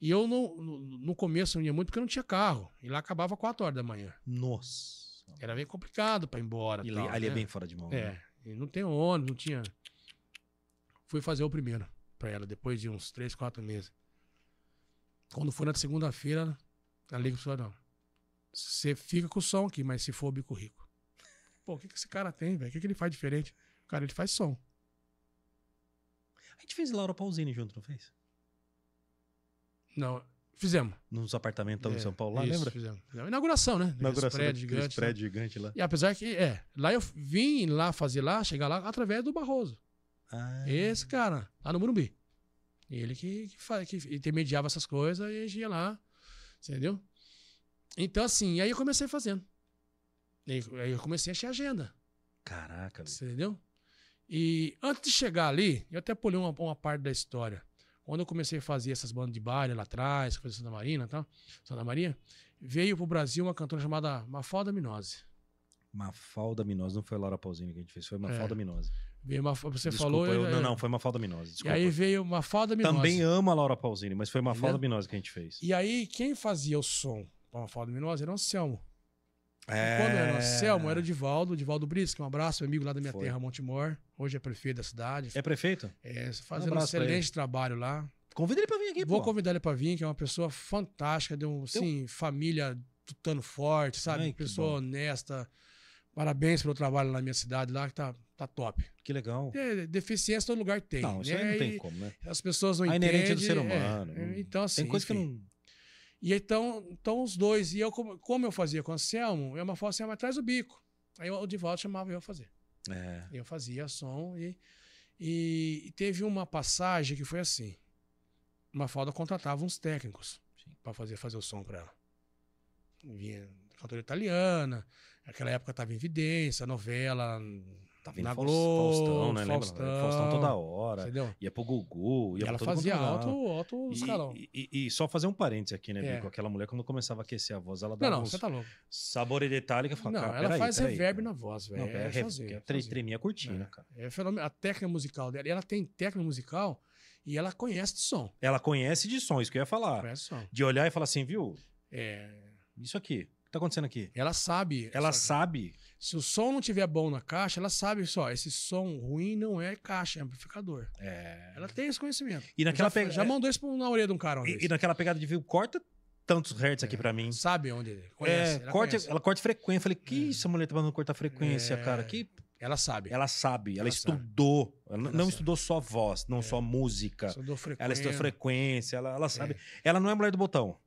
E eu não, no, no começo não ia muito porque eu não tinha carro. E lá acabava 4 horas da manhã. Nossa. Era bem complicado para ir embora. E tal, ali, é né? é bem fora de mão. É. Né? não tem ônibus, não tinha. Fui fazer o primeiro para ela, depois de uns 3, 4 meses. Quando foi na segunda-feira, ela liga pro não. Você fica com o som aqui, mas se for bico rico. Pô, o que, que esse cara tem, velho? O que, que ele faz diferente? Cara, ele faz som. A gente fez Laura Pausini junto, não fez? Não, fizemos. Nos apartamentos é, em São Paulo, lá, isso, lembra? Fizemos. fizemos. Inauguração, né? Inauguração. Prédio gigante. Né? Prédio né? gigante lá. E apesar que, é, lá eu vim lá fazer lá, chegar lá através do Barroso. Ah. Esse cara, lá no Murumbi. Ele que, que, faz, que intermediava essas coisas e a gente ia lá, entendeu? Então, assim, aí eu comecei fazendo. Aí eu comecei a encher agenda. Caraca, Você entendeu? E antes de chegar ali, eu até pulei uma, uma parte da história. Quando eu comecei a fazer essas bandas de baile lá atrás, coisa Santa Marina e tal, Santa Maria, veio pro Brasil uma cantora chamada Mafalda Minose. Mafalda Minose, não foi a Laura Pausini que a gente fez, foi Mafalda é. Minose. Veio uma, você desculpa, falou. Eu, não, não, foi Mafalda Minose. Desculpa. E aí veio uma Mafalda Minose. Também amo a Laura Pausini, mas foi Mafalda falda Minose que a gente fez. E aí, quem fazia o som pra Mafalda Minose era o Anselmo. É... quando era o Anselmo, era o Divaldo, o Divaldo Brisco, um abraço, meu amigo lá da minha foi. terra, Montemor. Hoje é prefeito da cidade. É prefeito? É, fazendo um, um excelente trabalho lá. Convida ele pra vir aqui, Vou pô. convidar ele pra vir, que é uma pessoa fantástica, de um, assim, família tutano forte, sabe? Ai, pessoa honesta. Parabéns pelo trabalho na minha cidade lá, que tá, tá top. Que legal. É, deficiência todo lugar tem. Não, isso né? aí não tem como, né? As pessoas não a entendem. A inerente do ser é, humano. É, então, assim, tem coisa enfim. que não. E então, então os dois. E eu, como eu fazia com o Anselmo, eu falava assim, mas ah, traz o bico. Aí o Divaldo chamava eu a fazer. É. Eu fazia som e, e, e, teve uma passagem que foi assim. Uma falda contratava uns técnicos para fazer, fazer o som para ela. Vinha cantora italiana, Naquela época tava em evidência, novela, Tava indo Faustão, né? Faustão, Faustão toda hora. Entendeu? Ia pro Gugu. Ia e ela fazia alto, alto os caras. E, e, e, só fazer um parênteses aqui, né, é. Bico? Aquela mulher, quando começava a aquecer a voz, ela dava. Não, não, você tá louco. Sabor e detalhe que eu falava, Não, cara, ela peraí, faz peraí, reverb cara. na voz, velho. É, é, fazer, é tremia cortina, é. cara. É fenômeno. A técnica musical dela. E ela tem técnica musical e ela conhece de som. Ela conhece de som, isso que eu ia falar. Conhece som. De olhar e falar assim, viu? É. Isso aqui tá acontecendo aqui? Ela sabe. Ela sabe. Se o som não tiver bom na caixa, ela sabe só, esse som ruim não é caixa, é amplificador. É. Ela tem esse conhecimento. E naquela já, pega... já é- mandou isso na orelha de um cara. Uma e, e, naquela pegada de viu, corta tantos hertz é. aqui para mim. Sabe onde? É, conhece, é, ela corte, conhece. ela corta frequência. Eu falei, que é. isso, a mulher tá mandando cortar frequência, é. cara? Que ela sabe. Ela sabe, ela, ela estudou. Sabe. Ela não estudou só voz, não é. só música. Estudou frequência. Ela estudou frequência, ela, ela é. sabe. É. Ela não é mulher do botão.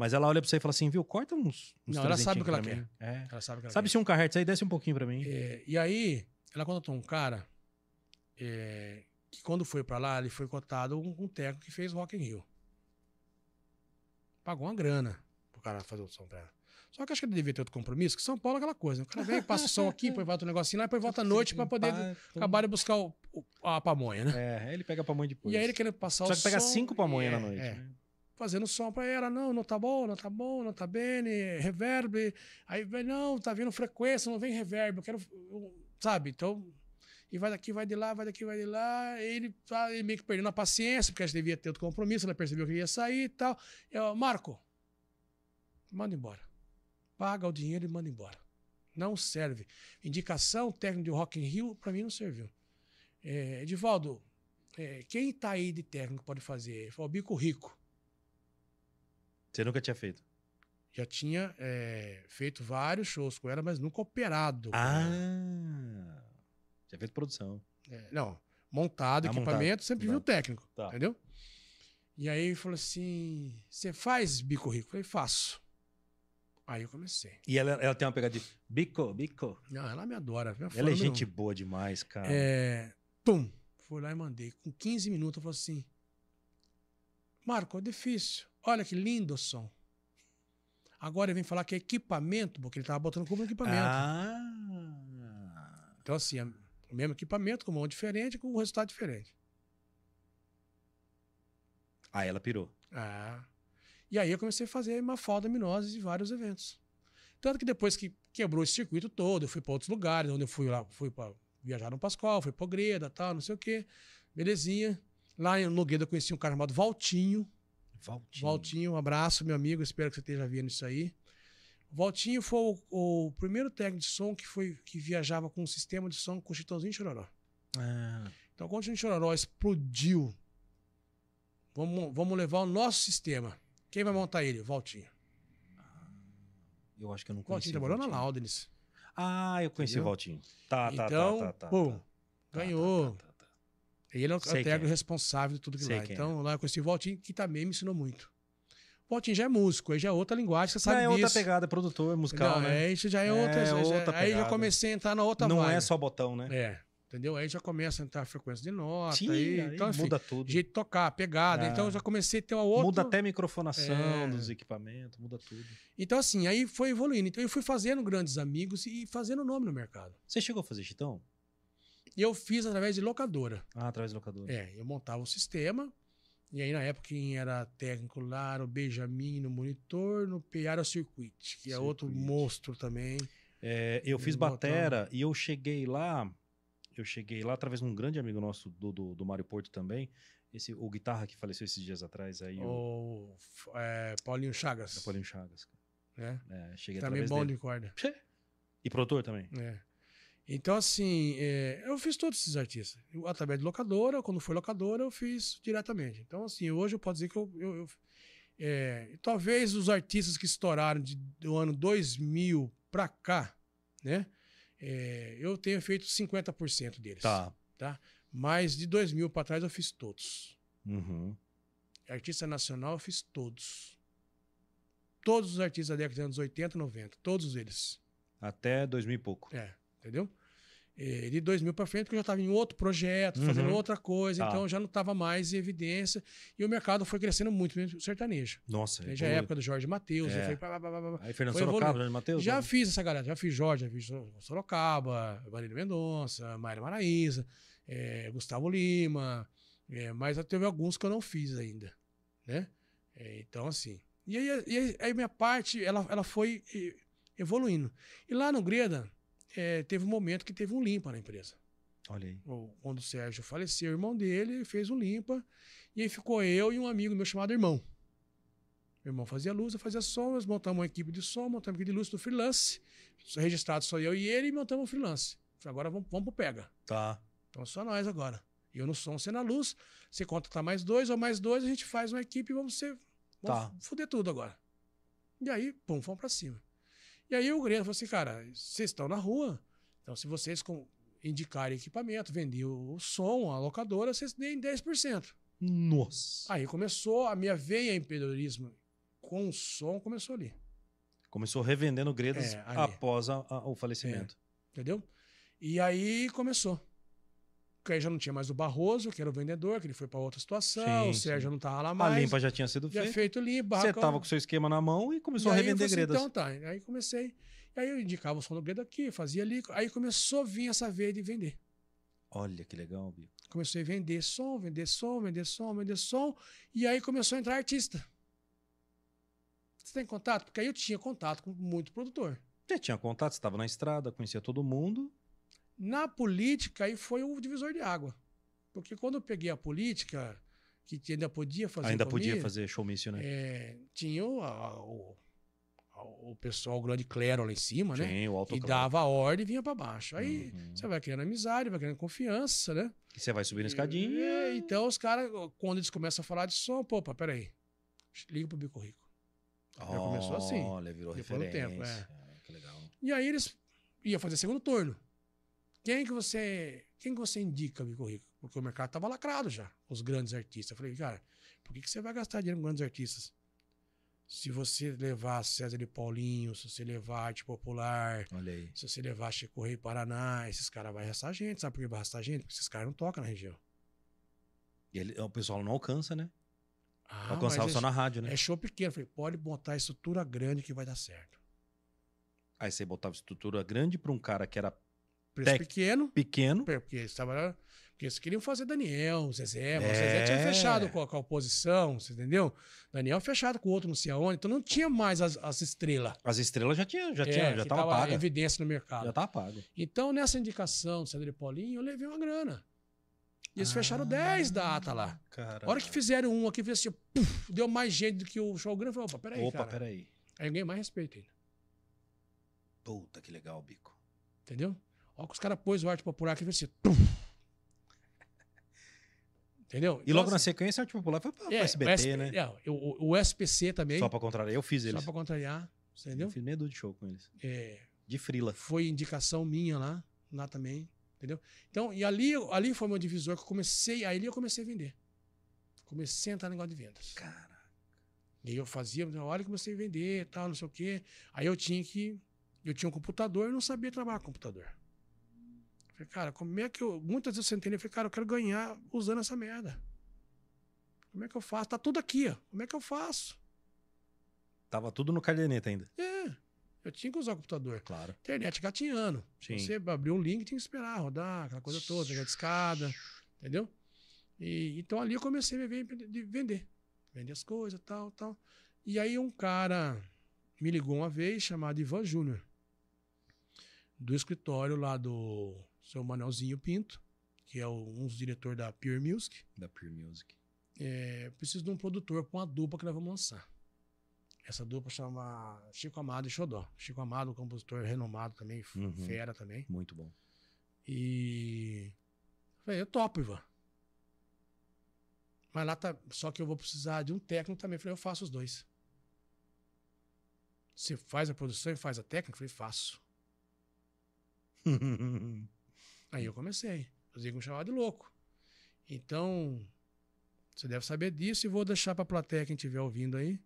Mas ela olha pra você e fala assim, viu, corta uns, uns Não, ela sabe o que ela quer. É. Ela sabe o que ela sabe quer. se um carrete aí desce um pouquinho pra mim. É, e aí, ela contratou um cara é, que quando foi pra lá, ele foi cotado um, um técnico que fez Rock in Rio. Pagou uma grana pro cara fazer o som pra ela. Só que acho que ele devia ter outro compromisso, que São Paulo é aquela coisa. Né? O cara vem, passa o som aqui, depois volta o um negocinho lá, depois volta à noite pra poder acabar de buscar o, o, a pamonha, né? É, ele pega a pamonha depois. E aí ele querendo passar Só o som. Só que pega cinco pamonhas é, na noite. É. Né? fazendo som para ela, não, não tá bom, não tá bom, não tá bem, reverb. Aí vem, não, tá vindo frequência, não vem reverb, eu quero, eu, sabe? Então, e vai daqui, vai de lá, vai daqui, vai de lá. ele, tá, ele meio que perdendo a paciência, porque a gente devia ter outro compromisso, ela percebeu que ia sair e tal. Eu, Marco, manda embora. Paga o dinheiro e manda embora. Não serve. Indicação técnica de Rock in Rio, para mim não serviu. É, Edivaldo, é, quem tá aí de técnico pode fazer? Foi o Bico Rico. Você nunca tinha feito? Já tinha é, feito vários shows com ela, mas nunca operado. Ah! Já feito produção. É, não, montado, tá equipamento, montado. sempre viu o tá. técnico, tá. entendeu? E aí ele falou assim: você faz bico rico? Eu falei, faço. Aí eu comecei. E ela, ela tem uma pegada de bico, bico. Não, ela me adora. Ela, ela é, é gente mesmo. boa demais, cara. É, pum, fui lá e mandei. Com 15 minutos, eu falei assim: Marco, é difícil. Olha que lindo o som. Agora ele vem falar que é equipamento, porque ele estava botando como equipamento. Ah. Então, assim, é o mesmo equipamento, com mão diferente, com um resultado diferente. Aí ah, ela pirou. Ah. E aí eu comecei a fazer uma falda minose de vários eventos. Tanto que depois que quebrou esse circuito todo, eu fui para outros lugares, onde eu fui lá, fui para viajar no Pascoal, fui para Greda, tal, não sei o quê. Belezinha. Lá em Nogueira eu conheci um cara chamado Valtinho, Valtinho. Valtinho, um abraço, meu amigo. Espero que você esteja vendo isso aí. Valtinho foi o, o, primeiro técnico de som que, foi, que viajava com um sistema de som com o Chitãozinho Chororó. Ah. Então, quando o Chitãozinho Chororó explodiu, vamos, vamos levar o nosso sistema. Quem vai montar ele? Valtinho. eu acho que eu não conheci. Valtinho trabalhou na Laudenes. Ah, eu conheci Entendeu? o Valtinho. Tá, tá, tá, então, tá, tá, tá, tá. tá, ganhou. Tá, tá, tá. Ele é o Sei técnico é. responsável de tudo que Sei lá. É. Então, é. lá eu conheci o Valtinho, que também me ensinou muito. O Valtinho já é músico, aí já é outra linguagem, você sabe Não, é outra pegada, é produtor, é musical, Não, né? É, isso já é, outra, outra já, Aí já comecei a entrar na outra Não vaga. é só botão, né? É, entendeu? Aí já começa a entrar a frequência de nota, Sim, aí, então, assim, muda tudo. Jeito de tocar, pegada. É. Então ah. eu já comecei a ter uma outra. Muda até a microfonação é. dos equipamentos, muda tudo. Então, assim, aí foi evoluindo. Então eu fui fazendo grandes amigos e fazendo nome no mercado. Você chegou a fazer Chitão? E eu fiz através de locadora. Ah, através de locadora. É, eu montava o sistema. E aí, na época, quem era técnico lá era o Benjamin no monitor, no PA o Circuit, que Circuit. é outro monstro também. É, eu fiz montava. batera e eu cheguei lá, eu cheguei lá através de um grande amigo nosso do, do, do Mário Porto também, esse, o guitarra que faleceu esses dias atrás. Aí, o, o... É, Paulinho Chagas. É Paulinho Chagas. É? É, cheguei também é bom dele. de corda. E produtor também. É. Então, assim, é, eu fiz todos esses artistas. Eu, através de locadora, quando foi locadora, eu fiz diretamente. Então, assim, hoje eu posso dizer que eu. eu, eu é, talvez os artistas que estouraram de, do ano 2000 para cá, né? É, eu tenho feito 50% deles. Tá. tá? Mas de 2000 para trás eu fiz todos. Uhum. Artista nacional eu fiz todos. Todos os artistas da década dos anos 80, 90. Todos eles. Até 2000 e pouco. É, entendeu? É, de 2000 para frente, que eu já estava em outro projeto, uhum. fazendo uhum. outra coisa, tá. então já não estava mais em evidência. E o mercado foi crescendo muito, mesmo sertanejo. Nossa, Desde né, é Já é época do Jorge Matheus. É. Aí Fernando foi Sorocaba, Jorge Matheus? Já né? fiz essa galera, já fiz Jorge, já fiz Sorocaba, Marília Mendonça, Maíra Maraíza, é, Gustavo Lima, é, mas teve alguns que eu não fiz ainda, né? então, assim. E aí, e aí, minha parte, ela, ela foi evoluindo. E lá no Greda, é, teve um momento que teve um limpa na empresa. Olha aí. Quando o Sérgio faleceu, o irmão dele fez um limpa. E aí ficou eu e um amigo meu chamado Irmão. Meu irmão fazia luz, eu fazia som, nós montamos uma equipe de som, montamos uma equipe de luz do freelance. Registrado só eu e ele e montamos o freelance. Agora vamos, vamos pro Pega. Tá. Então só nós agora. Eu no som, você na luz. Você tá mais dois ou mais dois, a gente faz uma equipe e vamos ser. Vamos tá. fuder tudo agora. E aí, pum, vamos pra cima. E aí o Grêmio falou assim, cara, vocês estão na rua, então se vocês com, indicarem equipamento, vender o, som, a locadora, vocês têm 10%. Nossa! Aí começou a minha veia empreendedorismo com o som, começou ali. Começou revendendo gredas é, após a, a, o falecimento. É, entendeu? E aí começou. Porque aí já não tinha mais o Barroso, que era o vendedor, que ele foi para outra situação, sim, o Sérgio sim. não estava tá lá mais. A limpa já tinha sido é feita. Já feito limpa. Você estava com o seu esquema na mão e começou e a revender assim, gredas. Então tá, aí comecei. E aí eu indicava o som do greda aqui, fazia ali. Aí começou a vir essa veia de vender. Olha que legal, Bico. Comecei a vender som, vender som, vender som, vender som. E aí começou a entrar artista. Você tem contato? Porque aí eu tinha contato com muito produtor. Você tinha contato, você estava na estrada, conhecia todo mundo. Na política, aí foi o divisor de água. Porque quando eu peguei a política, que ainda podia fazer Ainda podia fazer showmício, né? É, tinha o, a, o, a, o, pessoal, o grande clero lá em cima, né? Sim, né? O e dava a ordem e vinha para baixo. Aí uhum. você vai criando amizade, vai criando confiança, né? E você vai subindo a escadinha. E, é, então os caras, quando eles começam a falar de som, pô, opa, peraí, liga pro Bico Rico. Oh, começou assim. Olha, virou referência. Tempo, é. Ah, e aí eles iam fazer segundo turno. Quem que você, quem que você indica meu currículo? Porque o mercado estava lacrado já, os grandes artistas. Eu falei, cara, por que, que você vai gastar dinheiro com grandes artistas? Se você levar César e Paulinho, se você levar Arte Popular, se você levar Chico Rei Paraná, esses caras vão arrastar gente. Sabe por que vai arrastar gente? Porque esses caras não tocam na região. E ele, o pessoal não alcança, né? Ah, só é, na rádio, né? É show pequeno. Eu falei, pode botar estrutura grande que vai dar certo. Aí você botava estrutura grande para um cara que era Preço Tec... pequeno. Pequeno. Porque eles Porque eles queriam fazer Daniel, Zezé, é. Zezé tinha é. fechado com a, com a, oposição, você entendeu? Daniel fechado com o outro, não sei aonde, então não tinha mais as, as estrelas. As estrelas já tinham já é, tinha, já tava, paga. evidência no mercado. Já tava pago. Então, nessa indicação do Cedro Paulinho, eu levei uma grana. E eles ah, fecharam 10 data lá. A hora que fizeram um aqui, fez assim, puff, deu mais gente do que o show grande. Eu falei, opa, peraí, opa, cara. peraí. Aí eu ganhei mais respeito ainda. Puta, que legal, Bico. Entendeu? Olha que os caras pôs o arte popular que e assim. Tum! Entendeu? E então, logo na assim, sequência, a arte popular foi para é, SBT, SP, né? É, o, o, SPC também. Só para contrariar, eu fiz eles. Só para contrariar, entendeu? Eu fiz medo de show com eles. É, de frila. Foi indicação minha lá, lá também, entendeu? Então, e ali, ali foi meu divisor que eu comecei, aí eu comecei a vender. Comecei a entrar no negócio de vendas. Cara, E aí eu fazia, olha, comecei a vender, tal, não sei o quê. Aí eu tinha que. Eu tinha um computador e não sabia trabalhar com computador. Falei, cara, como é que eu. Muitas vezes eu sentei e falei, cara, eu quero ganhar usando essa merda. Como é que eu faço? Tá tudo aqui, ó. Como é que eu faço? Tava tudo no caderneta ainda. É. Eu tinha que usar o computador. Claro. Internet gatinhando. Sim. Você abriu um link, tinha que esperar rodar, aquela coisa toda, pegar escada, entendeu? E, então ali eu comecei a viver, vender. Vender as coisas, tal, tal. E aí um cara me ligou uma vez, chamado Ivan Júnior, do escritório lá do seu Manuelzinho Pinto, que é o, um dos diretores da Pure Music. Da Pure Music. É, preciso de um produtor com a dupla que nós vamos lançar. Essa dupla chama Chico Amado e Xodó. Chico Amado, um compositor renomado também, uhum. fera também. Muito bom. E. Eu falei, é topo, Ivan. Mas lá tá. Só que eu vou precisar de um técnico também. falei, eu faço os dois. Você faz a produção e faz a técnica? falei, faço. Aí eu comecei. Os me chamavam de louco. Então, você deve saber disso e vou deixar para a plateia quem estiver ouvindo aí.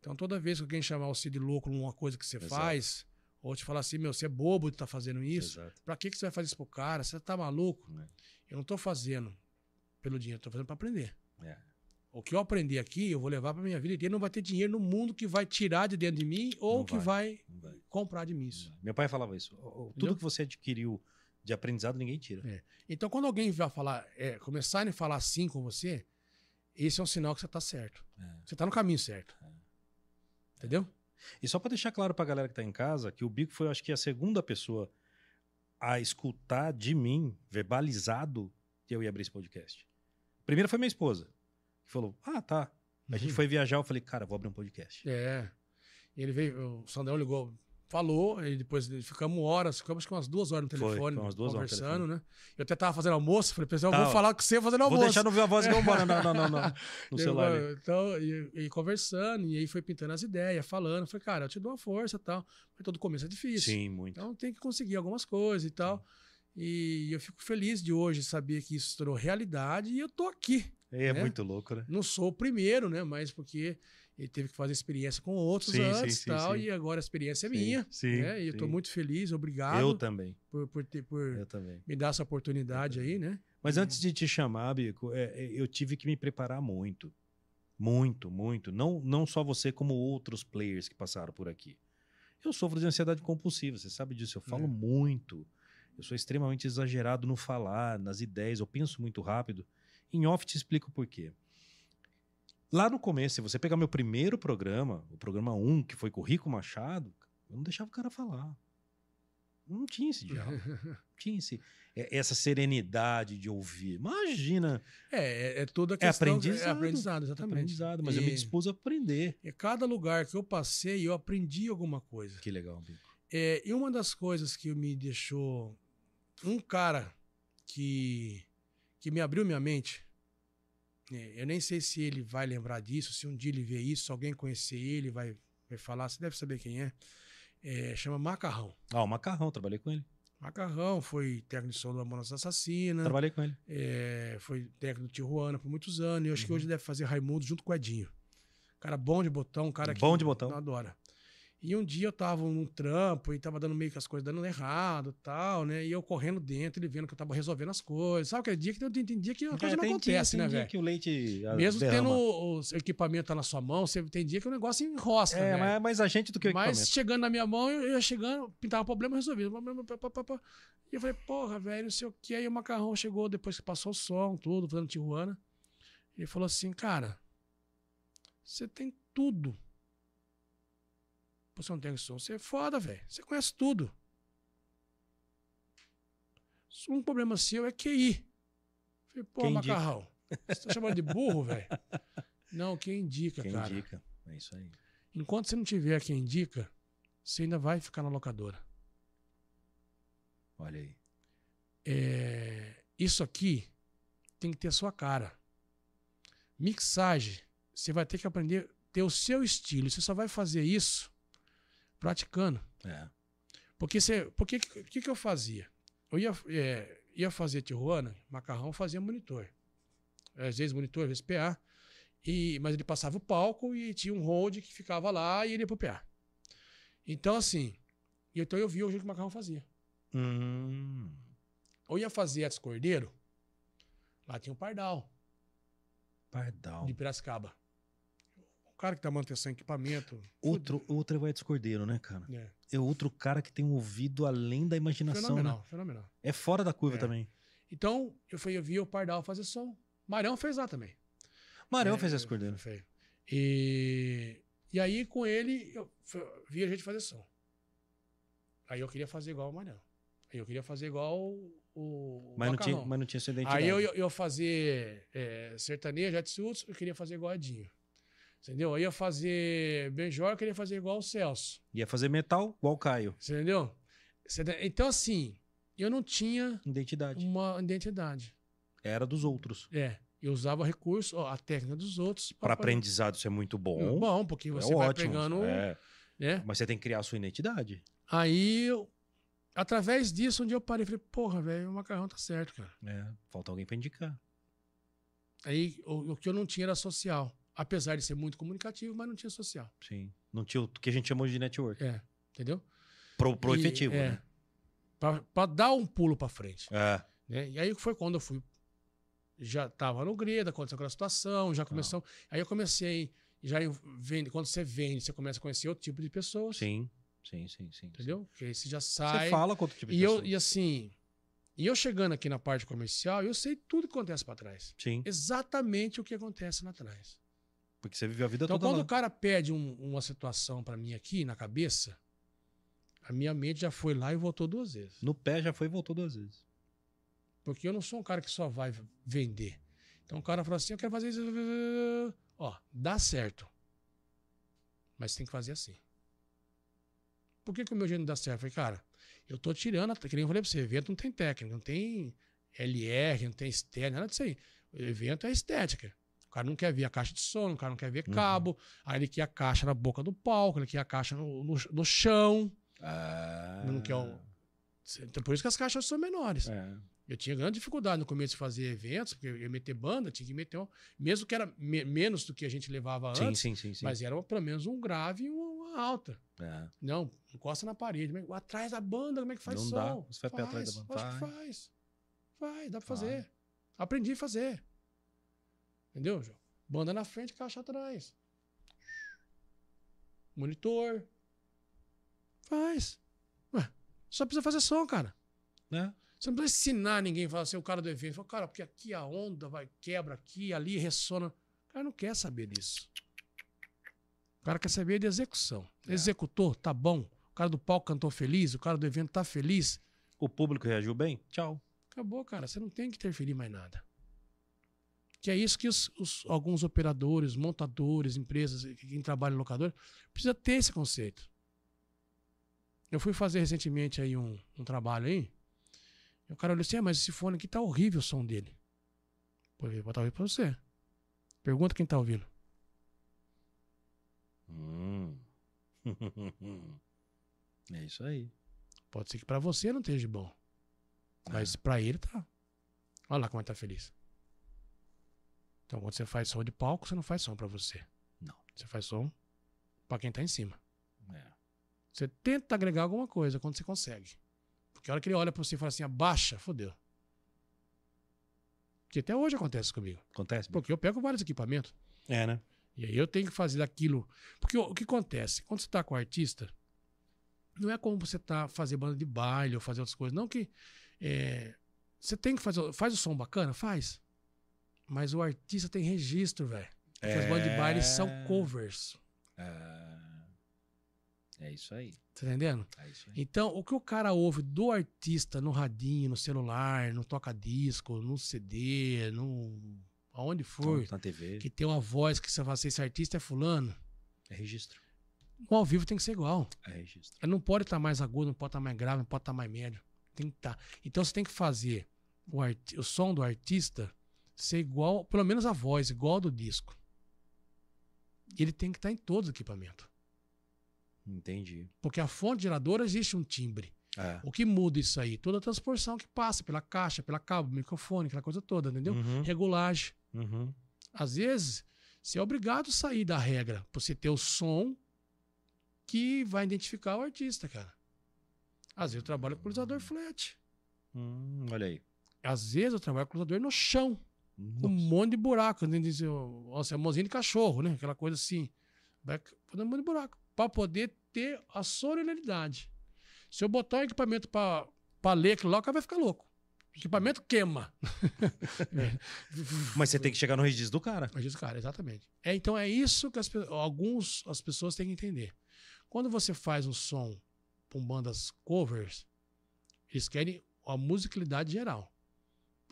Então, toda vez que alguém chamar você de louco numa coisa que você Exato. faz, ou te falar assim, meu, você é bobo de estar tá fazendo isso, para que, que você vai fazer isso pro cara? Você tá maluco? É. Eu não tô fazendo pelo dinheiro, tô fazendo para aprender. É. O que eu aprender aqui, eu vou levar para minha vida inteira. Não vai ter dinheiro no mundo que vai tirar de dentro de mim ou não que vai, vai comprar de mim isso. Meu pai falava isso. Tudo Entendeu? que você adquiriu de aprendizado ninguém tira. É. Então, quando alguém vai falar, é, começar a falar assim com você, esse é um sinal que você está certo. É. Você está no caminho certo. É. Entendeu? É. E só para deixar claro para a galera que está em casa, que o Bico foi, acho que, a segunda pessoa a escutar de mim, verbalizado, que eu ia abrir esse podcast. Primeiro foi minha esposa, que falou: Ah, tá. A gente uhum. foi viajar, eu falei, cara, vou abrir um podcast. É. Ele veio, o Sandrão ligou falou, e depois ficamos horas, ficamos com que umas duas horas no telefone, Foi, duas conversando, horas né? Eu até tava fazendo almoço, falei, pessoal, vou falar com você fazendo almoço. Vou deixar não ver a voz e vou embora, não, não, não, não, no celular. Eu, então, e, e, conversando, e aí foi pintando as ideias, falando, falei, cara, eu te dou uma força e tal, mas todo começo é difícil. Sim, muito. Então tem que conseguir algumas coisas e tal. Sim. E eu fico feliz de hoje saber que isso tornou realidade e eu tô aqui. É, né? muito louco, né? Não sou o primeiro, né? Mas porque ele teve que fazer experiência com outros sim, antes sim, tal, sim, e agora a experiência é minha. Sim, né? E eu estou muito feliz, obrigado. Eu também. Por, por, ter, por também. me dar essa oportunidade aí, né? Mas é. antes de te chamar, Bico, é, é, eu tive que me preparar muito. Muito, muito. Não, não só você, como outros players que passaram por aqui. Eu sofro de ansiedade compulsiva, você sabe disso. Eu é. falo é. muito. Eu sou extremamente exagerado no falar, nas ideias. Eu penso muito rápido. Em off te explico por quê. Lá no começo, se você pegar meu primeiro programa, o programa 1, que foi com o Rico Machado, eu não deixava o cara falar. Não tinha esse diálogo. não tinha esse, é, essa serenidade de ouvir. Imagina. É, é, é toda a é questão. É aprendizado. É aprendizado, exatamente. aprendizado, mas e, eu me dispus a aprender. e cada lugar que eu passei, eu aprendi alguma coisa. Que legal, Bico. É, e uma das coisas que me deixou. Um cara que, que me abriu minha mente é, eu nem sei se ele vai lembrar disso, se um dia ele vê isso, se alguém conhecer ele, vai, vai falar, você deve saber quem é. é chama Macarrão. Ah, o Macarrão, trabalhei com ele. Macarrão, foi técnico de som do Mamonas Assassina. Trabalhei com ele. É, foi técnico do Tijuana por muitos anos. E eu acho uhum. que hoje deve fazer Raimundo junto com o Edinho. Cara bom de botão, cara bom que. Bom de botão. Adora. E um dia eu tava num trampo e tava dando meio que as coisas dando errado tal, né? E eu correndo dentro, ele vendo que eu tava resolvendo as coisas. Sabe aquele dia que eu entendi que a é, coisa não acontece, né, dia, né, velho? que o leite. Ah, Mesmo derrama. tendo o, o equipamento tá na sua mão, você, entendia que o negócio enrosca. É, né? mas é mais agente do que o equipamento. Mas chegando na minha mão, eu, ia chegando, pintava problema, resolvido. Problema, E eu falei, porra, velho, não sei o que. Aí o macarrão chegou depois que passou o som, tudo, fazendo Tijuana. Ele falou assim, cara, você tem tudo você não tem som. Você é foda, velho. Você conhece tudo. Um problema seu é QI. Falei, pô, quem macarrão. Indica? Você tá chamando de burro, velho? Não, quem indica, quem cara. Quem indica. É isso aí. Enquanto você não tiver quem indica, você ainda vai ficar na locadora. Olha aí. É, isso aqui tem que ter a sua cara. Mixagem, você vai ter que aprender ter o seu estilo. Você só vai fazer isso praticando. É. Porque você. Porque que, que, que eu fazia? Eu ia, é, ia fazer Tijuana, macarrão, fazia monitor. É, às vezes monitor, às vezes PA. E, mas ele passava o palco e tinha um hold que ficava lá e ele ia pro PA. Então, assim. Então eu via o jeito que o macarrão fazia. Hum. Eu ia fazer Atos Cordeiro, lá tinha um pardal. Pardal. De Piracicaba. O cara que tá manutenção equipamento. Outro, Fude. outro vai é Cordeiro, né, cara? É. é outro cara que tem um ouvido além da imaginação. Né? Fenomenal, né? fenomenal. É fora da curva é. também. Então, eu fui eu vi o Pardal fazer som. Marão fez lá também. Marão é, fez é, esse Cordeiro. Fez. E, e aí, com ele, eu, vi a gente fazer som. Aí eu queria fazer igual o Marão. Aí eu queria fazer igual o. o mas, não tinha, mas não tinha sua identidade. Aí eu ia fazer é, sertanejo, Jetsutsu, eu queria fazer igual a Dinho. Entendeu? Eu ia fazer Benjor, eu queria fazer igual o Celso. Ia fazer metal igual o Caio. Entendeu? Tá, então, assim, eu não tinha. Identidade. Uma identidade. Era dos outros. É. Eu usava recurso, a técnica dos outros. Para aprendizado, isso é muito bom. É bom, porque é você é vai ótimo. pegando. É. Né? Mas você tem que criar a sua identidade. Aí eu através disso, um dia eu parei e falei, porra, velho, o macarrão tá certo, cara. É, falta alguém para indicar. Aí o, o, que eu não tinha era social apesar de ser muito comunicativo, mas não tinha social. Sim. Não tinha o que a gente chamou de network. É, entendeu? Pro, pro e, efetivo, é, né? Para dar um pulo para frente. É. Né? E aí foi quando eu fui. Já estava no Greda, aconteceu aquela situação, já começou. Ah. Aí eu comecei. Já vende, quando você vende, você começa a conhecer outro tipo de pessoas. Sim, sim, sim, sim. Entendeu? Sim. Porque aí você já sai. Você fala com outro tipo de e pessoa. Eu, e assim, e eu chegando aqui na parte comercial, eu sei tudo que acontece para trás. Sim. Exatamente o que acontece lá atrás. Porque você viveu a vida então, toda. Então, quando lá. o cara pede um, uma situação para mim aqui na cabeça, a minha mente já foi lá e voltou duas vezes. No pé já foi e voltou duas vezes. Porque eu não sou um cara que só vai vender. Então o cara fala assim: eu quero fazer isso. Ó, dá certo. Mas tem que fazer assim. Por que, que o meu jeito não dá certo? Eu falei, cara, eu tô tirando, que nem eu falei pra você, evento não tem técnica, não tem LR, não tem estética, nada disso aí. O evento é estética cara não quer ver a caixa de som, o cara não quer ver uhum. cabo. Uhum. Aí ele quer a caixa na boca do palco, ele quer a caixa no, no, no chão. Ah. Não quer um... Então, por isso que as caixas são menores. É. Eu tinha grande dificuldade no começo de fazer eventos, porque eu ia meter banda, tinha que meter, um, mesmo que era me menos do que a gente levava sim, antes, sim, sim, mas era pelo menos um grave e uma alta. É. Não, encosta na parede, atrás da banda, como é que faz Não som? Dá. Você vai faz, pé atrás da banda. Faz, faz, Vai, dá pra fazer. Aprendi a fazer. Entendeu, João? Banda na frente, caixa atrás. Monitor. Faz. Ué, só precisa fazer som, cara. Né? Você não precisa ensinar ninguém, falar assim, o cara do evento. Fala, cara, porque aqui a onda vai, quebra aqui, ali ressona. O cara não quer saber disso. O cara quer saber de execução. É. Executou, tá bom. O cara do palco cantou feliz, o cara do evento tá feliz. O público reagiu bem? Tchau. Acabou, cara. Você não tem que interferir mais nada. Que é isso que os, os, alguns operadores, montadores, empresas, quem trabalha em locador, precisa ter esse conceito. Eu fui fazer recentemente aí um, um trabalho aí. E o cara olhou assim, ah, mas esse fone aqui tá horrível o som dele. Pô, vou botar para você. Pergunta quem tá ouvindo. Hum. é isso aí. Pode ser que para você não esteja bom. Mas é. para ele tá. Olha lá como ele tá feliz. Então, quando você faz som de palco, você não faz som para você. Não. Você faz som para quem tá em cima. É. Você tenta agregar alguma coisa quando você consegue. Porque a hora que ele olha para você e fala assim, abaixa, fodeu. Que até hoje acontece comigo. Acontece? Porque eu pego vários equipamentos. É, né? E aí eu tenho que fazer daquilo. Porque o, que acontece? Quando você tá com o artista, não é como você tá fazendo banda de baile ou fazer outras coisas. Não que. É, você tem que fazer. Faz o som bacana? Faz. Mas o artista tem registro, velho. É... As bandas de baile é. são covers. É, é isso aí. Tá entendendo? É isso aí. Então, o que o cara ouve do artista no radinho, no celular, no toca-disco, no CD, no. aonde for. Tá na TV. Que tem uma voz que você fala assim, esse artista é fulano. É registro. O ao vivo tem que ser igual. É registro. Ele não pode estar tá mais agudo, não pode estar tá mais grave, não pode estar tá mais médio. Tem que estar. Tá. Então você tem que fazer o, o som do artista ser igual, pelo menos a voz, igual a do disco. E ele tem que estar tá em todo os equipamento. Entendi. Porque a fonte geradora existe um timbre. É. O que muda isso aí? Toda a transposição que passa pela caixa, pela cabo, microfone, aquela coisa toda, entendeu? Uhum. Regulagem. Uhum. Às vezes, você é obrigado a sair da regra para você ter o som que vai identificar o artista, cara. Às vezes eu trabalho com cruzador hum. flat. Hum, olha aí. Às vezes eu trabalho com cruzador no chão. Nossa. um monte de buraco. Né? Diz, nossa, é mãozinha de cachorro, né? Aquela coisa assim. Vai um monte de buraco. Para poder ter a sonoridade Se eu botar um equipamento para ler aquilo lá, o cara vai ficar louco. equipamento queima. É. Mas você tem que chegar no registro do cara. Registro do cara, exatamente. É, então é isso que as, alguns as pessoas têm que entender. Quando você faz um som com bandas covers, eles querem a musicalidade geral.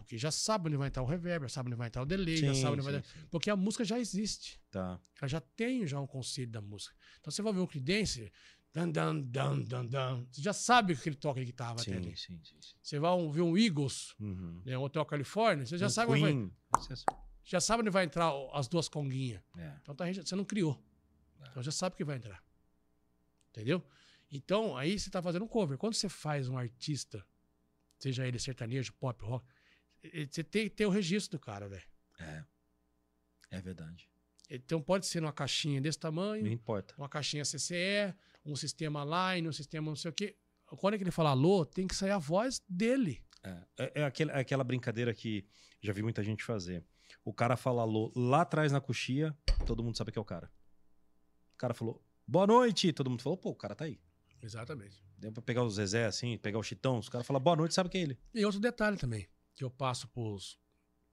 Porque já sabe onde vai entrar o reverb, já sabe onde vai entrar o delay, sim, já sabe onde sim, vai sim. Porque a música já existe. Tá. Ela já tem já um conceito da música. Então você vai ver um Creedence, dan, dan, dan, dan, dan. você já sabe que ele toca de guitarra sim, até ali. Sim, sim, sim. Você vai ver um Eagles, uhum. né, um Hotel é Califórnia, você já um sabe Queen. onde vai... Já sabe onde vai entrar as duas conguinhas. É. Então tá, você não criou. É. Então já sabe que vai entrar. Entendeu? Então, aí você está fazendo um cover. Quando você faz um artista, seja ele sertanejo, pop, rock, você tem que ter o registro do cara, velho. É. É verdade. Então pode ser numa caixinha desse tamanho. Não importa. Uma caixinha CCE, um sistema line, um sistema não sei o quê. Quando é que ele fala alô, tem que sair a voz dele. É, é, é, aquele, é aquela brincadeira que já vi muita gente fazer. O cara fala alô lá atrás na coxia, todo mundo sabe que é o cara. O cara falou, boa noite. Todo mundo falou, pô, o cara tá aí. Exatamente. Deu pra pegar o Zezé assim, pegar o Chitão, os caras fala boa noite, sabe que é ele. E outro detalhe também que eu passo pros,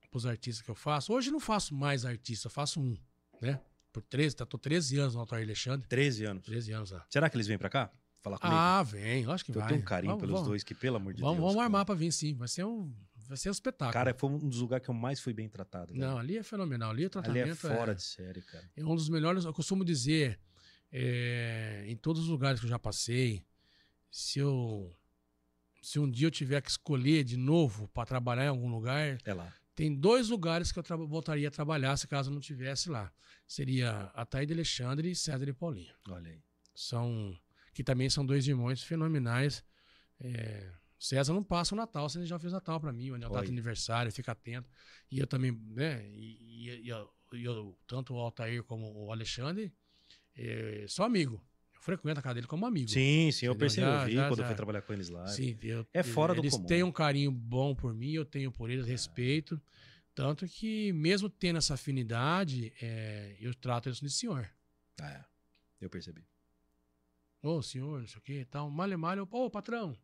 pros artistas que eu faço. Hoje não faço mais artista, faço um, né? Por 13, tá, tô 13 anos no Altair Alexandre. 13 anos? 13 anos, é. Será que eles vêm pra cá? Falar comigo? Ah, vem, acho que eu vai. Eu tenho um carinho vamos, pelos vamos. dois, que pelo amor de vamos, Deus. Vamos armar pra vir sim, vai ser um, vai ser um espetáculo. Cara, foi um dos lugares que eu mais fui bem tratado. Não, ali é fenomenal, ali o tratamento ali é, é fora é, de série, cara. É um dos melhores, eu costumo dizer, é, em todos os lugares que eu já passei, se eu se um dia eu tiver que escolher de novo para trabalhar em algum lugar, é tem dois lugares que eu voltaria a trabalhar se caso não tivesse lá. Seria de Alexandre e César e Paulinho. Olha aí. São, que também são dois irmãos fenomenais. É, César não passa o Natal, você já fez Natal para mim, o Natal é de aniversário, fica atento. E eu também, né? E, e, e eu, tanto o Altair como o Alexandre, é, só amigo frequento a casa dele como amigo. Sim, sim, eu percebi já, já, quando já. fui trabalhar com eles lá. Sim, eu, é fora eles do comum. Eles têm um carinho bom por mim, eu tenho por eles, é. respeito. Tanto que, mesmo tendo essa afinidade, é, eu trato eles de senhor. Ah, é. Eu percebi. Ô, oh, senhor, não sei o que e tal. Malha, malha, ô, oh, patrão.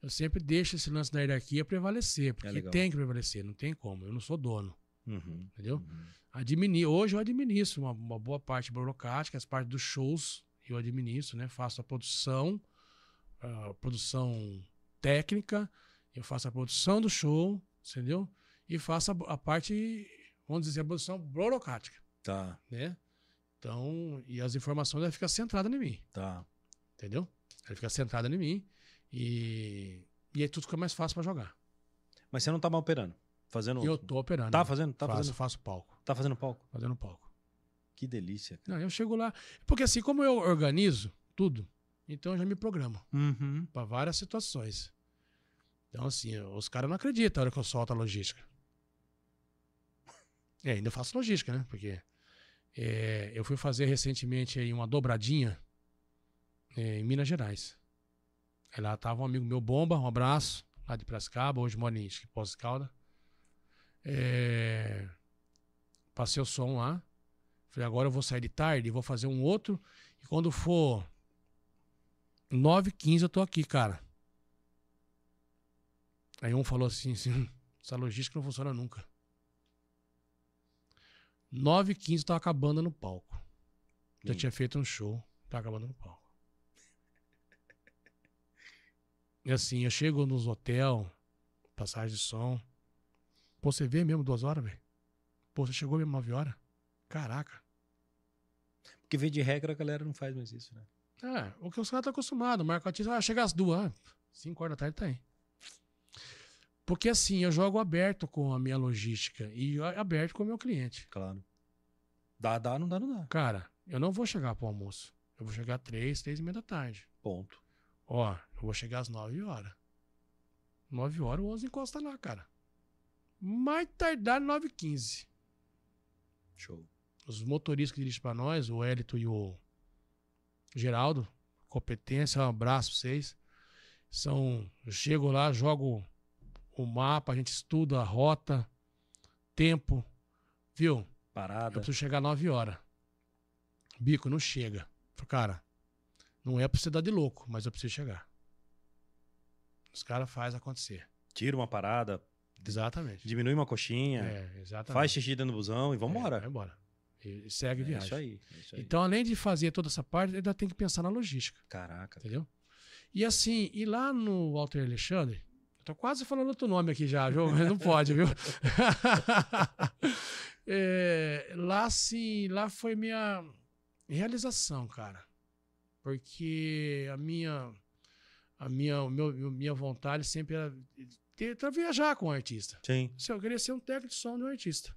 Eu sempre deixo esse lance da hierarquia prevalecer, é porque é tem que prevalecer, não tem como. Eu não sou dono. Uhum, entendeu? Uhum. Admini hoje eu administro uma, uma boa parte burocrática, as partes dos shows eu administro, né? Faço a produção, a produção técnica, eu faço a produção do show, entendeu? E faço a, a parte, vamos dizer, a produção burocrática. Tá. Né? Então, e as informações ela ficar centrada em mim. Tá. Entendeu? Ela fica centrada em mim e, e aí é tudo fica é mais fácil para jogar. Mas você não tá mal operando? Fazendo... Eu tô operando. Tá fazendo? Tá faço, fazendo? Faço palco. Tá fazendo palco? Fazendo palco. Que delícia. Cara. Não, eu chego lá. Porque assim, como eu organizo tudo, então eu já me programo uhum. para várias situações. Então, assim, os caras não acreditam na hora que eu solto a logística. É, ainda faço logística, né? Porque é, eu fui fazer recentemente aí uma dobradinha é, em Minas Gerais. Aí lá tava um amigo meu, Bomba, um abraço, lá de Prascaba, hoje mora em pós Calda. É, passei o som lá. Falei, agora eu vou sair de tarde, vou fazer um outro. E quando for 9h15 eu tô aqui, cara. Aí um falou assim, assim essa logística não funciona nunca. 9h15 tava acabando no palco. Já hum. tinha feito um show, tá acabando no palco. E assim, eu chego nos hotel, passagem de som. Pô, você vê mesmo duas horas, velho? Pô, você chegou mesmo 9 horas? Caraca. Porque vê de regra a galera não faz mais isso, né? É, o que os caras estão tá acostumados. Marco Atísio, ah, chega às duas, ah, cinco horas da tarde tá aí. Porque assim, eu jogo aberto com a minha logística e aberto com o meu cliente. Claro. Dá, dá, não dá, não dá. Cara, eu não vou chegar pro almoço. Eu vou chegar três, três e meia da tarde. Ponto. Ó, eu vou chegar às nove horas. Nove horas o onze encosta lá, cara. Mais tardar nove e quinze. Show os motoristas que dirigem para nós, o Hélito e o Geraldo, competência, um abraço para vocês. São, eu chego lá, jogo o mapa, a gente estuda a rota, tempo, viu? Parada. Eu preciso chegar às 9 horas. Bico, não chega. Falei, cara, não é pra você dar de louco, mas eu preciso chegar. Os caras fazem acontecer. Tira uma parada. Exatamente. Diminui uma coxinha. É, exatamente. Faz xixi dentro do busão e vambora. É, vai embora. Ele segue é viagem. Isso aí, é isso aí. Então, além de fazer toda essa parte, ainda tem que pensar na logística. Caraca. Entendeu? E assim, e lá no Walter Alexandre, eu tô quase falando outro nome aqui já, mas não pode, viu? é, lá sim, lá foi minha realização, cara. Porque a minha a minha, meu, minha vontade sempre era ter, viajar com o um artista. Sim. Se eu queria ser um técnico de som de um artista.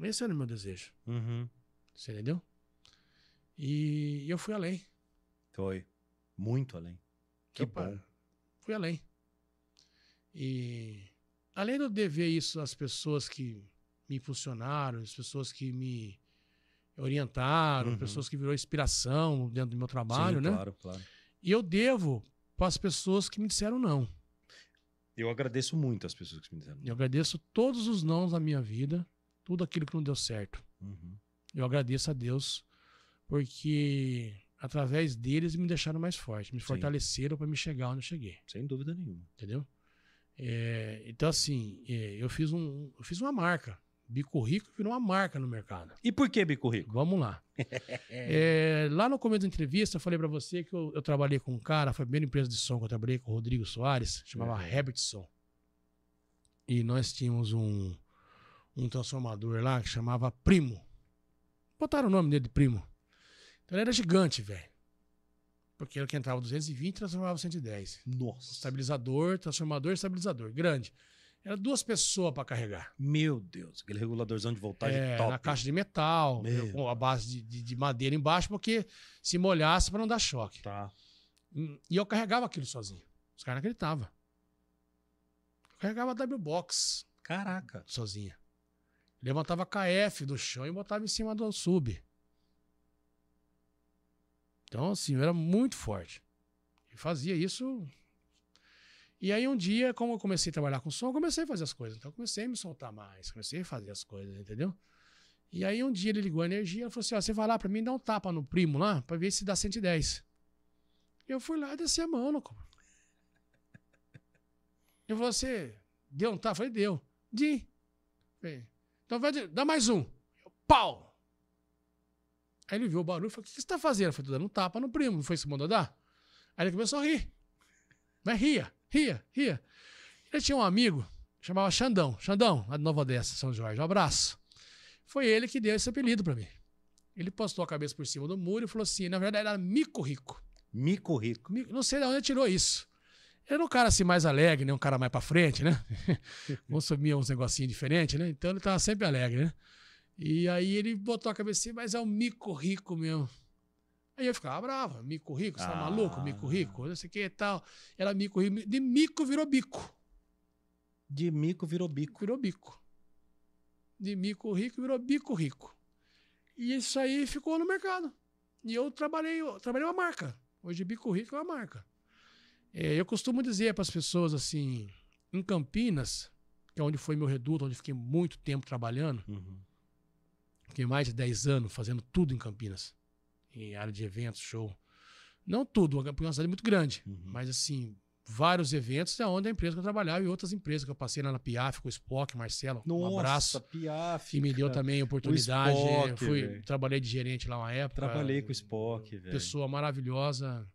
Esse era o meu desejo. Uhum. Você entendeu? E eu fui além. Foi. Muito além. Que eu, bom. Fui além. E além de eu dever isso às pessoas que me funcionaram as pessoas que me orientaram, uhum. pessoas que virou inspiração dentro do meu trabalho, Sim, né? Claro, claro. E eu devo para as pessoas que me disseram não. Eu agradeço muito as pessoas que me disseram. Eu agradeço todos os nãos da minha vida tudo aquilo que não deu certo. Uhum. Eu agradeço a Deus porque através deles me deixaram mais forte, me Sim. fortaleceram para me chegar onde eu cheguei. Sem dúvida nenhuma. Entendeu? É, então, assim, é, eu, fiz um, eu fiz uma marca. Bico Rico virou uma marca no mercado. E por que Bico Rico? Vamos lá. é, lá no começo da entrevista, eu falei para você que eu, eu, trabalhei com um cara, foi a primeira empresa de som que eu trabalhei com o Rodrigo Soares, chamava é. Uhum. Herbertson. E nós tínhamos um, um transformador lá que chamava Primo. Botaram o nome dele de Primo. Então ele era gigante, velho. Porque ele que entrava 220 transformava 110. Nossa. Estabilizador, transformador, estabilizador. Grande. Era duas pessoas para carregar. Meu Deus, aquele reguladorzão de voltagem é, top. Na caixa de metal, Meu. com a base de, de, de, madeira embaixo, porque se molhasse para não dar choque. Tá. Hum, e eu carregava aquilo sozinho. Os caras não acreditavam. Eu carregava W-Box. Caraca. Sozinha. Levantava KF do chão e botava em cima do sub. Então, assim, eu era muito forte. E fazia isso. E aí, um dia, como eu comecei a trabalhar com som, eu comecei a fazer as coisas. Então, eu comecei a me soltar mais, comecei a fazer as coisas, entendeu? E aí, um dia, ele ligou a energia e falou assim: Ó, você vai lá pra mim dar um tapa no primo lá, pra ver se dá 110. Eu fui lá e desci a mão, louco. E Você deu um tapa? Eu falei: Deu. De. Falei, então vai, dá mais um. pau! Aí ele viu o barulho e falou: O que você está fazendo? Eu falei: dando um tapa no primo, não foi esse mundo mandou dar? Aí ele começou a rir. Mas ria, ria, ria. Ele tinha um amigo, chamava Xandão. Xandão, lá de Nova Odessa, São Jorge. Um abraço. Foi ele que deu esse apelido para mim. Ele postou a cabeça por cima do muro e falou assim: na verdade era Mico Rico. Mico Rico. Não sei de onde ele tirou isso. Era é um cara assim mais alegre, né? Um cara mais pra frente, né? Consumia uns negocinhos diferentes, né? Então ele tava sempre alegre, né? E aí ele botou a cabeça assim, mas é um mico rico mesmo. Aí eu ficava bravo, mico rico, você tá ah. tá maluco, mico rico, não sei o que e tal. Era mico rico, de mico virou bico. De mico virou bico. Virou bico. De mico rico virou bico rico. E isso aí ficou no mercado. E eu trabalhei, eu trabalhei uma marca. Hoje bico rico é uma marca. É, eu costumo dizer para as pessoas assim, em Campinas, que é onde foi meu reduto, onde fiquei muito tempo trabalhando, uhum. fiquei mais de 10 anos fazendo tudo em Campinas, em área de eventos, show. Não tudo, porque é uma cidade muito grande, uhum. mas assim, vários eventos, é onde a empresa que eu trabalhava e outras empresas que eu passei lá na Piaf, com o Spock, Marcelo, Nossa, um abraço. Piaf, Que me deu também oportunidade. Spock, fui, trabalhei de gerente lá uma época. Trabalhei com o Spock, velho. Pessoa maravilhosa,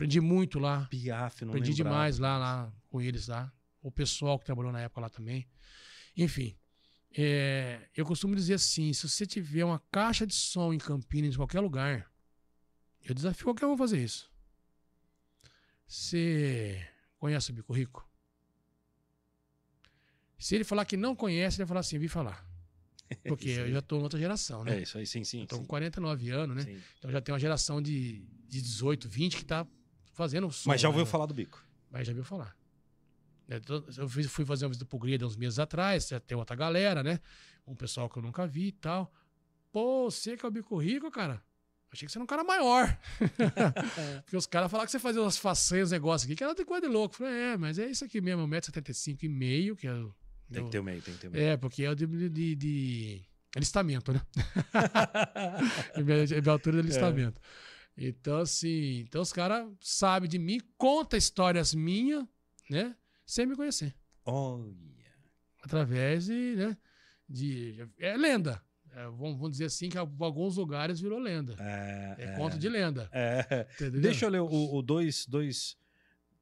Aprendi muito lá. Piaf, não Aprendi lembrava. demais lá, lá com eles lá. O pessoal que trabalhou na época lá também. Enfim, é, eu costumo dizer assim: se você tiver uma caixa de som em Campinas, em qualquer lugar, eu desafio qualquer um a fazer isso. Você conhece o Bico Rico? Se ele falar que não conhece, ele vai falar assim: vi falar. Porque eu já estou em outra geração, né? É, isso aí, sim, sim. Estou com 49 anos, né? Sim. Então já tem uma geração de, de 18, 20 que está fazendo som. Mas já ouviu né? falar do bico? Mas já ouviu falar. É, eu fui fazer uma visita pro Grida uns meses atrás, tem outra galera, né? Um pessoal que eu nunca vi e tal. Pô, você que é o bico rico, cara. Achei que você era um cara maior. Porque os caras falaram que você fazia umas façanhas, negócio aqui, que era de coisa de louco. falei, é, mas é isso aqui mesmo, 1,75m é e meio, que é. O, tem que ter o meio, tem que ter o meio. É, porque é o de, de, de... né? é minha altura é de alistamento. É. Então, assim, então os caras sabem de mim, conta histórias minhas, né? Sem me conhecer. Olha. Através de, né? De, é lenda. É, vamos, vamos, dizer assim, que alguns lugares virou lenda. É, é, é conto de lenda. É. Deixa eu ler o, o dois, dois,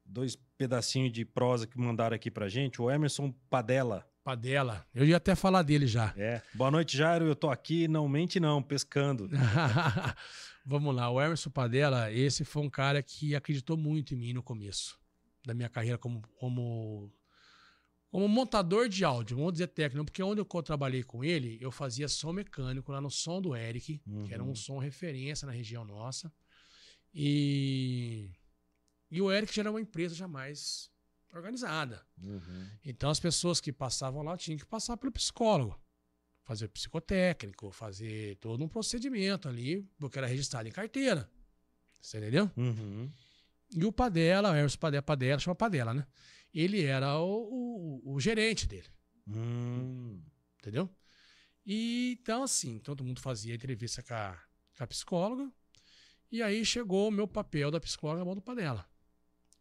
dois pedacinhos de prosa que mandaram aqui pra gente. O Emerson Padela. Padela. Eu ia até falar dele já. É. Boa noite, Jairo. Eu tô aqui, não mente não, pescando. Vamos lá, o Emerson Padella, esse foi um cara que acreditou muito em mim no começo da minha carreira como, como, como montador de áudio, vamos dizer técnico, porque onde eu trabalhei com ele, eu fazia som mecânico lá no som do Eric, uhum. que era um uhum. som referência na região nossa. E, e o Eric já era uma empresa jamais organizada. Uhum. Então as pessoas que passavam lá tinham que passar pelo psicólogo fazer psicotécnico, fazer todo um procedimento ali, porque era registrado em carteira. Você entendeu? Uhum. E o Padela, o Hermes Padela, Padela, chama Padela, né? Ele era o, o, o gerente dele. Hum. Entendeu? E então, assim, todo mundo fazia entrevista com a, com a psicóloga. E aí chegou o meu papel da psicóloga na mão do Padela.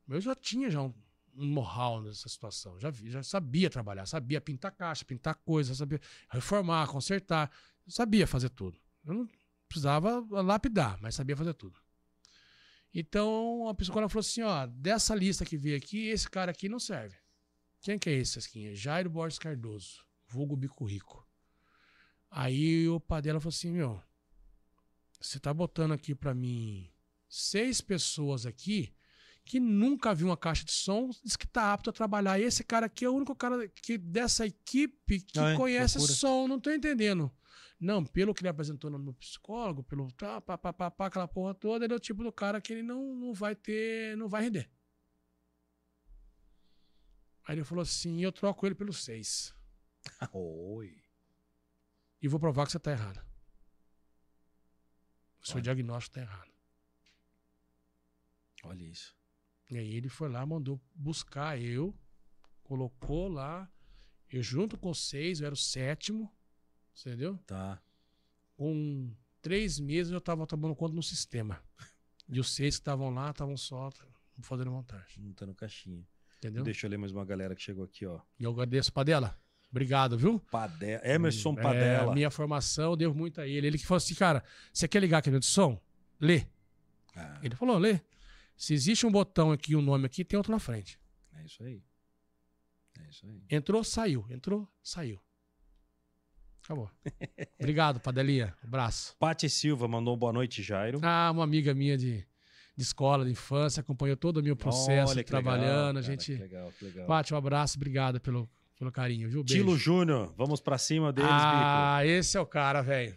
Eu já tinha já um, um know-how nessa situação. Já, já sabia trabalhar, sabia pintar caixa, pintar coisa, sabia reformar, consertar, sabia fazer tudo. Eu não precisava lapidar, mas sabia fazer tudo. Então a psicóloga falou assim: ó, dessa lista que veio aqui, esse cara aqui não serve. Quem que é esse, Sasquinha? Jairo Borges Cardoso, vulgo bico rico. Aí o padela falou assim: meu, você tá botando aqui para mim seis pessoas aqui que nunca viu uma caixa de som, diz que está apto a trabalhar. E esse cara aqui é o único cara que, dessa equipe que ah, é? conhece som, não estou entendendo. Não, pelo que ele apresentou no meu psicólogo, pelo tá, pá, pá, pá, pá, aquela porra toda, ele é o tipo do cara que ele não, não vai ter, não vai render. Aí ele falou assim: eu troco ele pelo seis. Oi. E vou provar que você está errado. O seu Olha. diagnóstico está errado. Olha isso. E aí ele foi lá, mandou buscar eu, colocou lá. Eu junto com seis, eu era o sétimo, entendeu? Tá. Com três meses eu tava tomando conta no sistema. E os seis que estavam lá estavam só fazendo montagem. Montando caixinha. Entendeu? Deixa eu ler mais uma galera que chegou aqui, ó. E eu agradeço Padela. Obrigado, viu? Padela. Emerson é, Padela. É, minha formação, deu muito a ele. Ele que falou assim, cara, você quer ligar aqui no som? Lê. Ah. Ele falou, lê. Se existe um botão aqui, um nome aqui, tem outro na frente. É isso aí. É isso aí. Entrou, saiu. Entrou, saiu. Acabou. Obrigado, Padelia. abraço. Pati Silva mandou boa noite, Jairo. Ah, uma amiga minha de, de escola, de infância, acompanhou todo o meu processo, Olha, trabalhando. Legal, a gente. que legal, que legal. Pati, um abraço, obrigado pelo, pelo carinho, viu? Beijo. Tilo Júnior, vamos para cima deles, Ah, Bico. esse é o cara, velho.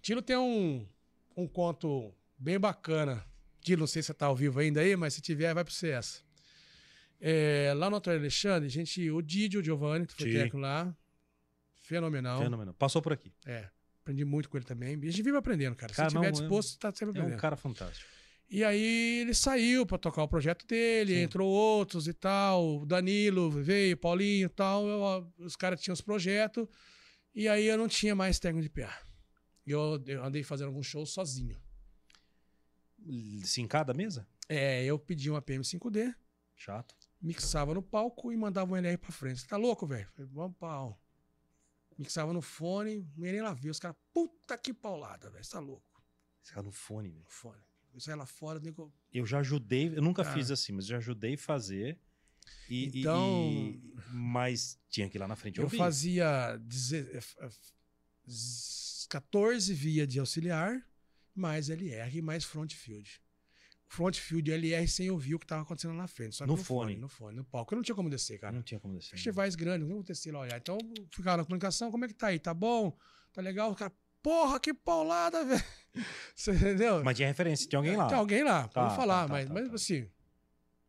Tilo tem um, um conto bem bacana Dilo, não sei se você está ao vivo ainda aí, mas se tiver, vai para o CS. É, lá no Antônio Alexandre, a gente, o Didio Giovanni, que foi Sim. técnico lá, fenomenal. Fenomenal. Passou por aqui. É, aprendi muito com ele também. a gente vive aprendendo, cara. cara se tiver disposto, está sempre aprendendo. É um cara fantástico. E aí ele saiu para tocar o projeto dele, Sim. entrou outros e tal. Danilo veio, Paulinho e tal. Eu, os caras tinham os projetos. E aí eu não tinha mais técnico de PA. Eu, eu andei fazendo alguns shows sozinho. Sim, cada mesa? É, eu pedi uma PM5D. Chato. Mixava no palco e mandava um lr pra frente. Você tá louco, velho? vamos pau. Mixava no fone, nem lá viu. Os caras, puta que paulada, velho. Você tá louco. Você tá no fone, velho. No fone. Eu lá fora, nem eu já ajudei, eu nunca ah. fiz assim, mas já ajudei fazer. E, então, e, mas tinha que ir lá na frente. Eu, eu fazia 14 eh, eh, via de auxiliar, mais LR e mais front field. Front field LR sem ouvir o que estava acontecendo na frente. Só no, no fone. fone. No fone, no palco. Eu não tinha como descer, cara. Não tinha como descer. Festivais né? grandes, não tinha como descer lá olhar. Então, ficava na comunicação, como é que tá aí? Tá bom? Tá legal? O cara, porra, que paulada, velho. Você entendeu? Mas tinha referência, tinha alguém lá. Tinha alguém lá, tá, tá falar, tá, tá, mas, tá, mas tá. assim.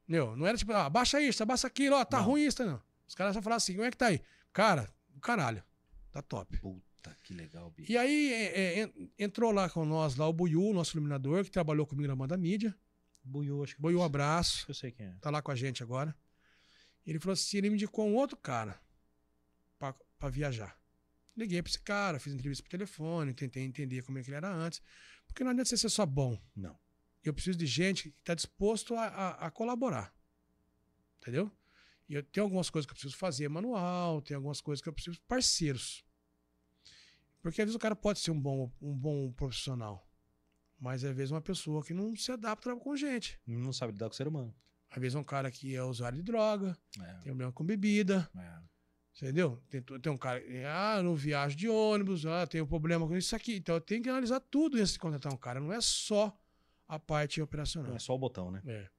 Meu, não era tipo, ah, baixa isso, abaixa aquilo, ó, tá não. ruim isso, não. Os caras só falaram assim, como é que tá aí? Cara, caralho, tá top. Puta. Puta, que legal, bicho. E aí é, é, entrou lá com nós lá o Buiu, nosso iluminador, que trabalhou comigo na banda mídia. Buiu, acho que. Buiu, um abraço. que eu sei quem é. Tá lá com a gente agora. Ele falou assim: ele me indicou um outro cara para viajar. Liguei para esse cara, fiz entrevista por telefone, tentei entender como é que ele era antes. Porque não adianta você ser só bom. Não. Eu preciso de gente que está disposto a, a, a colaborar. Entendeu? E eu tenho algumas coisas que eu preciso fazer manual, tem algumas coisas que eu preciso parceiros. Porque às vezes o cara pode ser um bom, um bom profissional, mas às vezes uma pessoa que não se adapta com gente. Não sabe lidar com o ser humano. Às vezes um cara que é usuário de droga, é. tem problema com bebida. É. Entendeu? Tem, tem um cara que, ah, não viajo de ônibus, ah, tem um problema com isso aqui. Então tem que analisar tudo antes de contratar um cara. Não é só a parte operacional. Não é só o botão, né? É.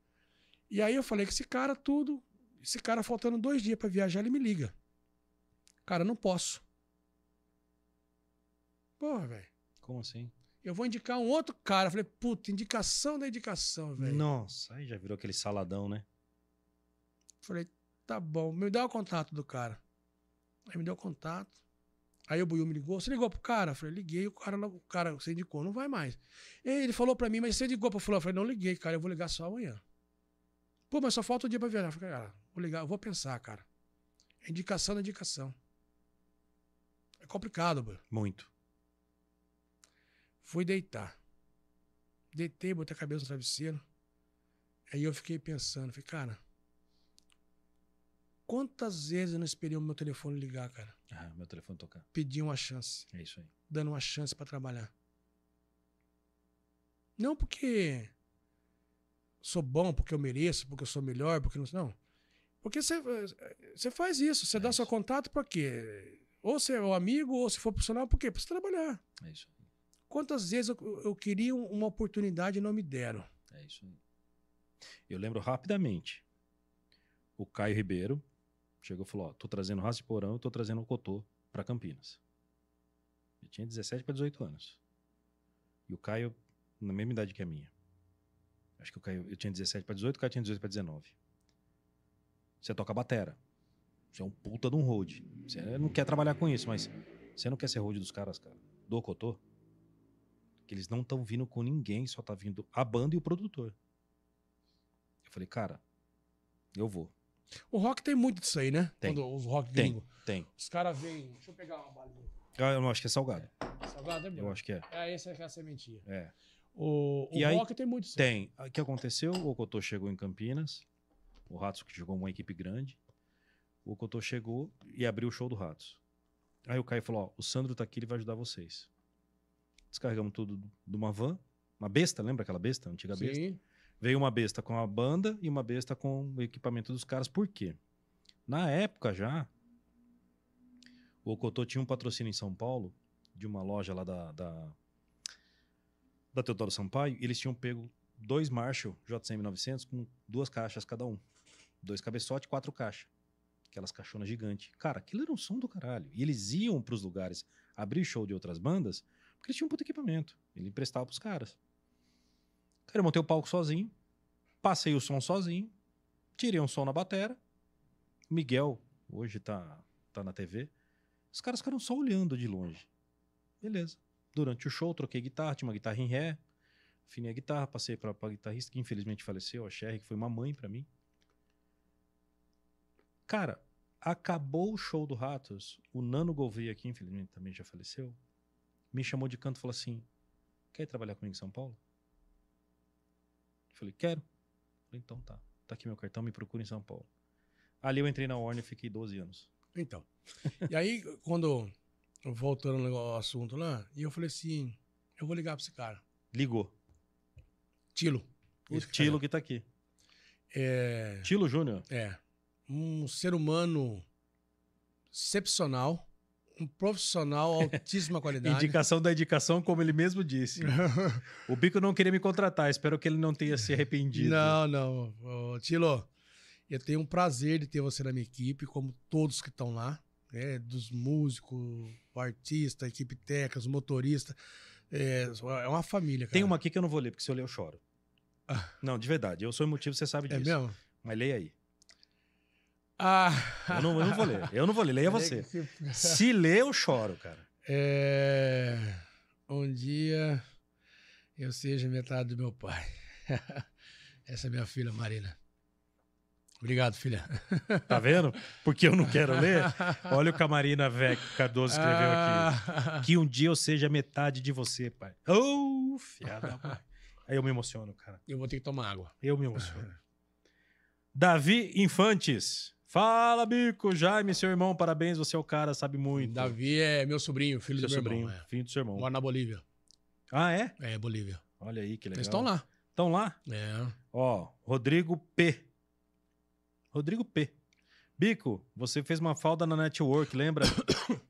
E aí eu falei que esse cara, tudo. Esse cara faltando dois dias para viajar, ele me liga. Cara, não posso. Porra, velho. Como assim? Eu vou indicar um outro cara. falei, puta, indicação da indicação, velho. Nossa, aí já virou aquele saladão, né? Falei, tá bom, me dá o contato do cara. Aí me deu o contato. Aí o Buiu me ligou, você ligou pro cara? falei, liguei, o cara, o cara você indicou, não vai mais. Ele falou pra mim, mas você ligou pro fulano? Eu falei, não liguei, cara, eu vou ligar só amanhã. Pô, mas só falta um dia pra viajar. falei, cara, vou ligar, eu vou pensar, cara. Indicação da indicação. É complicado, Buiu. Muito. Fui deitar. Deitei, botei a cabeça no travesseiro. Aí eu fiquei pensando, falei, cara, quantas vezes eu não esperei o meu telefone ligar, cara? Ah, meu telefone tocar. Pedi uma chance. É isso aí. Dando uma chance para trabalhar. Não porque sou bom, porque eu mereço, porque eu sou melhor, porque não. Não. Porque você faz isso, você é dá isso. seu contato para quê? Ou você é o um amigo, ou se for profissional, por quê? Para você trabalhar. É isso. Quantas vezes eu, eu queria uma oportunidade e não me deram? É isso aí. Eu lembro rapidamente. O Caio Ribeiro chegou e falou: Ó, tô trazendo raça de porão, tô trazendo o Cotô para Campinas. Eu tinha 17 para 18 anos. E o Caio, na mesma idade que a minha. Acho que o Caio, eu tinha 17 para 18, o Caio tinha 18 para 19. Você toca batera. Você é um puta de um road. Você não quer trabalhar com isso, mas você não quer ser road dos caras, cara. Do Cotô? que eles não estão vindo com ninguém, só tá vindo a banda e o produtor. Eu falei, cara, eu vou. O rock tem muito disso aí, né? Tem. Quando os rock tem, gringo. Tem. Os caras vêm. Deixa eu pegar uma balinha. Ah, eu não acho que é salgado. É. Salgado é mesmo? Eu acho que é. É essa é que é a sementinha. É. O, o rock aí, tem muito disso. Tem. O que aconteceu? O Cotô chegou em Campinas. O Ratos que jogou uma equipe grande. O Cotô chegou e abriu o show do Ratos. Aí o Caio falou: ó, o Sandro tá aqui, ele vai ajudar vocês descarregamos tudo de uma van, uma besta, lembra aquela besta, antiga Sim. besta? Veio uma besta com a banda e uma besta com o equipamento dos caras. Por quê? Na época já, o Ocotô tinha um patrocínio em São Paulo, de uma loja lá da, da, da Teodoro Sampaio, e eles tinham pego dois Marshall JCM 900 com duas caixas cada um. Dois cabeçotes, quatro caixas. Aquelas caixonas gigantes. Cara, aquilo era um som do caralho. E eles iam para os lugares abrir show de outras bandas porque ele tinha um puto equipamento. Ele emprestava pros caras. Cara, eu montei o palco sozinho, passei o som sozinho, tirei um som na batera. Miguel, hoje tá, tá na TV. Os caras ficaram só olhando de longe. Beleza. Durante o show, troquei guitarra, tinha uma guitarra em ré, afinei a guitarra, passei pra, pra guitarrista, que infelizmente faleceu, a Sherry, que foi uma mãe para mim. Cara, acabou o show do Ratos, o Nano Gouveia, que infelizmente também já faleceu, me chamou de canto e falou assim: Quer trabalhar comigo em São Paulo? Eu falei: Quero. Eu falei, então tá, tá aqui meu cartão, me procura em São Paulo. Ali eu entrei na Warner e fiquei 12 anos. Então. e aí, quando. Voltando ao assunto lá, né, e eu falei assim: eu vou ligar pra esse cara. Ligou. Tilo. O Tilo que tá aqui. É... Tilo Júnior? É. Um ser humano excepcional um profissional altíssima qualidade. indicação da indicação, como ele mesmo disse. o Bico não queria me contratar, espero que ele não tenha se arrependido. Não, não. Tilo, eu tenho um prazer de ter você na minha equipe, como todos que estão lá, né? dos músicos, artista, equipe técnica, os motoristas. É, é uma família, cara. Tem uma aqui que eu não vou ler, porque se eu ler eu choro. Ah. Não, de verdade, eu sou emotivo, você sabe é disso. É mesmo? Mas leia aí. Ah. Eu, não, eu não vou ler. Eu não vou ler. Leia você. Se ler, eu choro, cara. É... Um dia eu seja metade do meu pai. Essa é minha filha, Marina. Obrigado, filha. Tá vendo? Porque eu não quero ler. Olha o que a Marina Vec Cardoso escreveu aqui. Ah. Que um dia eu seja metade de você, pai. Oh, fiada, pai. Aí eu me emociono, cara. Eu vou ter que tomar água. Eu me emociono. Davi Infantes. Fala, Bico! Jaime, seu irmão, parabéns, você é o cara, sabe muito. Davi é meu sobrinho, filho seu do meu sobrinho, irmão. É. Filho do seu irmão. Mora na Bolívia. Ah, é? É, Bolívia. Olha aí, que legal. Eles estão lá. Estão lá? É. Ó, Rodrigo P. Rodrigo P. Bico, você fez uma falda na Network, lembra?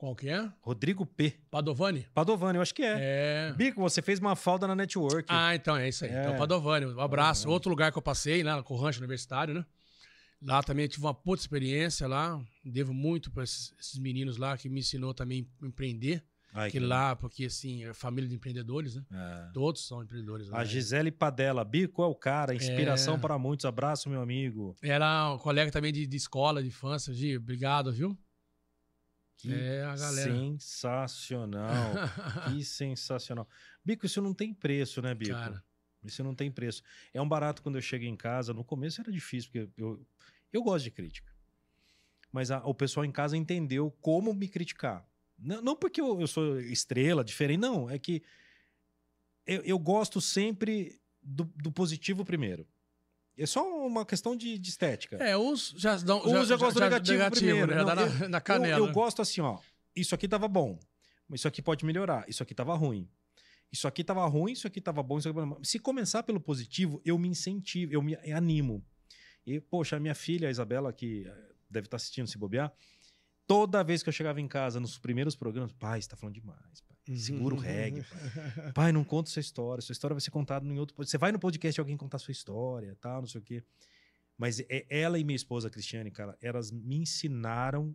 Qual que é? Rodrigo P. Padovani? Padovani, eu acho que é. é. Bico, você fez uma falda na network. Ah, então é isso aí. É. Então, Padovani, um abraço. Ah, Outro lugar que eu passei, lá né, Corrancha Corrancho Universitário, né? Lá também tive uma puta experiência lá. Devo muito para esses, meninos lá que me ensinou também a empreender. Ai, que, que lá, porque assim, é família de empreendedores, né? É. Todos são empreendedores. Lá, A Gisele Padella, Bico é o cara, inspiração é. para muitos. Abraço, meu amigo. Era é um colega também de, de escola, de infância. Gi, obrigado, viu? Que é a galera. sensacional. que sensacional. Bico, isso não tem preço, né, Bico? Cara. Isso não tem preço. É um barato quando eu chego em casa. No começo era difícil, porque eu, eu gosto de crítica. Mas a, o pessoal em casa entendeu como me criticar. Não, não porque eu, eu, sou estrela, diferente, não. É que eu, eu gosto sempre do, do positivo primeiro. É só uma questão de, de estética. É, uns já dão. Uns já, já gostam negativo, negativo primeiro. Né? Não, eu, na, na, canela. Eu, eu né? gosto assim, ó. Isso aqui tava bom. Isso aqui pode melhorar. Isso aqui tava ruim isso aqui tava ruim, isso aqui tava bom, isso aqui tava... Se começar pelo positivo, eu me incentivo, eu me animo. E, poxa, a minha filha, a Isabela, que eh, deve estar tá assistindo se bobear, toda vez que eu chegava em casa, nos primeiros programas, pai, você tá falando demais seguro o uhum. reggae. Pai. pai, não conta sua história. Sua história vai ser contada em outro podcast. Você vai no podcast e alguém contar sua história, tal, não sei o quê. Mas é, ela e minha esposa, Cristiane, cara, elas me ensinaram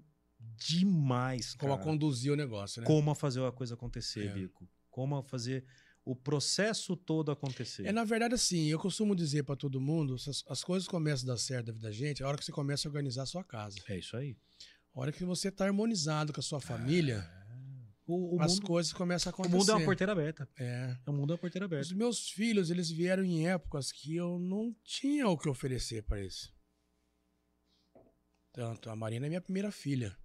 demais, Como cara, a conduzir o negócio, né? Como a fazer a coisa acontecer, é. Bico. Como a fazer o processo todo acontecer. É, na verdade, assim, eu costumo dizer para todo mundo, as, as coisas começam a dar certo da vida da gente, é a hora que você começa a organizar a sua casa. É isso aí. A hora que você tá harmonizado com a sua ah, família... O, o As mundo, coisas começam a acontecer. O mundo é uma porteira aberta. É. é. O mundo é uma porteira aberta. Os meus filhos, eles vieram em épocas que eu não tinha o que oferecer para eles. Tanto, a Marina é minha primeira filha.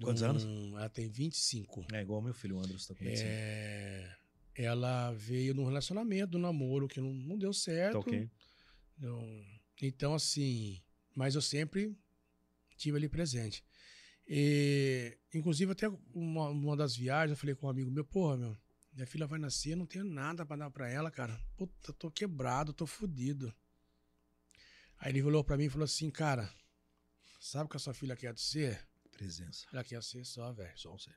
Quantos um, anos? Ela tem 25. É igual meu filho, o Andros, tá com 25. É, ela veio num relacionamento, num namoro que não, não deu certo. Tá ok. então, assim, mas eu sempre tive ali presente. E, inclusive, até uma, uma das viagens, eu falei com um amigo meu, porra, meu, minha filha vai nascer, não tenho nada para dar para ela, cara. Puta, tô quebrado, tô fudido. Aí ele olhou para mim e falou assim, cara, sabe o que a sua filha quer ser? Presença. Ela quer ser só, velho. Só você.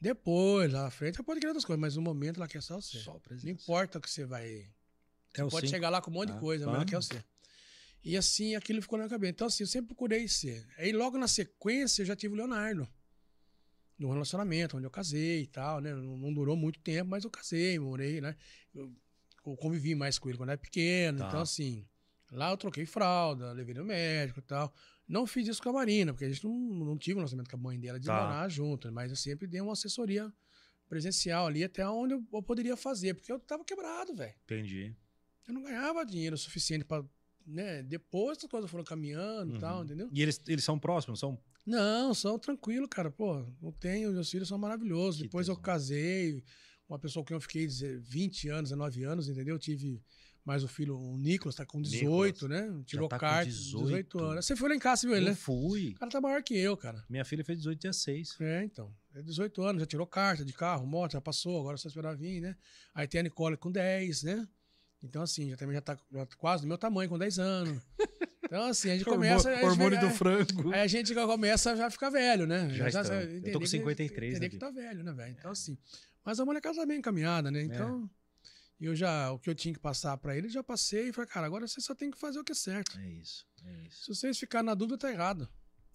Depois, lá na frente, ela pode querer outras coisas, mas no momento ela quer só você. Só presença. Não importa o que você vai... Até você pode cinco. chegar lá com um monte ah, de coisa, vamos. mas ela quer você. E assim, aquilo ficou na minha cabeça. Então, assim, eu sempre procurei ser. Aí, logo na sequência, eu já tive o Leonardo. No relacionamento, onde eu casei e tal, né? Não, não durou muito tempo, mas eu casei, morei, né? Eu, eu convivi mais com ele quando era pequeno. Tá. Então, assim, lá eu troquei fralda, levei no médico e tal. Não fiz isso com a Marina, porque a gente não, não tive um lançamento com a mãe dela de tá. morar junto, mas eu sempre dei uma assessoria presencial ali até onde eu, eu poderia fazer, porque eu tava quebrado, velho. Entendi. Eu não ganhava dinheiro suficiente para né, depois as coisas foram caminhando e uhum. tal, entendeu? E eles, eles são próximos, são? Não, são tranquilo, cara. Pô, eu tenho, meus filhos são maravilhosos. Que depois Deus eu casei, uma pessoa com quem eu fiquei 20 anos, 19 anos, entendeu? Eu tive mais o filho, o Nicolas, tá com 18, Nicolas, né? Tirou tá carta, 18. 18 anos. Você foi lá em casa, viu ele, eu né? fui. O cara tá maior que eu, cara. Minha filha fez 18 dia 6. É, então. 18 é anos, já tirou carta de carro, moto, já passou, agora só esperar vir, né? Aí tem a Nicole com 10, né? Então, assim, já também tá já tá, quase do meu tamanho, com 10 anos. Então, assim, a gente começa. hormônio do é, frango. Aí a gente começa já fica velho, né? Já, já, já tá Eu tô com 53. Entender né, que tá velho, né, velho? Então, assim. Mas a molecada tá bem encaminhada, né? É. Então. É. Eu já, o que eu tinha que passar para ele, já passei e falei, cara, agora você só tem que fazer o que é certo. É isso, é isso. Se vocês ficarem na dúvida, tá errado.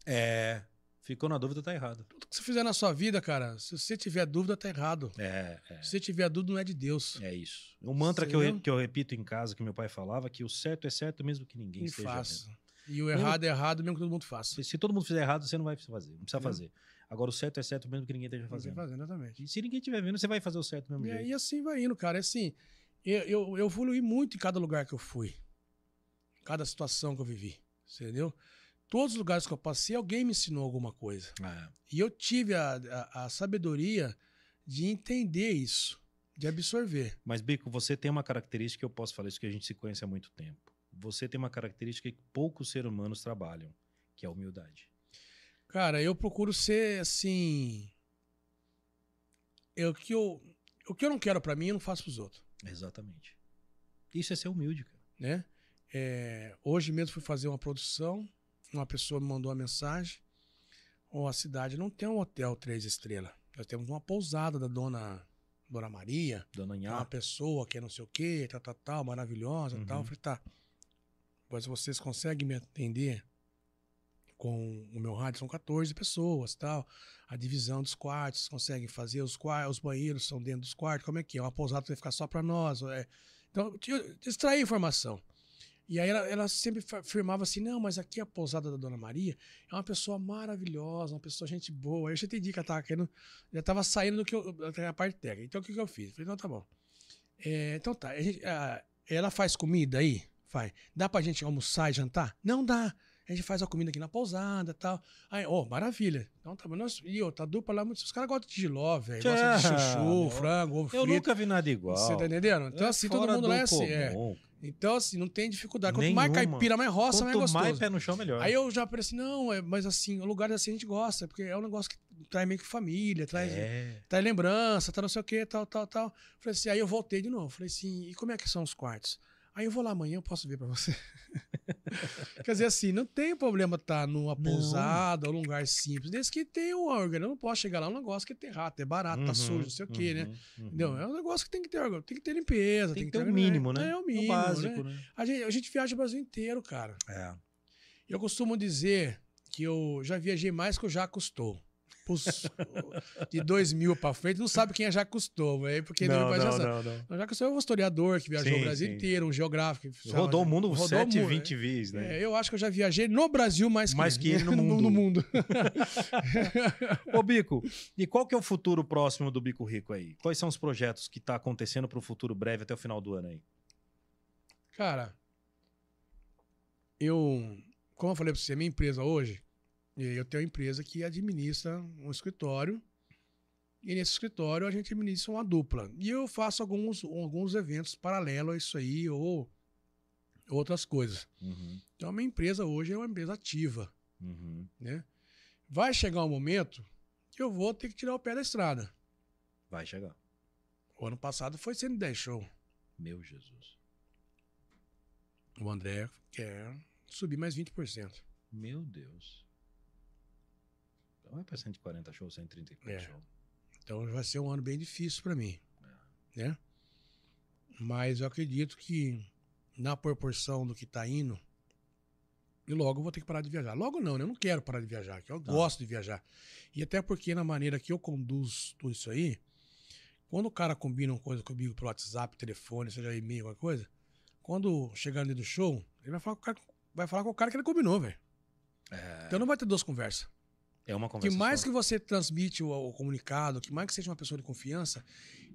É, Ficou na dúvida, tá errado. Tudo que você fizer na sua vida, cara, se você tiver dúvida, tá errado. É, é. Se você tiver dúvida, não é de Deus. É isso. Um mantra que eu, que eu repito em casa, que meu pai falava, que o certo é certo mesmo que ninguém e seja. Faça. E o errado é errado mesmo que todo mundo faça. Se, se, todo mundo fizer errado, você não vai fazer. Não precisa é. fazer. Agora, o certo é certo mesmo que ninguém esteja fazendo. Ninguém fazendo exatamente. E se ninguém estiver vendo, você vai fazer o certo mesmo. E, jeito. e assim vai indo, cara. É assim, eu, eu, eu evoluí muito em cada lugar que eu fui. Cada situação que eu vivi. Entendeu? todos os lugares que eu passei, alguém me ensinou alguma coisa. É. E eu tive a, a, a, sabedoria de entender isso, de absorver. Mas, Bico, você tem uma característica, eu posso falar isso, que a gente se conhece há muito tempo. Você tem uma característica que poucos seres humanos trabalham, que é a humildade. Cara, eu procuro ser assim. Eu, é que eu, o que eu não quero para mim, eu não faço pros outros. Exatamente. Isso é ser humilde, cara. Né? É, hoje mesmo fui fazer uma produção uma pessoa me mandou uma mensagem. Ó, oh, a cidade não tem um hotel três estrelas. Nós temos uma pousada da dona Dona Maria. Dona é Nhá. Uma pessoa que é não sei o quê, tal, tal, tal, maravilhosa, uhum. tal. Eu falei, tá. Mas vocês conseguem me atender com o meu rádio? São 14 pessoas, tal. A divisão dos quartos, conseguem fazer os quartos, os banheiros são dentro dos quartos. Como é que é? Uma pousada vai ficar só para nós. É... Então, extrair informação. E aí ela, ela, sempre afirmava assim: não, mas aqui a pousada da Dona Maria é uma pessoa maravilhosa, uma pessoa gente boa. Aí eu já entendi que ela tava querendo, já tava saindo do que eu, da parte técnica. Então o que, que eu fiz? falei: não, tá bom. É, então tá, a gente, a, ela faz comida aí? Faz. Dá pra gente almoçar e jantar? Não dá. A gente faz a comida aqui na pousada e tal. Aí, ô, oh, maravilha. Então tá bom. Nossa, e outra dupla lá, muitos, os caras gostam de giló, velho. Gostam de ah, chuchu, meu. frango, ovo frito. Eu nunca vi nada igual. Você tá entendendo? Então, é assim, todo mundo lá é assim. É. Comum, é. Então, assim, não tem dificuldade. Quanto Nenhuma. mais caipira, mais roça, Quanto mais gostoso. Quanto mais pé no chão, melhor. Aí eu já assim não, é, mas assim, o lugar assim a gente gosta, porque é um negócio que traz meio que família, traz, é. traz lembrança, tá não sei o quê, tal, tal, tal. Falei assim, aí eu voltei de novo. Falei assim, e como é que são os quartos? Aí eu vou lá amanhã, eu posso ver pra você. Quer dizer, assim, não tem problema estar tá numa pousada ou lugar simples, desde que tem um órgão. Eu não posso chegar lá é um negócio que é tem rato, é barato, tá uhum, tá sujo, não sei uhum, o quê, uhum, né? Uhum. Entendeu? É um negócio que tem que ter órgão, tem que ter limpeza, tem, tem que ter o um mínimo, né? né? É, o mínimo. O básico, né? Né? A, gente, a gente viaja o Brasil inteiro, cara. É. Eu costumo dizer que eu já viajei mais que eu já custou os, de 2000 para frente, não sabe quem é Jacques Cousteau, véio, porque não, não, não, não. não. Jacques Cousteau é um historiador que viajou sim, o Brasil sim. inteiro, um geográfico. Rodou o mundo rodou 7, 20 vezes, né? É, eu acho que eu já viajei no Brasil mais, mais que, que ele no mundo. no mundo. Ô, Bico, e qual que é o futuro próximo do Bico Rico aí? Quais são os projetos que tá acontecendo para o futuro breve até o final do ano aí? Cara, eu, como eu falei para você, minha empresa hoje, eu tenho uma empresa que administra um escritório. E nesse escritório a gente administra uma dupla. E eu faço alguns, alguns eventos paralelos a isso aí, ou outras coisas. Uhum. Então a minha empresa hoje é uma empresa ativa. Uhum. Né? Vai chegar um momento que eu vou ter que tirar o pé da estrada. Vai chegar. O ano passado foi 110 show. Meu Jesus. O André quer subir mais 20%. Meu Deus. Então é para 140 shows, 134 é. shows. Então vai ser um ano bem difícil para mim, é. né? Mas eu acredito que na proporção do que está indo, e logo eu vou ter que parar de viajar. Logo não, né? Eu não quero parar de viajar, que eu tá. gosto de viajar. E até porque na maneira que eu conduzo tudo isso aí, quando o cara combina uma coisa comigo pelo WhatsApp, telefone, seja e-mail, alguma coisa, quando chegar ali do show, ele vai falar com o cara, vai falar com o cara que ele combinou, velho. É... Então não vai ter duas conversas. É uma conversa. Que mais só. que você transmite o, o, comunicado, que mais que seja uma pessoa de confiança,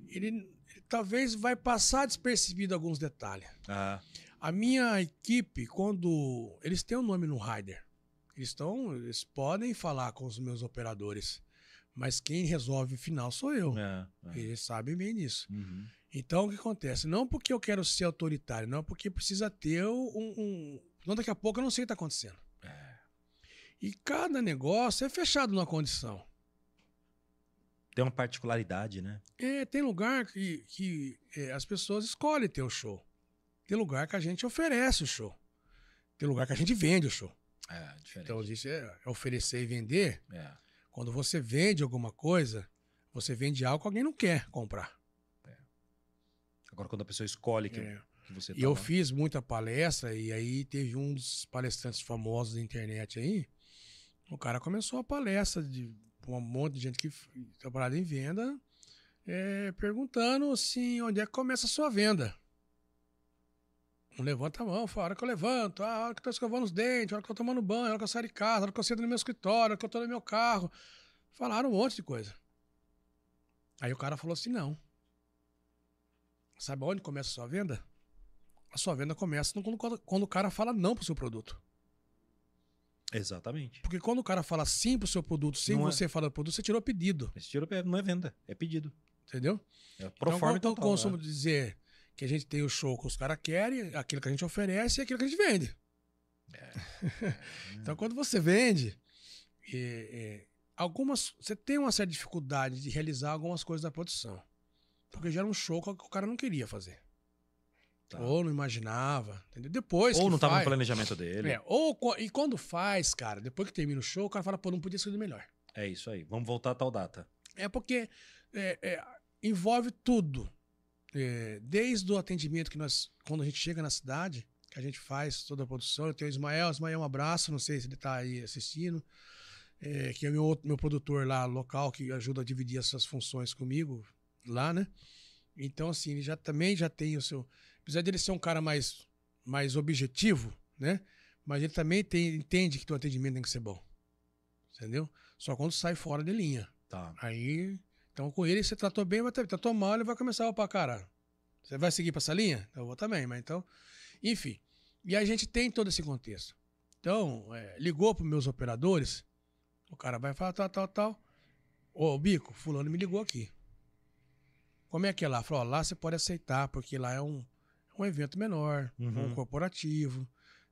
ele, ele talvez vai passar despercebido alguns detalhes. Ah. A minha equipe, quando. Eles têm um nome no Rider. Eles, estão, eles podem falar com os meus operadores. Mas quem resolve o final sou eu. É, é. Eles sabem bem disso. Uhum. Então, o que acontece? Não porque eu quero ser autoritário, não porque precisa ter um. um... Não, daqui a pouco eu não sei o que está acontecendo. É. E cada negócio é fechado numa condição. Tem uma particularidade, né? É, tem lugar que, que é, as pessoas escolhem ter o show. Tem lugar que a gente oferece o show. Tem lugar que a gente vende o show. É, diferente. Então, isso é, é oferecer e vender. É. Quando você vende alguma coisa, você vende algo que alguém não quer comprar. É. Agora, quando a pessoa escolhe que, é. que você tá E eu né? fiz muita palestra, e aí teve um dos palestrantes famosos da internet aí, o cara começou a palestra de um monte de gente que trabalhava em venda, é, perguntando assim, onde é que começa a sua venda? Não levanta a mão, fala, a hora que eu levanto, ah, a hora que eu tô escovando os dentes, a hora que eu tô tomando banho, a hora que eu saio de casa, a hora que eu sento no meu escritório, a hora que eu tô no meu carro. Falaram um monte de coisa. Aí o cara falou assim, não. Sabe onde começa a sua venda? A sua venda começa quando, quando o cara fala não pro seu produto. Exatamente. Porque quando o cara fala sim pro seu produto, sim não é. você é. do produto, você tirou pedido. Você tirou, não é venda, é pedido. Entendeu? É então, quando total, eu né? consumo dizer que a gente tem o show que os caras querem, aquilo que a gente oferece e aquilo que a gente vende. É. então, quando você vende, é, é, algumas você tem uma certa dificuldade de realizar algumas coisas da produção. Porque gera um show que o cara não queria fazer. Tá. Ou não imaginava, entendeu? Depois. Ou não estava no planejamento dele. É, ou, e quando faz, cara, depois que termina o show, o cara fala, pô, não podia ser melhor. É isso aí, vamos voltar a tal data. É porque é, é, envolve tudo. É, desde o atendimento que nós, quando a gente chega na cidade, que a gente faz toda a produção, eu tenho o Ismael, Ismael, um abraço, não sei se ele está aí assistindo. É, que é meu, meu produtor lá local que ajuda a dividir essas funções comigo lá, né? Então, assim, ele já também já tem o seu apesar dele ele ser um cara mais, mais objetivo, né? Mas ele também tem, entende que o atendimento tem que ser bom. Entendeu? Só quando sai fora de linha. Tá. Aí, então com ele você tratou bem, vai tratou mal, ele vai começar a opa, cara. Você vai seguir para essa linha? Eu vou também, mas então, enfim. E a gente tem todo esse contexto. Então, é, ligou para meus operadores, o cara vai falar tal, tal, tal. Ô, Bico, fulano me ligou aqui. Como é que é lá? Falou, lá você pode aceitar, porque lá é um um evento menor, uhum. um corporativo.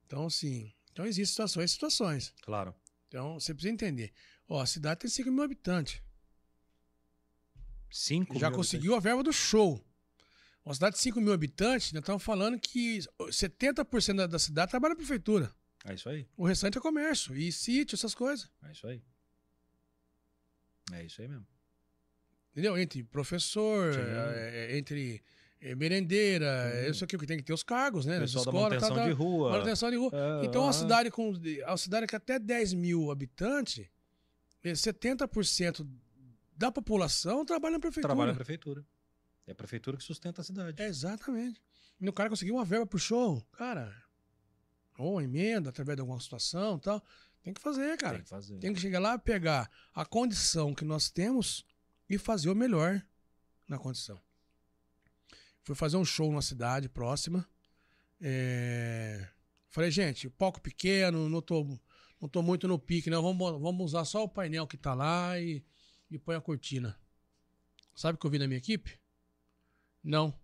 Então, assim, então existem situações e situações. Claro. Então, você precisa entender. Ó, a cidade tem 5 mil habitantes. 5 Já mil conseguiu habitantes. a verba do show. Uma cidade de 5 mil habitantes, nós estamos falando que 70% da, da cidade trabalha na prefeitura. É isso aí. O restante é comércio e sítio, essas coisas. É isso aí. É isso aí mesmo. Entendeu? Entre professor, é, é, entre é, merendeira, hum. isso aqui que tem que ter os cargos, né? Pessoal escola, da manutenção tá, tá, de rua. Manutenção de rua. É, então, uma cidade com uma cidade que até 10 mil habitantes, é, 70% da população trabalha na prefeitura. Trabalha na prefeitura. É a prefeitura que sustenta a cidade. É, exatamente. E o cara conseguiu uma verba pro show, cara, ou emenda através de alguma situação tal. Tem que fazer, cara. Tem que fazer. Tem que chegar lá, pegar a condição que nós temos e fazer o melhor na condição. Fui fazer um show numa cidade próxima. É... Falei, gente, palco pequeno, não tô, não tô muito no pique, não. Vamos, vamos usar só o painel que tá lá e, e põe a cortina. Sabe o que eu vi da minha equipe? Não.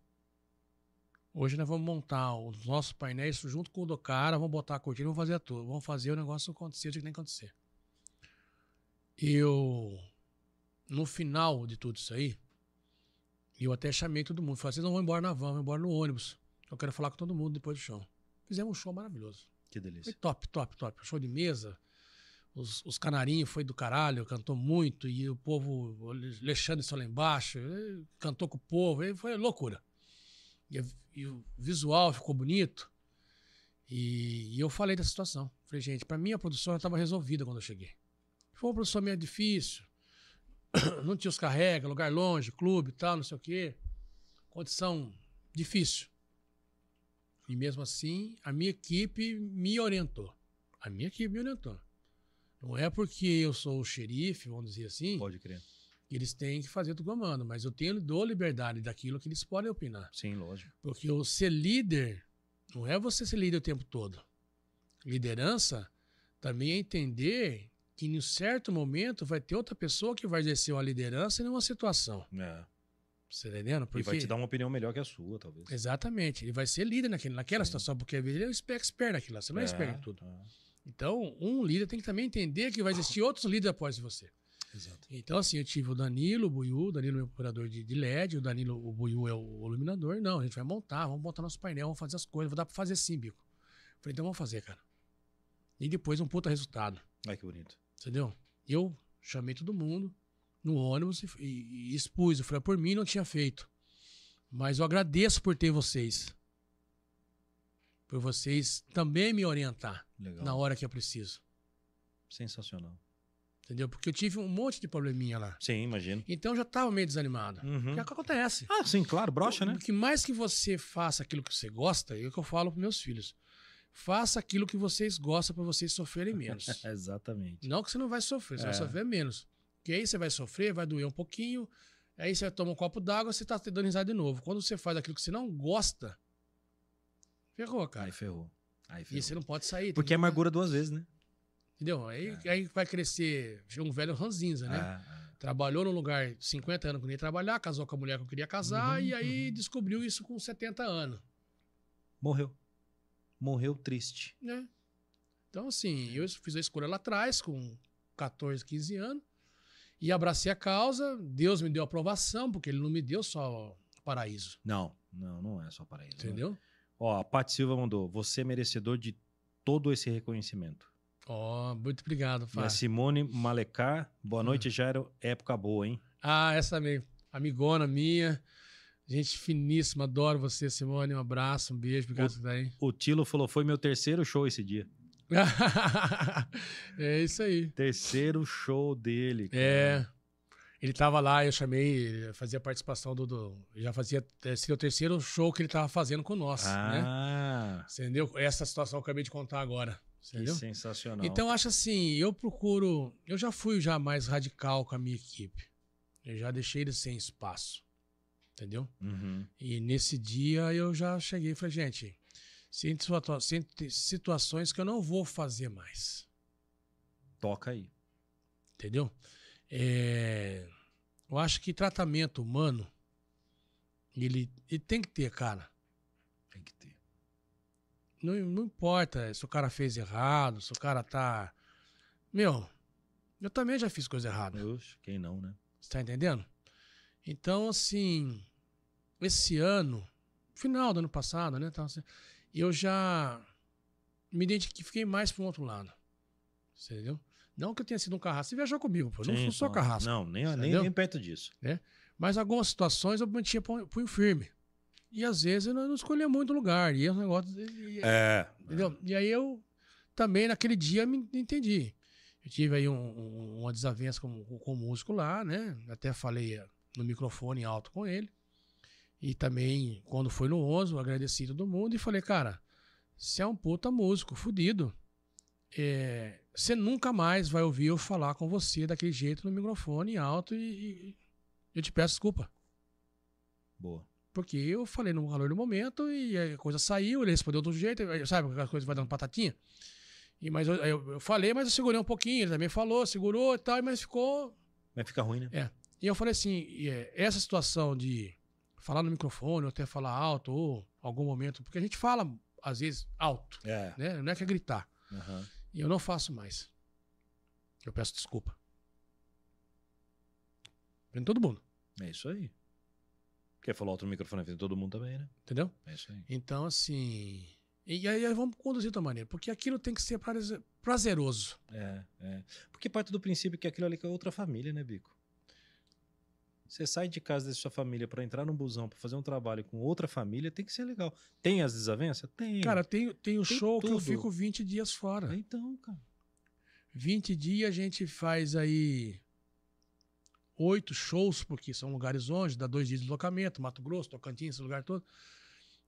Hoje nós vamos montar os nossos painéis junto com o do cara, vamos botar a cortina, vamos fazer tudo. Vamos fazer o negócio acontecer o que tem que acontecer. Eu, no final de tudo isso aí, e eu até chamei todo mundo. Falei, vocês assim, não vão embora na van, vão embora no ônibus. Eu quero falar com todo mundo depois do show. Fizemos um show maravilhoso. Que delícia. Foi top, top, top. Show de mesa. Os, os canarinhos foi do caralho, cantou muito, e o povo, Alexandre só lá embaixo, cantou com o povo, foi loucura. E, e, o visual ficou bonito. E, e eu falei da situação. Falei, gente, para mim a produção estava resolvida quando eu cheguei. Foi uma produção meio difícil, não tinha os carrega, lugar longe, clube e tal, não sei o quê. Condição difícil. E mesmo assim, a minha equipe me orientou. A minha equipe me orientou. Não é porque eu sou o xerife, vamos dizer assim. Pode crer. Que eles têm que fazer do comando, mas eu tenho dou liberdade daquilo que eles podem opinar. Sim, lógico. Porque o ser líder não é você ser líder o tempo todo. Liderança também é entender que em um certo momento vai ter outra pessoa que vai exercer uma liderança em uma situação. É. Você tá entendendo? Porque... E vai te dar uma opinião melhor que a sua, talvez. Exatamente. Ele vai ser líder naquele, naquela Sim. situação, porque ele é expert naquilo lá. Você não é, é expert em tudo. É. Então, um líder tem que também entender que vai existir outros líderes após você. Exato. Então, assim, eu tive o Danilo, o Buiu, o Danilo é o operador de, de, LED, o Danilo, o Buiu é o iluminador. Não, a gente vai montar, vamos montar nosso painel, vamos fazer as coisas, vou dar pra fazer sim, Bico. Falei, então vamos fazer, cara. E depois um puta resultado. Ai, que bonito. Entendeu? eu chamei todo mundo no ônibus e, e, e expus. Eu falei, ah, por mim não tinha feito. Mas eu agradeço por ter vocês. Por vocês também me orientar Legal. na hora que eu preciso. Sensacional. Entendeu? Porque eu tive um monte de probleminha lá. Sim, imagino. Então eu já tava meio desanimado. Uhum. Que é o que acontece. Ah, sim, claro, brocha, então, né? Que mais que você faça aquilo que você gosta, é o que eu falo pros meus filhos. Faça aquilo que vocês gostam para vocês sofrerem menos. Exatamente. Não que você não vai sofrer, você é. vai sofrer menos. Porque aí você vai sofrer, vai doer um pouquinho, aí você toma um copo d'água, você tá dando risada de novo. Quando você faz aquilo que você não gosta, ferrou, cara. Aí ferrou. Aí ferrou. E você não pode sair. Porque que... é amargura duas vezes, né? Entendeu? Aí, é. aí vai crescer um velho ranzinza, né? É. Trabalhou num lugar 50 anos que ia trabalhar, casou com a mulher que eu queria casar, uhum, e aí uhum. descobriu isso com 70 anos. Morreu morreu triste. É. Então, assim, eu fiz a escolha lá atrás, com 14, 15 anos, e abracei a causa. Deus me deu aprovação, porque ele não me deu só paraíso. Não, não, não é só paraíso. Né? Entendeu? Né? Ó, a Paty Silva mandou: você é merecedor de todo esse reconhecimento. Ó, oh, muito obrigado, Fábio. Simone Malecar, boa hum. noite, ah. Jairo. Época boa, hein? Ah, essa mesmo. Amigona minha. Gente finíssima, adoro você, Simone. Um abraço, um beijo, obrigado por estar aí. O Tilo falou: foi meu terceiro show esse dia. é isso aí. Terceiro show dele. É. Cara. É. Ele estava lá, eu chamei, fazia participação do, do, Já fazia. É, seria o terceiro show que ele estava fazendo com nós. Né? Ah. Né? Entendeu? Essa situação eu acabei de contar agora. Entendeu? Que sensacional. Então, acho assim, eu procuro. Eu já fui já mais radical com a minha equipe. Eu já deixei eles sem espaço entendeu? Uhum. E nesse dia eu já cheguei e falei, gente, sente situações que eu não vou fazer mais. Toca aí. Entendeu? É, eu acho que tratamento humano, ele, ele tem que ter, cara. Tem que ter. Não, não importa se o cara fez errado, se o cara tá. Meu, eu também já fiz coisa errada. Deus, quem não, né? Você tá entendendo? Então, assim, esse ano, final do ano passado, né? Assim, eu já me identifiquei mais para um outro lado. Entendeu? Não que eu tenha sido um carrasco. Você viajou comigo, pô. Sim, não sou só carrasco. Não, nem, nem, nem, perto disso. né Mas algumas situações eu mantinha punho firme. E às vezes eu não, não escolhia muito lugar. E os é negócios. E, é, é. Entendeu? É. E aí eu também, naquele dia, me entendi. Eu tive aí um, um, uma desavença com o músico lá, né? Até falei eh, no microfone alto com ele. E também, quando foi no Oso, agradeci todo mundo e falei, cara, você é um puta músico, fudido. É, você nunca mais vai ouvir eu falar com você daquele jeito no microfone alto e, e eu te peço desculpa. Boa. Porque eu falei no calor do momento e a coisa saiu, ele respondeu de outro jeito, sabe, as coisa vai dando patatinha. E, mas eu, eu, falei, mas eu segurei um pouquinho, ele também falou, segurou e tal, mas ficou. Mas fica ruim, né? É. E eu falei assim: é, essa situação de falar no microfone, ou até falar alto, ou algum momento, porque a gente fala, às vezes, alto, é. né? Não é que é gritar. Uhum. E eu não faço mais. Eu peço desculpa. vem todo mundo. É isso aí. Quer falar outro microfone vem todo mundo também, né? Entendeu? É isso aí. Então, assim. E aí vamos conduzir de outra maneira, porque aquilo tem que ser prazeroso. É, é. Porque parte do princípio que aquilo ali é outra família, né, Bico? Você sai de casa da sua família para entrar num busão para fazer um trabalho com outra família, tem que ser legal. Tem as desavenças? Tem. Cara, tem, tem o tem show tudo. que eu fico 20 dias fora. É, então, cara. 20 dias a gente faz aí oito shows, porque são lugares longe, dá dois dias de deslocamento, Mato Grosso, Tocantins, esse lugar todo.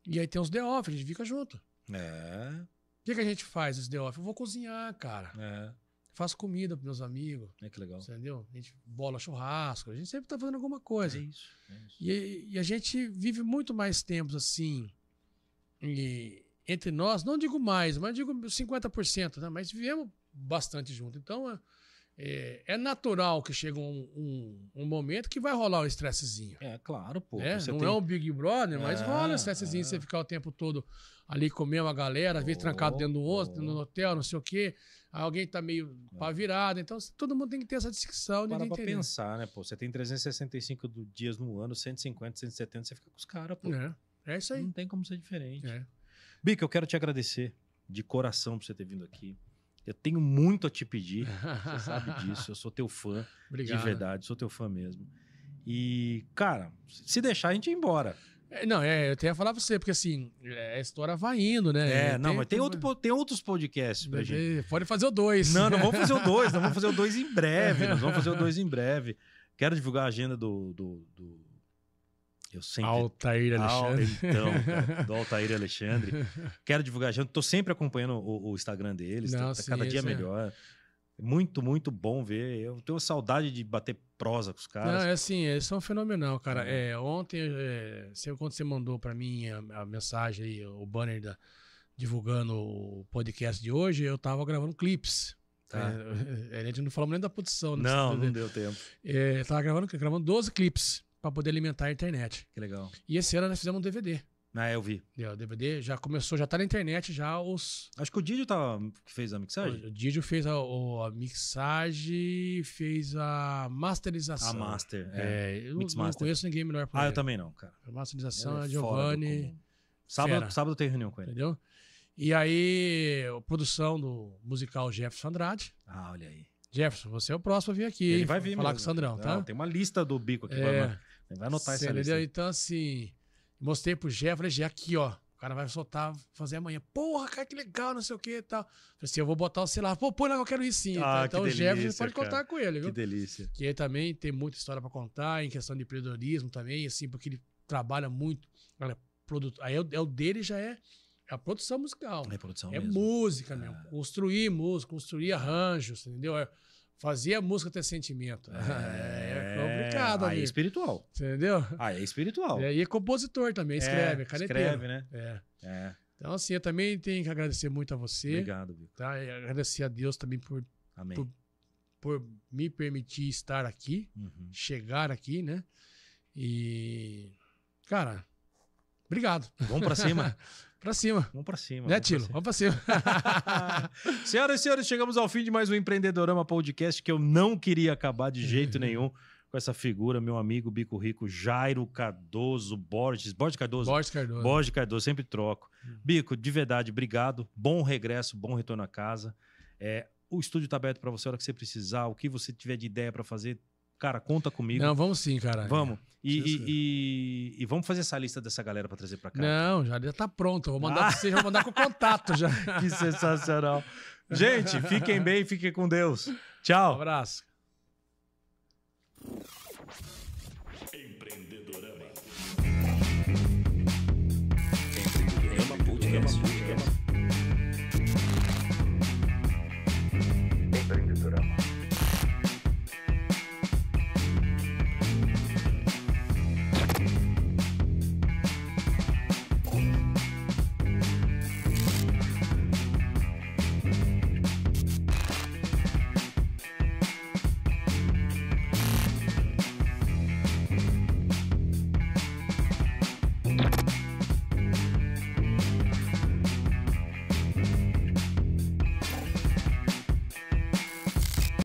E aí tem os de off, a gente fica junto. É. O que, que a gente faz os de off? Eu vou cozinhar, cara. É. Faço comida os meus amigos. É que legal. Entendeu? A gente bola churrasco, a gente sempre está fazendo alguma coisa. É isso. É isso. E, e, a gente vive muito mais tempos assim. E entre nós, não digo mais, mas digo 50%, né? Mas vivemos bastante junto. Então, é, é, é natural que chegue um, um, um, momento que vai rolar um estressezinho. É, claro, pô. É, não tem... é um Big Brother, mas é, rola um é. estressezinho. Você ficar o tempo todo ali comendo a galera, às vezes trancado dentro do outro, oh. no hotel, não sei o quê. alguém tá meio é. virada, Então, todo mundo tem que ter essa discussão. Para pra pensar, né, pô? Você tem 365 dias no ano, 150, 170, você fica com os caras, pô. É, é isso aí. Não tem como ser diferente. É. Bica, eu quero te agradecer de coração por você ter vindo aqui. Eu tenho muito a te pedir, você sabe disso, eu sou teu fã, Obrigado. de verdade, sou teu fã mesmo. E, cara, se deixar a gente ir embora. É, não, é, eu tenho a falar pra você, porque assim, é, a história vai indo, né? É, não, tem, mas tem, tem, outro, tem outros podcasts pra gente. Pode fazer o dois. Não, não vamos fazer o dois, não vamos fazer o dois em breve, nós vamos fazer o dois em breve. Quero divulgar a agenda do, do, do eu sempre. Altair Alexandre. Al... Então, cara, do Altair Alexandre. Quero divulgar junto. Tô sempre acompanhando o, o Instagram deles. Não, tá, tá sim, cada dia é. melhor. Muito, muito bom ver. Eu tenho saudade de bater prosa com os caras. Não, é assim, eles são fenomenal, cara. Uhum. É, ontem, é, quando você mandou para mim a, a, mensagem aí, o banner da, divulgando o podcast de hoje, eu tava gravando clips. Tá. É, a gente não falou nem da produção. Né? Não, tá não, deu tempo. É, tava gravando, gravando 12 clips para poder alimentar a internet. Que legal. E esse ano nós fizemos um DVD. Ah, eu vi. É, o DVD já começou, já tá na internet, já os. Acho que o Didio tá, que fez a mixagem. O, Didio fez a, o, a, mixagem, fez a masterização. A master, é. é eu Mix não master. conheço ninguém melhor pra Ah, ele. eu também não, cara. A masterização é, é Giovanni. Sábado, sábado tem reunião com ele. Entendeu? E aí, a produção do musical Jefferson Andrade. Ah, olha aí. Jefferson, você é o próximo a vir aqui. Ele vai vir falar mesmo. com o Sandrão, ah, tá? Não, tem uma lista do bico aqui. É. Pra... Vai anotar essa lista. Então, assim, mostrei pro Gé, falei, Gé, aqui, ó. O cara vai soltar, fazer amanhã. Porra, cara, que legal, não sei o que e tal. Falei assim, eu vou botar o celular. Pô, põe lá que eu quero ir sim. Ah, então, o Jefferson pode cara. contar com ele, viu? Que delícia. Que ele também tem muita história para contar, em questão de empreendedorismo também, assim, porque ele trabalha muito. Olha, produto. Aí é, o é dele já é, é, a produção musical. É produção É mesmo. música ah. mesmo. Construir música, construir arranjos, entendeu? É, Fazia a música ter sentimento. É, é, é complicado. Aí é espiritual. Entendeu? Aí é espiritual. É, e é compositor também, é, escreve, é, caneteiro. Escreve, né? É. é. Então, assim, eu também tenho que agradecer muito a você. Obrigado, Bico. Tá? E agradecer a Deus também por, Amém. por, por me permitir estar aqui, uhum. chegar aqui, né? E, cara, obrigado. Vamos pra cima. Pra cima. Vamos pra cima. Né, Tilo? Vamos pra cima. Senhoras e senhores, chegamos ao fim de mais um Empreendedorama Podcast que eu não queria acabar de jeito nenhum com essa figura, meu amigo Bico Rico, Jairo Cardoso Borges. Borges Cardoso? Borges Cardoso. Borges Cardoso, sempre troco. Uhum. Bico, de verdade, obrigado. Bom regresso, bom retorno à casa. É, o estúdio está aberto para você a hora que você precisar, o que você tiver de ideia para fazer, Cara, conta comigo. Não, vamos sim, cara. Vamos. E, e, e, e, vamos fazer essa lista dessa galera para trazer para cá. Não, já, está tá pronto. Vou mandar ah. você, já mandar com contato já. que sensacional. Gente, fiquem bem, fiquem com Deus. Tchau. Um abraço. Empreendedorama. Empreendedorama é